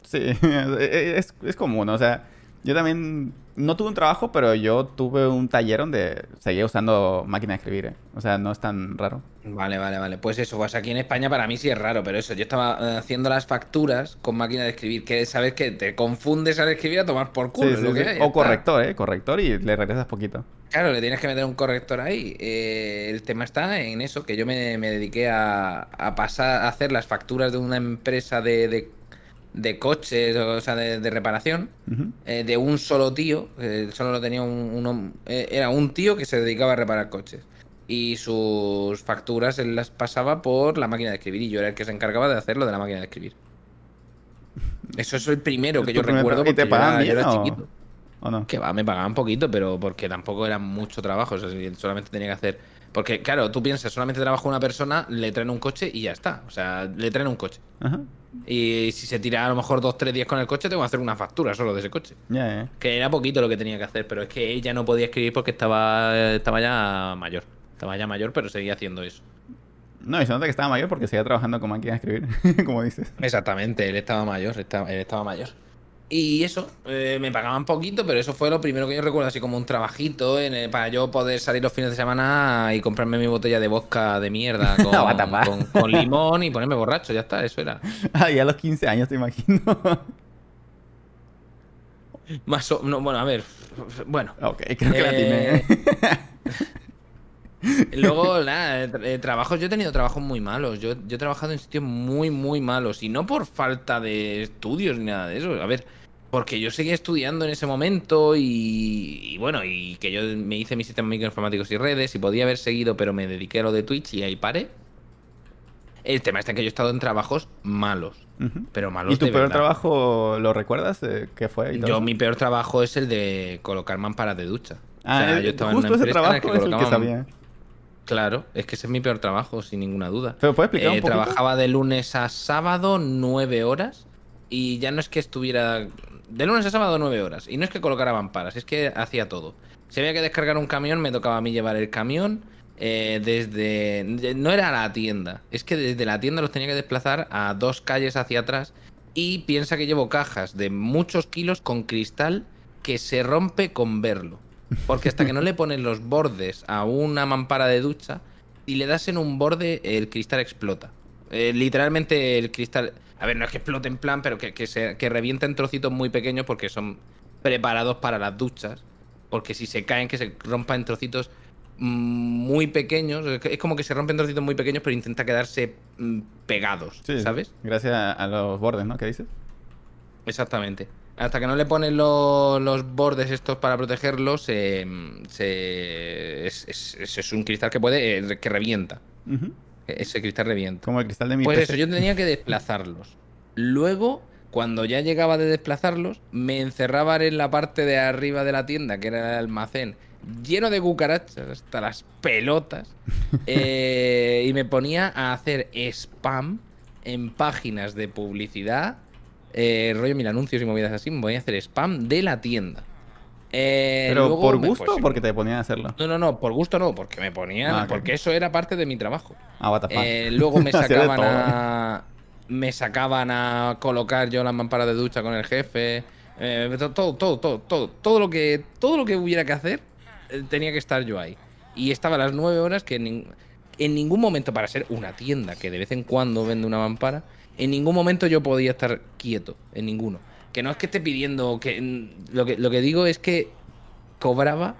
Sí, es, es común, o sea, yo también no tuve un trabajo, pero yo tuve un taller donde seguía usando máquina de escribir. ¿eh? O sea, no es tan raro. Vale, vale, vale. Pues eso, pues aquí en España para mí sí es raro, pero eso, yo estaba eh, haciendo las facturas con máquina de escribir, que sabes que te confundes al escribir a tomar por culo. lo o corrector, ¿eh? Corrector y le regresas poquito. Claro, le tienes que meter un corrector ahí. Eh, el tema está en eso, que yo me, dediqué a, pasar a hacer las facturas de una empresa de de coches, o sea, de, reparación, eh, de un solo tío, eh, solo lo tenía uno eh, era un tío que se dedicaba a reparar coches. Y sus facturas él las pasaba por la máquina de escribir y yo era el que se encargaba de hacerlo de la máquina de escribir. Eso es el primero que yo recuerdo que te pagaban yo, era, chiquito. Que me pagaban poquito, pero porque tampoco era mucho trabajo, solamente tenía que hacer... Porque claro, tú piensas, solamente trabajo una persona, le traen un coche y ya está, o sea, le traen un coche. Y si se tira a lo mejor dos, tres días con el coche, tengo que hacer una factura solo de ese coche. eh. Que era poquito lo que tenía que hacer, pero es que ella no podía escribir porque estaba, estaba ya mayor. Estaba ya mayor, pero seguía haciendo eso. No, y se nota que estaba mayor porque seguía trabajando como máquina a escribir, como dices. Exactamente, él estaba mayor, él estaba mayor. Y eso, eh, me pagaban poquito, pero eso fue lo primero que yo recuerdo, así como un trabajito para yo poder salir los fines de semana y comprarme mi botella de vodka de mierda con, limón y ponerme borracho, ya está, eso era. Ah, a los 15 años, te imagino. Más bueno, a ver, bueno. Ok, creo que la eh, ¿eh? Luego, nada, eh, trabajos, yo he tenido trabajos muy malos. Yo, yo he trabajado en sitios muy, muy malos. Y no por falta de estudios ni nada de eso. A ver, porque yo seguía estudiando en ese momento y, bueno, y que yo me hice mis sistemas microinformáticos y redes y podía haber seguido, pero me dediqué a lo de Twitch y ahí paré. El tema está que yo he estado en trabajos malos, pero malos ¿Y tu peor trabajo lo recuerdas? Eh, ¿Qué fue? yo, mi peor trabajo es el de colocar mamparas de ducha. Ah, Claro, es que ese es mi peor trabajo, sin ninguna duda. puedes explicar eh, Trabajaba de lunes a sábado, nueve horas y ya no es que estuviera de lunes a sábado nueve horas. Y no es que colocara mamparas es que hacía todo. se había que descargar un camión, me tocaba a mí llevar el camión. Eh, desde. no era la tienda. Es que desde la tienda los tenía que desplazar a dos calles hacia atrás. Y piensa que llevo cajas de muchos kilos con cristal que se rompe con verlo. Porque hasta que no le ponen los bordes a una mampara de ducha, y le das en un borde, el cristal explota. Eh, literalmente el cristal. A ver, no es que explote en plan, pero que, que, se, que revienten trocitos muy pequeños porque son preparados para las duchas. Porque si se caen, que se rompan en trocitos mm, muy pequeños. Es como que se rompen trocitos muy pequeños, pero intenta quedarse mm, pegados, ¿sabes? Gracias a los bordes, ¿no? ¿Qué dices? Exactamente. Hasta que no le ponen los bordes estos para protegerlos, mm, es, un cristal que puede, eh, que revienta. E-, ese cristal reviento. Como el cristal de mi Pues eso, yo tenía que desplazarlos. Luego, cuando ya llegaba de desplazarlos, me encerraba en la parte de arriba de la tienda, que era el almacén, lleno de cucarachas hasta las pelotas, eh, y me ponía a hacer spam en páginas de publicidad, eh, rollo mil anuncios y movidas así, me ponía a hacer spam de la tienda. ¿Pero por gusto o porque te ponían a hacerlo? No, no, no, por gusto no, porque me ponían, porque eso era parte de mi trabajo. Ah, luego me sacaban a. Me sacaban a colocar yo las mamparas de ducha con el jefe. todo, todo, todo, todo, todo lo que. Todo lo que hubiera que hacer, tenía que estar yo ahí. Y estaba a las nueve horas que en, en ningún momento, para ser una tienda que de vez en cuando vende una mampara, en ningún momento yo podía estar quieto, en ninguno. Que no es que esté pidiendo. Que, lo, que, lo que digo es que cobraba.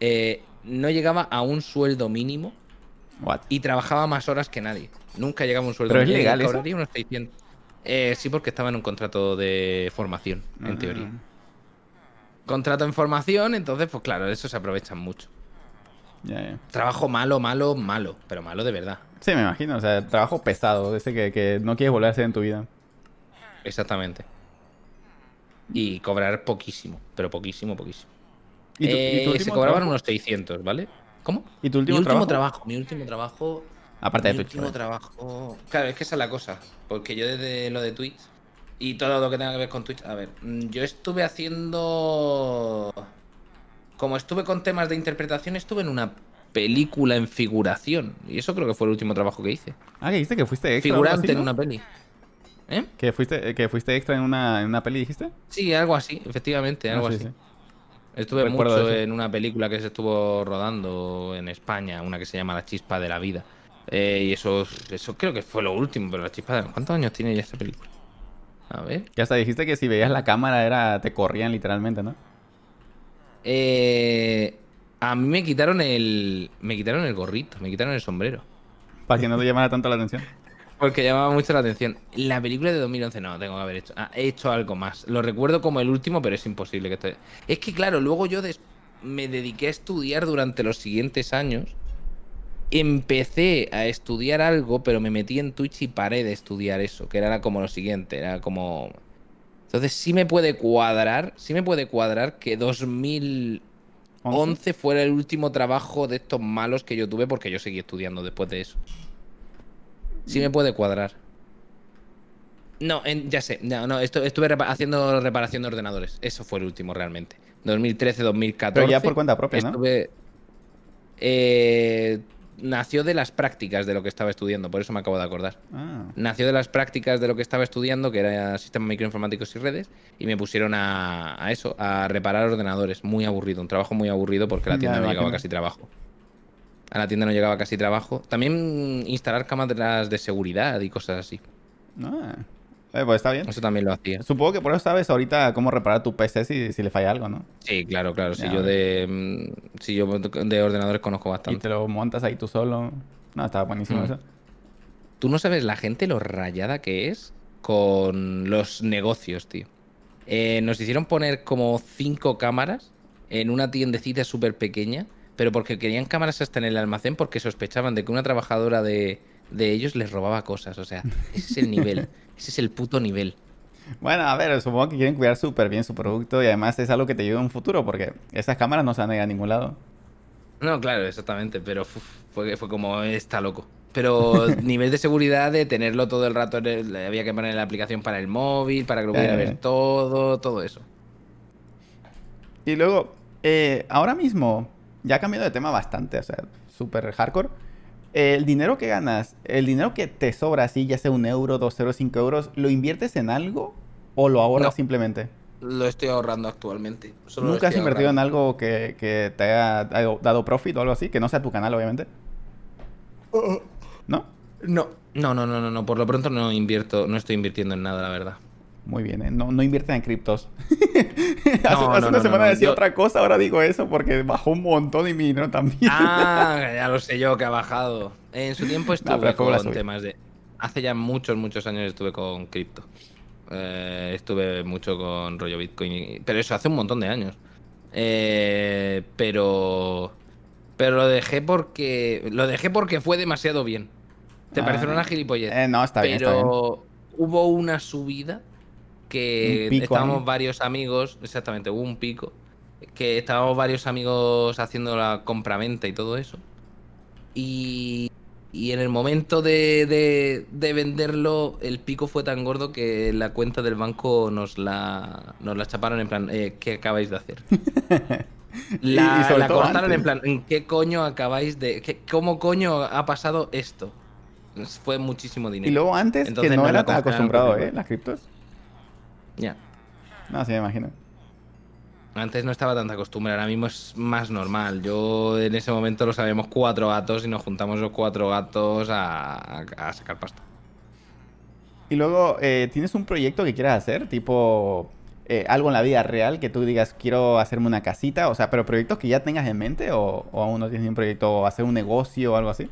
Eh, no llegaba a un sueldo mínimo. Y trabajaba más horas que nadie. Nunca llegaba a un sueldo mínimo. legal eso? Eh, sí, porque estaba en un contrato de formación, en ah. teoría. Contrato en formación, entonces, pues claro, eso se aprovechan mucho. Trabajo malo, malo, malo, pero malo de verdad. Sí, me imagino, o sea, trabajo pesado, ese que, no quieres volverse en tu vida. Exactamente y cobrar poquísimo, pero poquísimo, poquísimo. ¿Y eh, se cobraban unos 600, ¿vale? ¿Cómo? ¿Y tu último, mi último trabajo? Mi último trabajo. Aparte de Twitch. Mi último trabajo. Claro, es que esa es la cosa. Porque yo desde lo de Twitch y todo lo que tenga que ver con Twitch. A ver, mm, yo estuve haciendo. Como estuve con temas de interpretación, estuve en una película en figuración. Y eso creo que fue el último trabajo que hice. Ah, que que fuiste extra Figurante en una peli. ¿Eh? ¿Que fuiste, eh, que fuiste extra en una, en una peli, dijiste? Sí, algo así, efectivamente, ah, algo así. Estuve mucho en una película que se estuvo rodando en España, una que se llama La Chispa de la Vida. Eh, y eso, eso creo que fue lo último, pero La Chispa de... ¿Cuántos años tiene ya esta película? A ver. Que hasta dijiste que si veías la cámara era te corrían literalmente, ¿no? Eh, a mí me quitaron el me quitaron el gorrito, me quitaron el sombrero. Para que no te llamara tanto la atención. Porque llamaba mucho la atención. La película de 2011 no, tengo que haber hecho. Ah, he hecho algo más. Lo recuerdo como el último, pero es imposible que esté. Es que, claro, luego yo me dediqué a estudiar durante los siguientes años. Empecé a estudiar algo, pero me metí en Twitch y paré de estudiar eso, que era como lo siguiente, era como... Entonces sí me puede cuadrar, sí me puede cuadrar que 2011 fuera el último trabajo de estos malos que yo tuve porque yo seguí estudiando después de eso. Si me puede cuadrar. No, ya sé. No, no, esto, estuve haciendo reparación de ordenadores. Eso fue el último realmente. 2013, 2014. Pero ya por cuenta propia, ¿no? Eh, nació de las prácticas de lo que estaba estudiando, por eso me acabo de acordar. Ah. Nació de las prácticas de lo que estaba estudiando, que era sistemas microinformáticos y redes, y me pusieron a, eso, a reparar ordenadores. Muy aburrido, un trabajo muy aburrido porque la tienda me llegaba casi trabajo. A la tienda no llegaba casi trabajo. También instalar cámaras de seguridad y cosas así. Ah. Eh, pues está bien. Eso también lo hacía. Supongo que por eso sabes ahorita cómo reparar tu PC si, si le falla algo, ¿no? Sí, claro, claro. si, yo de, mm, yo de ordenadores conozco bastante. Y te lo montas ahí tú solo. No, estaba buenísimo mm. eso. Tú no sabes la gente lo rayada que es con los negocios, tío. Eh, nos hicieron poner como cinco cámaras en una tiendecita súper pequeña pero porque querían cámaras hasta en el almacén porque sospechaban de que una trabajadora de, ellos les robaba cosas. O sea, ese es el nivel, ese es el puto nivel. Bueno, a ver, supongo que quieren cuidar súper bien su producto y además es algo que te ayuda en un futuro porque esas cámaras no se han ido a ningún lado. No, claro, exactamente, pero fue, como está loco. Pero nivel de seguridad de tenerlo todo el rato, había que poner la aplicación para el móvil, para que lo pudiera eh. ver todo, todo eso. Y luego, eh, ahora mismo, ya ha cambiado de tema bastante, o sea, súper hardcore. El dinero que ganas, el dinero que te sobra, así ya sea un euro, dos euros, cinco euros, ¿lo inviertes en algo o lo ahorras simplemente? Lo estoy ahorrando actualmente. ¿Nunca has invertido en algo que, que, te haya dado profit o algo así? Que no sea tu canal, obviamente. Oh, oh. ¿No? No, no, no, no, no. Por lo pronto no invierto, no estoy invirtiendo en nada, la verdad. Muy bien, ¿eh? no, no invierten en criptos. hace, una semana decía otra cosa, ahora digo eso porque bajó un montón y mi dinero también. ah, ya lo sé yo que ha bajado. En su tiempo estuve con temas de. Hace ya muchos, muchos años estuve con cripto. Eh, estuve mucho con rollo Bitcoin. Pero eso hace un montón de años. Eh, pero. Pero lo dejé porque. Lo dejé porque fue demasiado bien. Te ah, parece una gilipollez. no, está bien. Pero hubo una subida que estábamos varios amigos, exactamente, hubo un pico, que estábamos varios amigos haciendo la compraventa y todo eso. Y, en el momento de, venderlo, el pico fue tan gordo que la cuenta del banco nos la, nos la chaparon en plan, eh, ¿qué acabáis de hacer? La, la cortaron en plan, ¿en qué coño acabáis de.? ¿Cómo coño ha pasado esto? Fue muchísimo dinero. Y luego antes, que no, no era acostumbrado, ¿eh? Las criptos. Ya. No, sí, me imagino. Antes no estaba tanta costumbre, ahora mismo es más normal. Yo en ese momento lo sabemos cuatro gatos y nos juntamos los cuatro gatos a, sacar pasta. Y luego, eh, ¿tienes un proyecto que quieras hacer? Tipo, eh, algo en la vida real que tú digas, quiero hacerme una casita, o sea, pero proyectos que ya tengas en mente o, o aún no tienes un proyecto, hacer un negocio o algo así.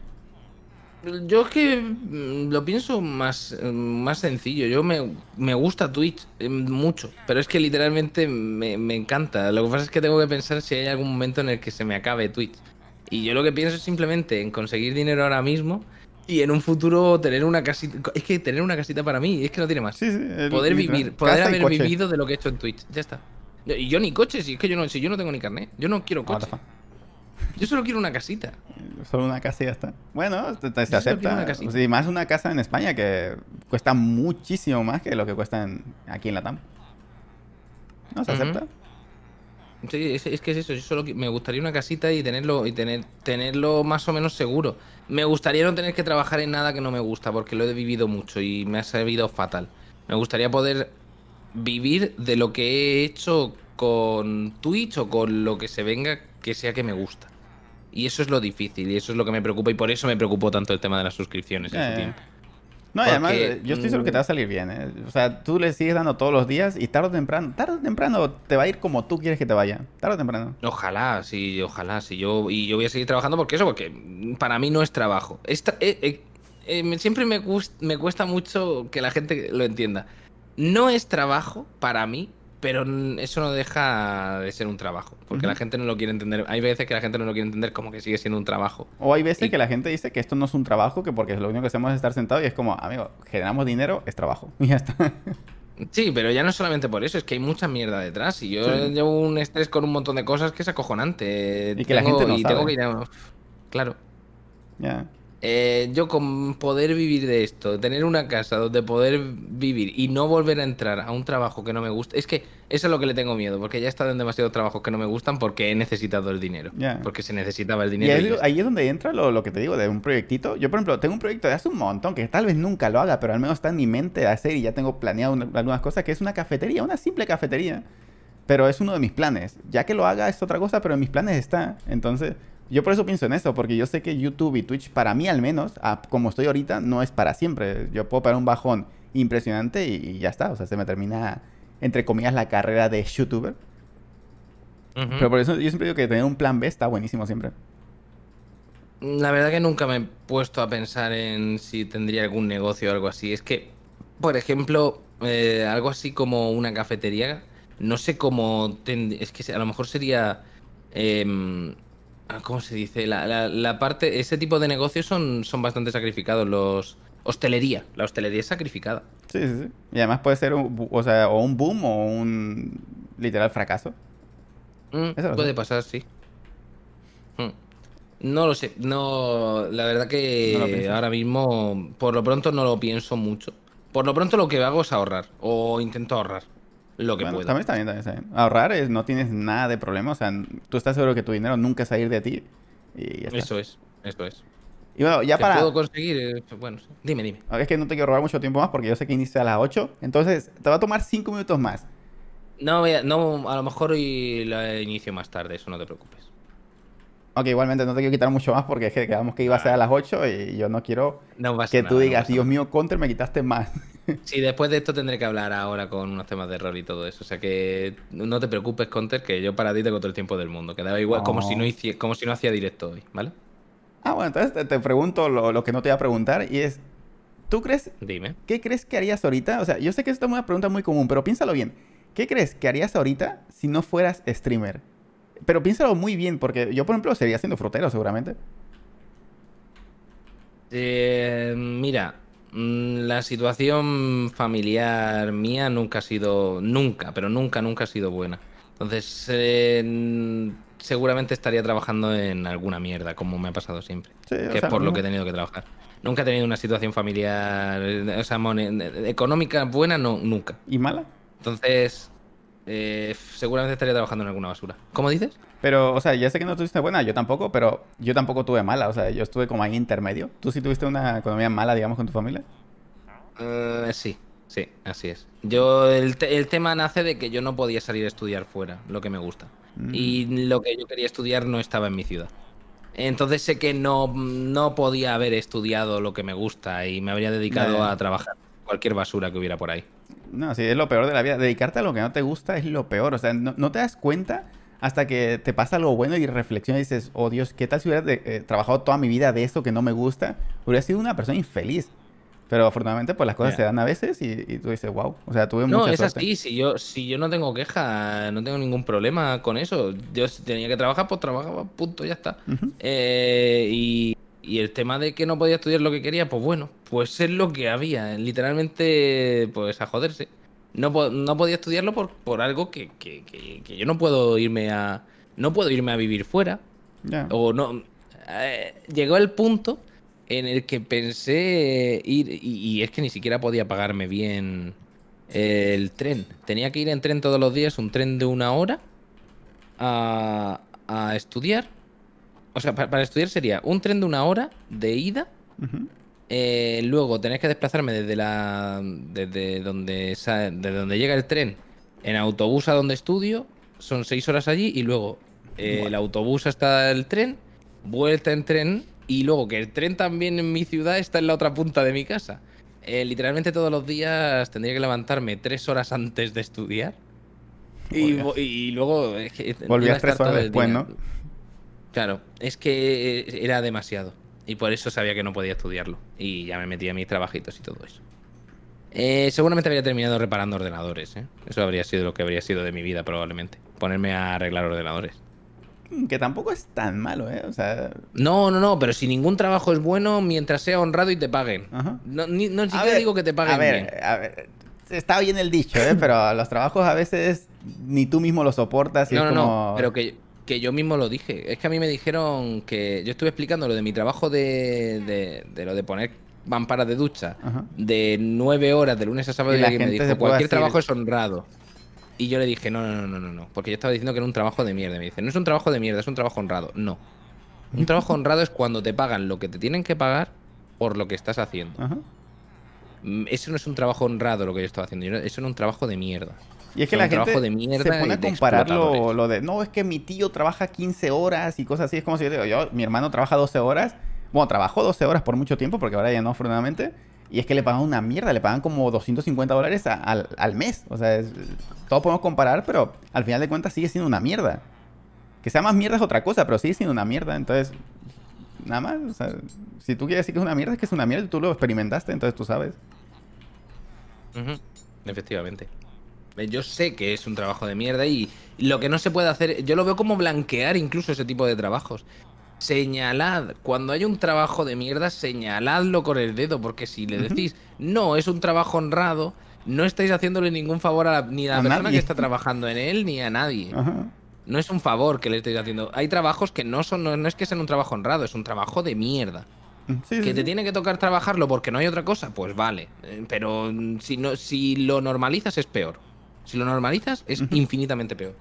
Yo es que mm, lo pienso más, mm, más sencillo. Yo me, me gusta Twitch eh, mucho, pero es que literalmente me, encanta. Lo que pasa es que tengo que pensar si hay algún momento en el que se me acabe Twitch. Y yo lo que pienso es simplemente en conseguir dinero ahora mismo y en un futuro tener una casita. Es que tener una casita para mí, es que no tiene más. poder vivir, poder haber vivido de lo que he hecho en Twitch. Ya está. Y yo ni coche, si es que yo no, si yo no tengo ni carnet. Yo no quiero coche. Yo solo quiero una casita. Solo una casa está. Bueno, se acepta. Una más una casa en España que cuesta muchísimo más que lo que cuesta aquí en Latam. ¿No se acepta? Sí, es, que es eso. Yo solo me gustaría una casita y tenerlo y tener tenerlo más o menos seguro. Me gustaría no tener que trabajar en nada que no me gusta porque lo he vivido mucho y me ha servido fatal. Me gustaría poder vivir de lo que he hecho con Twitch o con lo que se venga que sea que me gusta. Y eso es lo difícil, y eso es lo que me preocupa, y por eso me preocupó tanto el tema de las suscripciones No, y además, eh, yo estoy seguro que te mm, va a salir bien. ¿eh? O sea, tú le sigues dando todos los días y tarde o temprano, tarde o temprano te va a ir como tú quieres que te vaya. Tarde o temprano. Ojalá, sí, ojalá, sí. Yo, y yo voy a seguir trabajando porque eso, porque para mí no es trabajo. Eh, eh, siempre me cuesta mucho que la gente lo entienda. No es trabajo para mí pero eso no deja de ser un trabajo, porque la gente no lo quiere entender. Hay veces que la gente no lo quiere entender como que sigue siendo un trabajo. O hay veces que la gente dice que esto no es un trabajo, que porque lo único que hacemos es estar sentado y es como, amigo, generamos dinero, es trabajo. Y ya está. Sí, pero ya no solamente por eso, es que hay mucha mierda detrás. Y yo llevo un estrés con un montón de cosas que es acojonante. Y que la gente no y Tengo que ir a... Claro. Ya. Eh, yo con poder vivir de esto, tener una casa donde poder vivir y no volver a entrar a un trabajo que no me gusta, es que eso es lo que le tengo miedo, porque ya he estado en demasiados trabajos que no me gustan porque he necesitado el dinero, porque se necesitaba el dinero. Y ahí, es donde entra lo, que te digo de un proyectito. Yo, por ejemplo, tengo un proyecto de hace un montón que tal vez nunca lo haga, pero al menos está en mi mente de hacer y ya tengo planeado algunas cosas, que es una cafetería, una simple cafetería. Pero es uno de mis planes. Ya que lo haga es otra cosa, pero en mis planes está. Entonces, yo por eso pienso en eso, porque yo sé que YouTube y Twitch, para mí al menos, como estoy ahorita, no es para siempre. Yo puedo parar un bajón impresionante y, ya está. O sea, se me termina, entre comillas, la carrera de YouTuber. Pero por eso yo siempre digo que tener un plan B está buenísimo siempre. La verdad que nunca me he puesto a pensar en si tendría algún negocio o algo así. Es que, por ejemplo, eh, algo así como una cafetería, no sé cómo... Es que a lo mejor sería... Em, Ah, ¿Cómo se dice? La, la, parte, ese tipo de negocios son, son bastante sacrificados. Los hostelería, la hostelería es sacrificada. Sí, sí, sí. Y además puede ser, un, o sea, o un boom o un literal fracaso. Mm, puede pasar, sí. Hmm. No lo sé. No, la verdad que ahora mismo, por lo pronto no lo pienso mucho. Por lo pronto lo que hago es ahorrar o intento ahorrar lo que pueda. También está también Ahorrar es, no tienes nada de problema. O sea, tú estás seguro que tu dinero nunca va a ir de ti. Y Eso es, eso es. Y bueno, ya para. puedo conseguir. Eh, bueno, dime, dime. Ah, es que no te quiero robar mucho tiempo más porque yo sé que inicia a las 8. Entonces, te va a tomar 5 minutos más. No, no, a lo mejor hoy la inicio más tarde, eso no te preocupes. Ok, igualmente no te quiero quitar mucho más porque es que quedamos que iba a ser a las 8 y yo no quiero que tú digas, Dios mío, Counter, me quitaste más. Sí, después de esto tendré que hablar ahora con unos temas de rol y todo eso. O sea que no te preocupes, Counter, que yo para ti tengo todo el tiempo del mundo. Quedaba igual, como, si no oh. como si no hacía directo hoy, ¿vale? Ah, bueno, entonces te, pregunto lo, lo, que no te iba a preguntar y es, ¿tú crees? Dime. ¿Qué crees que harías ahorita? O sea, yo sé que esto es una pregunta muy común, pero piénsalo bien. ¿Qué crees que harías ahorita si no fueras streamer? Pero piénsalo muy bien, porque yo, por ejemplo, sería siendo frutero seguramente. Eh, mira, mm, la situación familiar mía nunca ha sido, nunca, pero nunca, nunca ha sido buena. Entonces, eh, mm, seguramente estaría trabajando en alguna mierda, como me ha pasado siempre. que es por lo que he tenido que trabajar. Nunca he tenido una situación familiar, eh, o sea, económica buena, no, nunca. ¿Y mala? Entonces, eh, seguramente estaría trabajando en alguna basura. ¿Cómo dices? Pero, o sea, ya sé que no tuviste buena, yo tampoco, pero yo tampoco tuve mala, o sea, yo estuve como ahí intermedio. ¿Tú sí tuviste una economía mala, digamos, con tu familia? Eh, sí, sí, así es. Yo, el, tema nace de que yo no podía salir a estudiar fuera, lo que me gusta. Mm. Y lo que yo quería estudiar no estaba en mi ciudad. Entonces sé que no, podía haber estudiado lo que me gusta y me habría dedicado a trabajar cualquier basura que hubiera por ahí. No, sí, es lo peor de la vida. Dedicarte a lo que no te gusta es lo peor. O sea, no, te das cuenta hasta que te pasa algo bueno y reflexionas y dices, oh Dios, ¿qué tal si hubiera eh, trabajado toda mi vida de esto que no me gusta? Hubiera sido una persona infeliz. Pero afortunadamente, pues las cosas se dan a veces y, tú dices, wow, o sea, tuve no, mucha No, es así, si yo, si yo no tengo queja, no tengo ningún problema con eso. Yo tenía que trabajar, pues trabajaba, punto, ya está. Eh, y y el tema de que no podía estudiar lo que quería, pues bueno, pues es lo que había. Literalmente, pues a joderse. No, podía estudiarlo por, por algo que, yo no puedo irme a. No puedo irme a vivir fuera. O no. Eh, llegó el punto en el que pensé ir. Y, y es que ni siquiera podía pagarme bien eh, el tren. Tenía que ir en tren todos los días, un tren de una hora, a, a estudiar o sea, para, estudiar sería un tren de una hora de ida. Eh, luego tenés que desplazarme desde la. desde donde desde donde llega el tren en autobús a donde estudio. Son seis horas allí y luego eh, el autobús hasta el tren, vuelta en tren, y luego que el tren también en mi ciudad está en la otra punta de mi casa. Eh, literalmente todos los días tendría que levantarme tres horas antes de estudiar. Y, luego. Es que, Volvías tres horas después, ¿no? Claro, es que eh, era demasiado. Y por eso sabía que no podía estudiarlo. Y ya me metía a mis trabajitos y todo eso. Eh, seguramente habría terminado reparando ordenadores. ¿eh? Eso habría sido lo que habría sido de mi vida probablemente. Ponerme a arreglar ordenadores. Mm, que tampoco es tan malo, ¿eh? O sea... No, no, no, pero si ningún trabajo es bueno mientras sea honrado y te paguen. Ajá. No, ni, no, siquiera digo que te paguen. A ver, a ver. Está bien el dicho, ¿eh? Pero los trabajos a veces ni tú mismo los soportas. Y no, no, no. Pero que que yo mismo lo dije. Es que a mí me dijeron que yo estuve explicando lo de mi trabajo de, de, lo de poner vamparas de ducha de nueve horas de lunes a sábado y, alguien me dijo, cualquier trabajo es honrado. Y yo le dije, no, no, no, no, no, porque yo estaba diciendo que era un trabajo de mierda. Me dice, no es un trabajo de mierda, es un trabajo honrado. No. Un trabajo honrado es cuando te pagan lo que te tienen que pagar por lo que estás haciendo. Mm, eso no es un trabajo honrado lo que yo estaba haciendo, eso no es un trabajo de mierda. Y es que la gente se pone a comparar lo, de, no, es que mi tío trabaja 15 horas y cosas así. Es como si yo digo, yo, mi hermano trabaja 12 horas. Bueno, trabajó 12 horas por mucho tiempo, porque ahora ya no, afortunadamente. Y es que le pagan una mierda, le pagan como 250 dólares al, mes. O sea, todos podemos comparar, pero al final de cuentas sigue siendo una mierda. Que sea más mierda es otra cosa, pero sigue siendo una mierda. Entonces, nada más. O sea, si tú quieres decir que es una mierda, es que es una mierda y tú lo experimentaste, entonces tú sabes. Efectivamente. Yo sé que es un trabajo de mierda y lo que no se puede hacer, yo lo veo como blanquear incluso ese tipo de trabajos. Señalad, cuando hay un trabajo de mierda, señaladlo con el dedo, porque si le decís, no, es un trabajo honrado, no estáis haciéndole ningún favor a ni a la persona que está trabajando en él, ni a nadie. No es un favor que le estéis haciendo. Hay trabajos que no son, no, es que sean un trabajo honrado, es un trabajo de mierda. que te tiene que tocar trabajarlo porque no hay otra cosa, pues vale. Eh, pero mm, si no, si lo normalizas es peor. Si lo normalizas, es infinitamente peor.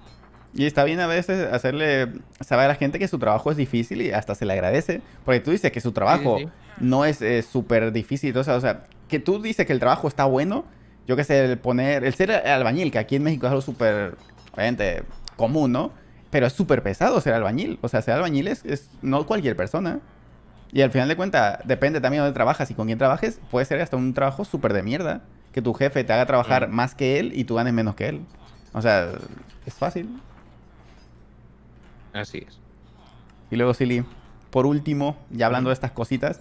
Y está bien a veces hacerle saber a la gente que su trabajo es difícil y hasta se le agradece. Porque tú dices que su trabajo no es eh, súper difícil. O sea, o sea, que tú dices que el trabajo está bueno. Yo qué sé, el poner. El ser albañil, que aquí en México es algo súper. Obviamente, común, ¿no? Pero es súper pesado ser albañil. O sea, ser albañil es, no cualquier persona. Y al final de cuentas, depende también de dónde trabajas y con quién trabajes. Puede ser hasta un trabajo súper de mierda que tu jefe te haga trabajar mm. más que él y tú ganes menos que él. O sea, es fácil. Así es. Y luego, Silly, por último, ya hablando de estas cositas,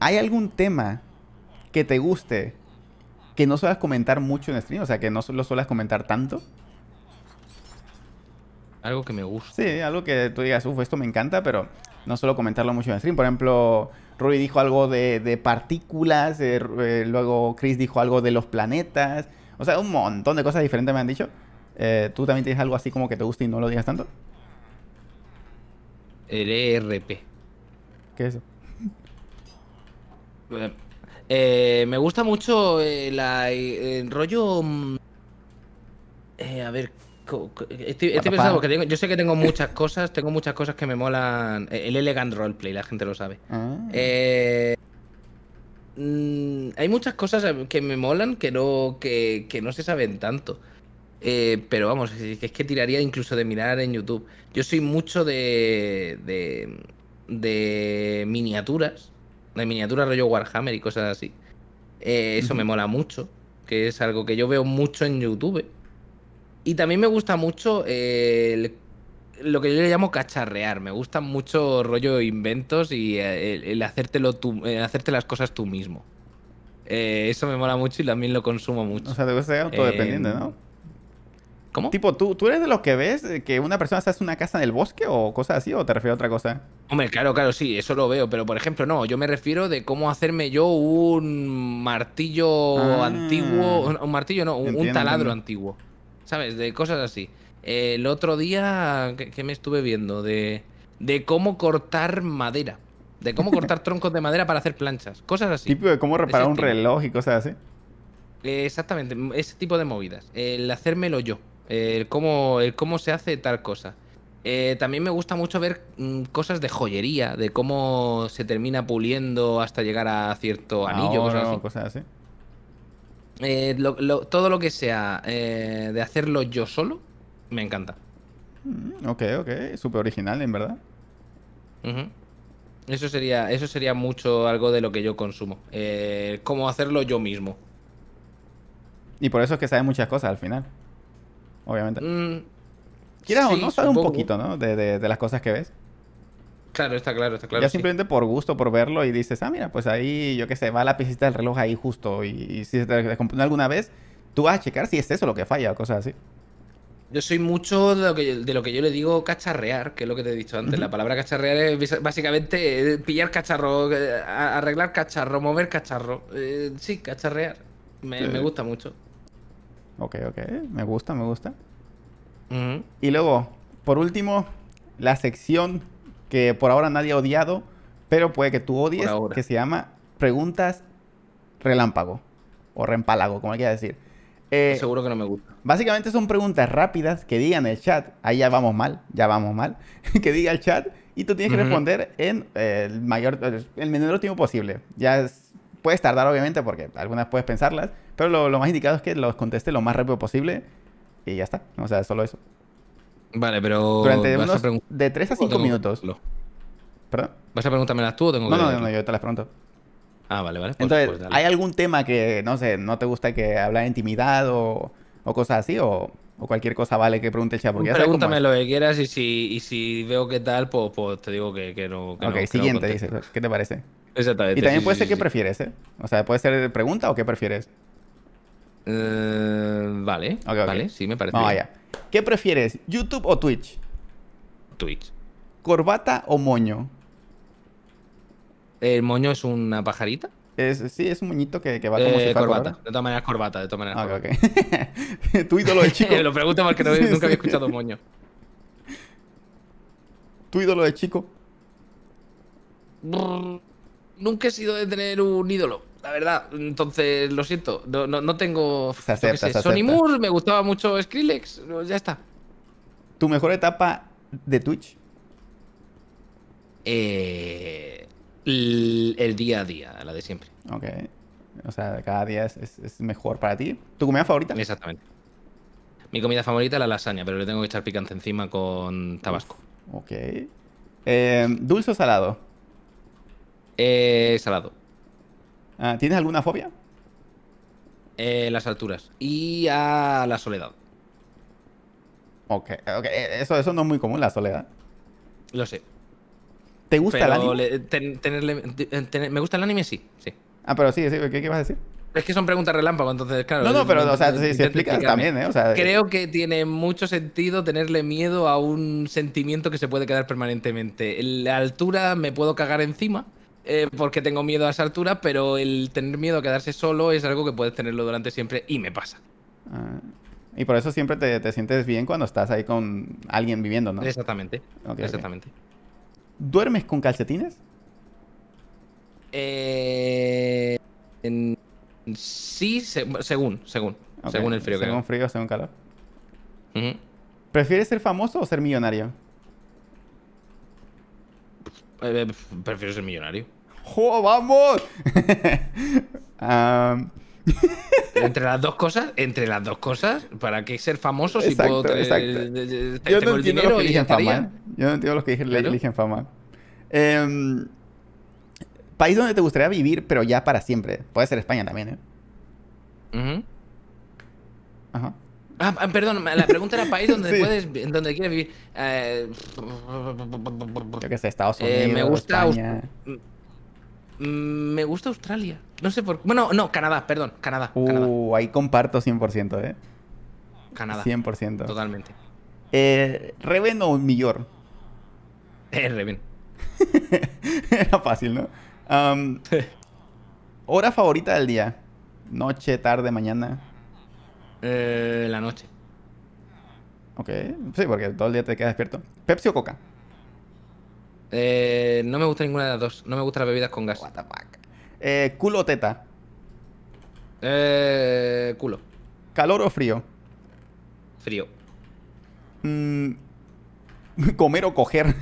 ¿hay algún tema que te guste que no suelas comentar mucho en stream? O sea, que no lo suelas comentar tanto. Algo que me guste. Sí, algo que tú digas, uff, esto me encanta, pero no suelo comentarlo mucho en stream. Por ejemplo, Rui dijo algo de, partículas, eh, eh, luego Chris dijo algo de los planetas, o sea, un montón de cosas diferentes me han dicho. Eh, ¿Tú también tienes algo así como que te gusta y no lo digas tanto? El ERP. ¿Qué es eso? me gusta mucho el rollo... Mm, a ver, Estoy, pensando yo sé que tengo muchas cosas, tengo muchas cosas que me molan. Eh, el elegant roleplay, la gente lo sabe. Ah. Eh, mm, hay muchas cosas que me molan que no, que, no se saben tanto. Eh, pero vamos, es que tiraría incluso de mirar en YouTube. Yo soy mucho de, de, miniaturas, de miniaturas rollo Warhammer y cosas así. eso me mola mucho, que es algo que yo veo mucho en YouTube y también me gusta mucho eh, lo que yo le llamo cacharrear. Me gusta mucho rollo inventos y eh, el, hacértelo eh, hacerte las cosas tú mismo. eso me mola mucho y también lo consumo mucho. O sea, debes ser autodependiente, em, ¿no? ¿Cómo? Tipo, ¿tú, ¿tú eres de los que ves que una persona se hace una casa en el bosque o cosas así? ¿O te refieres a otra cosa? Hombre, claro, claro, sí, eso lo veo. Pero, por ejemplo, no, yo me refiero de cómo hacerme yo un martillo ah. antiguo. Un martillo, no, un, taladro antiguo. ¿sabes? De cosas así. el otro día, que, me estuve viendo? De, cómo cortar madera. De cómo cortar troncos de madera para hacer planchas. Cosas así. Tipo de cómo reparar un reloj y cosas así. Eh, exactamente, ese tipo de movidas. El hacérmelo yo. El cómo, se hace tal cosa. Eh, también me gusta mucho ver mm, cosas de joyería, de cómo se termina puliendo hasta llegar a cierto anillo, Cosas así. Eh, todo lo que sea eh, de hacerlo yo solo, me encanta. Mm, ok, ok, súper original, en verdad. Eso sería, eso sería mucho algo de lo que yo consumo. Eh, cómo hacerlo yo mismo. Y por eso es que sabes muchas cosas al final. Obviamente. Mm, Quieras o no, sabes un poquito, ¿no? de, de las cosas que ves. Claro, está claro, está claro. Ya simplemente por gusto, por verlo y dices, ah, mira, pues ahí, yo qué sé, va la piecita del reloj ahí justo y, si te descompone alguna vez, tú vas a checar si es eso lo que falla o cosas así. Yo soy mucho de lo, que, yo le digo cacharrear, que es lo que te he dicho antes. La palabra cacharrear es básicamente eh, pillar cacharro, eh, arreglar cacharro, mover cacharro. Eh, sí, cacharrear. Me, gusta mucho. Ok, ok. Me gusta, me gusta. Y luego, por último, la sección que por ahora nadie ha odiado, pero puede que tú odies, que se llama Preguntas Relámpago o Rempálago, como quiera decir. Eh, seguro que no me gusta. Básicamente son preguntas rápidas que digan el chat. Ahí ya vamos mal, ya vamos mal. que diga el chat y tú tienes que responder en el mayor, el menor tiempo posible. Ya puedes tardar, obviamente, porque algunas puedes pensarlas, pero lo, más indicado es que los contestes lo más rápido posible y ya está. O sea, solo eso. Vale, pero. Durante unos de 3 a 5 minutos. ¿Perdón? ¿Vas a preguntármelas tú o tengo que.? No, no, yo te las pregunto. Ah, vale, vale. Pues, Entonces, pues ¿hay algún tema que, no sé, no te gusta que hablar de intimidad o, o cosas así? O, o, cualquier cosa vale que pregunte el chat? Porque Pregúntame lo que quieras y si, y si veo qué tal, pues, pues te digo que, que no. Que ok, siguiente, dices. ¿Qué te parece? Exactamente. Y también puede ser que qué prefieres, ¿eh? O sea, puede ser pregunta o qué prefieres. Eh, vale, vale, sí, me parece. No vaya. ¿Qué prefieres, YouTube o Twitch? Twitch. ¿Corbata o moño? ¿El eh, moño es una pajarita? sí, es un moñito que, va como eh, si fuera corbata. De todas maneras, corbata. De todas maneras. Ah, okay, tu ídolo de chico. Lo pregunto porque nunca había escuchado moño. ¿Tu ídolo de chico? nunca he sido de tener un ídolo. La verdad, entonces lo siento, no, tengo. Se acepta, Sony Moore, me gustaba mucho Skrillex, ya está. ¿Tu mejor etapa de Twitch? Eh, el, día a día, la de siempre. Ok. O sea, cada día es, mejor para ti. ¿Tu comida favorita? Exactamente. Mi comida favorita es la lasaña, pero le tengo que echar picante encima con tabasco. ok. Eh, ¿Dulce o salado? Eh, salado. Ah, ¿Tienes alguna fobia? Eh, las alturas. Y a la soledad. Ok, eh, Eso, eso no es muy común, la soledad. Lo sé. ¿Te gusta el anime? ¿Me gusta el anime? Sí, sí. Ah, pero sí, sí ¿qué, qué vas a decir? Es que son preguntas relámpago, entonces, claro. No, no, pero o sea, si, explicas también, ¿eh? ¿eh? Creo que tiene mucho sentido tenerle miedo a un sentimiento que se puede quedar permanentemente. la altura me puedo cagar encima, eh, porque tengo miedo a esa altura, pero el tener miedo a quedarse solo es algo que puedes tenerlo durante siempre y me pasa. Ah, y por eso siempre te, sientes bien cuando estás ahí con alguien viviendo, ¿no? Exactamente. exactamente. ¿Duermes con calcetines? Eh, sí, según, según. Según el frío. Según frío, según calor. ¿Prefieres ser famoso o ser millonario? Eh, prefiero ser millonario. ¡Jo, vamos! entre las dos cosas, entre las dos cosas, ¿para qué ser famoso si puedo exacto. Eh, eh, eh, Yo no entiendo lo que eligen fama. Yo no entiendo los que eligen fama. Em, país donde te gustaría vivir, pero ya para siempre. Puede ser España también, ¿eh? Ajá. Ah, ah, perdón, la pregunta era país donde puedes, donde quieres vivir. Eh... Yo que sé, Estados Unidos. me gusta. Mm, me gusta Australia. No sé por Bueno, no, Canadá, perdón. Canadá. Uh, ahí comparto 100%, ¿eh? Canadá. 100%. Totalmente. Eh, ¿Reven o Millor? Eh, Reven. Era fácil, ¿no? ¿Hora favorita del día? ¿Noche, tarde, mañana? Eh, la noche. Ok, sí, porque todo el día te quedas despierto. ¿Pepsi o Coca? Eh, no me gusta ninguna de las dos. No me gustan las bebidas con gas. Eh, ¿Culo o teta? Eh, culo. ¿Calor o frío? Frío. Mm, ¿Comer o coger?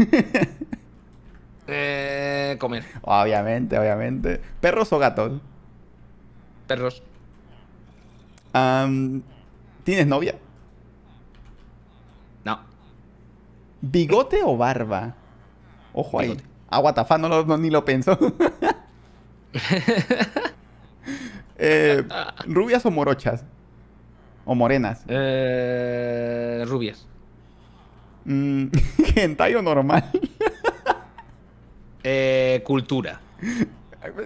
eh, comer. Obviamente, obviamente. ¿Perros o gatos? Perros. ¿Tienes novia? No. ¿Bigote o barba? Ojo ahí. Ah, no, ni lo pienso. Eh, ¿Rubias o morochas? ¿O morenas? Eh, rubias. Mm, Gentay o normal? Eh, cultura.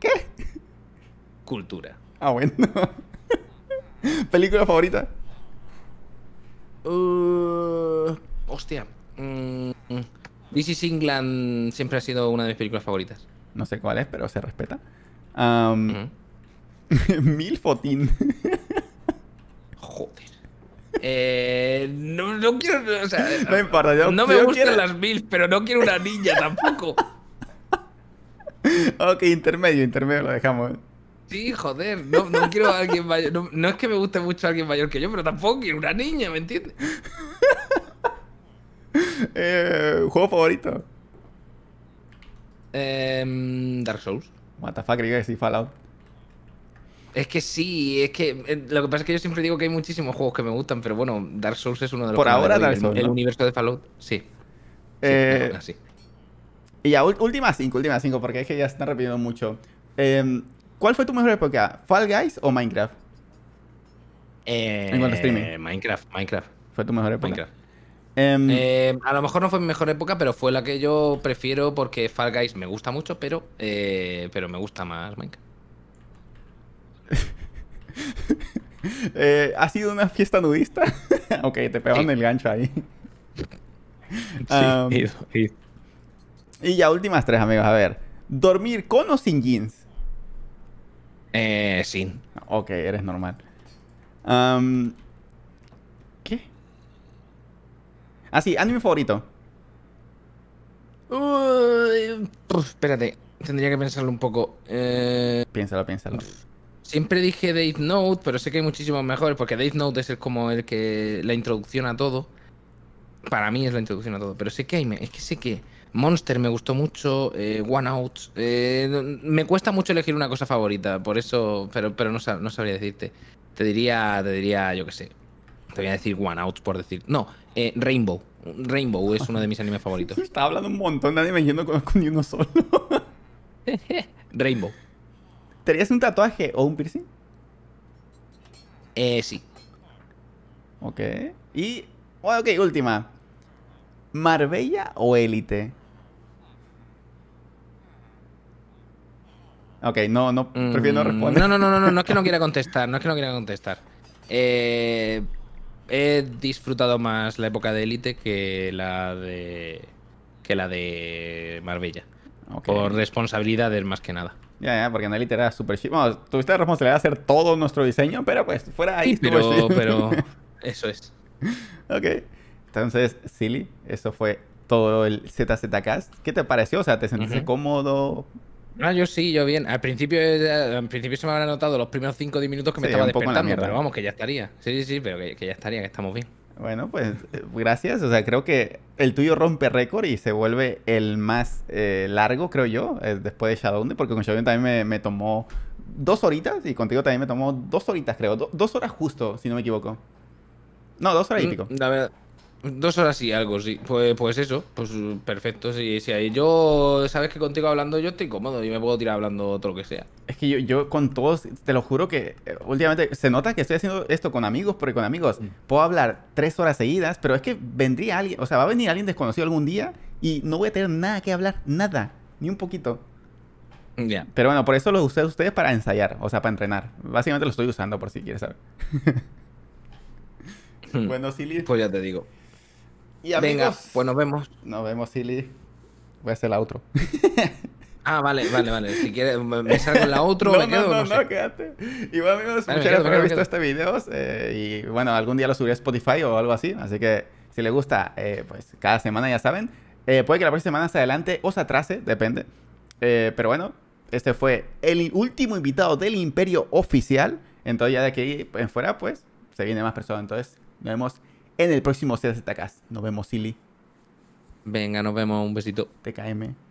¿Qué? Cultura. Ah, bueno. ¿Película favorita? Uh, hostia. Mm, mm. This is England siempre ha sido una de mis películas favoritas. No sé cuál es, pero se respeta. Um, Joder. Eh, no, quiero. no No me gustan las mil, pero no quiero una niña tampoco. ok, intermedio, intermedio lo dejamos. Sí, joder, no, quiero a alguien mayor. No, es que me guste mucho a alguien mayor que yo, pero tampoco quiero una niña, ¿me entiendes? Eh, ¿Juego favorito? Em, Dark Souls. What the que Fallout. Es que sí, es que eh, lo que pasa es que yo siempre digo que hay muchísimos juegos que me gustan, pero bueno, Dark Souls es uno de los Por ahora, Dark Souls, el, universo de Fallout, sí. sí. Eh, y ya, últimas cinco, últimas cinco, porque es que ya se están repitiendo mucho. Em, ¿Cuál fue tu mejor época? ¿Fall Guys o Minecraft? en cuanto a streaming. Minecraft, Minecraft. Fue tu mejor época. Em, eh, a lo mejor no fue mi mejor época, pero fue la que yo prefiero porque Fall Guys me gusta mucho, pero, eh, pero me gusta más Minecraft. Eh, ¿Ha sido una fiesta nudista? ok, te pegaron en el gancho ahí. Y ya, últimas tres, amigos. A ver, ¿dormir con o sin jeans? sin. Ok, eres normal. Ah, sí, anime favorito. espérate, tendría que pensarlo un poco. Eh, piénsalo, piénsalo. Siempre dije Death Note, pero sé que hay muchísimos mejores, porque Death Note es el, como el que la introducción a todo. Para mí es la introducción a todo, pero sé que hay... Es que sé que Monster me gustó mucho, eh, One Out... Eh, me cuesta mucho elegir una cosa favorita, por eso... Pero, pero no, no sabría decirte. Te diría, te diría, yo qué sé, te voy a decir One Out por decir. No, eh, Rainbow. Rainbow es uno de mis animes favoritos. Estaba hablando un montón de animes, yo no conozco uno solo. Rainbow. ¿Tenías un tatuaje o un piercing? Eh, sí. Ok. Y. Oh, ok, última. ¿Marbella o Élite? Ok, no, no, prefiero no mm, responder. No, no, no, no, no, no es que no quiera contestar, no es que no quiera contestar. Eh, he disfrutado más la época de Elite que la de que la de Marbella. por Por responsabilidades más que nada. Ya, ya, porque en Elite era súper chido. Bueno, tuviste la responsabilidad de hacer todo nuestro diseño, pero pues fuera ahí. pero, este- eso es. ok. Entonces, Silly, eso fue todo el ZZcast. ¿Qué te pareció? O sea, ¿te sentiste cómodo? Ah, yo sí, yo bien. Al principio, eh, principio se me habrán notado los primeros 5 10 minutos que me estaba despertando, pero vamos, que ya estaría. Sí, sí, sí, pero que, ya estaría, que estamos bien. Bueno, pues eh, gracias. O sea, creo que el tuyo rompe récord y se vuelve el más eh, largo, creo yo, después de Shadowne, porque con Shadowne también me, me, tomó dos horitas y contigo también me tomó dos horitas, creo. dos horas justo, si no me equivoco. No, dos horas y mm, pico. La verdad, Dos horas y algo, sí. Pues, pues eso, pues perfecto. Si, sí, yo sabes que contigo hablando yo estoy cómodo y me puedo tirar hablando otro que sea. Es que yo, yo con todos, te lo juro que eh, últimamente se nota que estoy haciendo esto con amigos, porque con amigos mm. puedo hablar tres horas seguidas, pero es que vendría alguien, o sea, va a venir alguien desconocido algún día y no voy a tener nada que hablar, nada, ni un poquito. Ya. Pero bueno, por eso lo usé a ustedes para ensayar, o sea, para entrenar. Básicamente lo estoy usando por si quieres saber. bueno, Silly. Pues ya te digo. Venga, pues nos vemos. Nos vemos, Silly. Voy a hacer la otro. Ah, vale, vale, vale. Si quieres, me salgo la otra no, No, no, no, quédate. Y bueno, amigos, vale, muchas gracias por haber visto este video. Eh, y bueno, algún día lo subiré a Spotify o algo así. Así que si les gusta, eh, pues cada semana ya saben. Eh, puede que la próxima semana se adelante o se atrase, depende. pero bueno, este fue el último invitado del Imperio Oficial. Entonces, ya de aquí en fuera, pues se viene más personas. Entonces, nos vemos en el próximo atacas. Nos vemos, Silly. Venga, nos vemos. Un besito. TKM.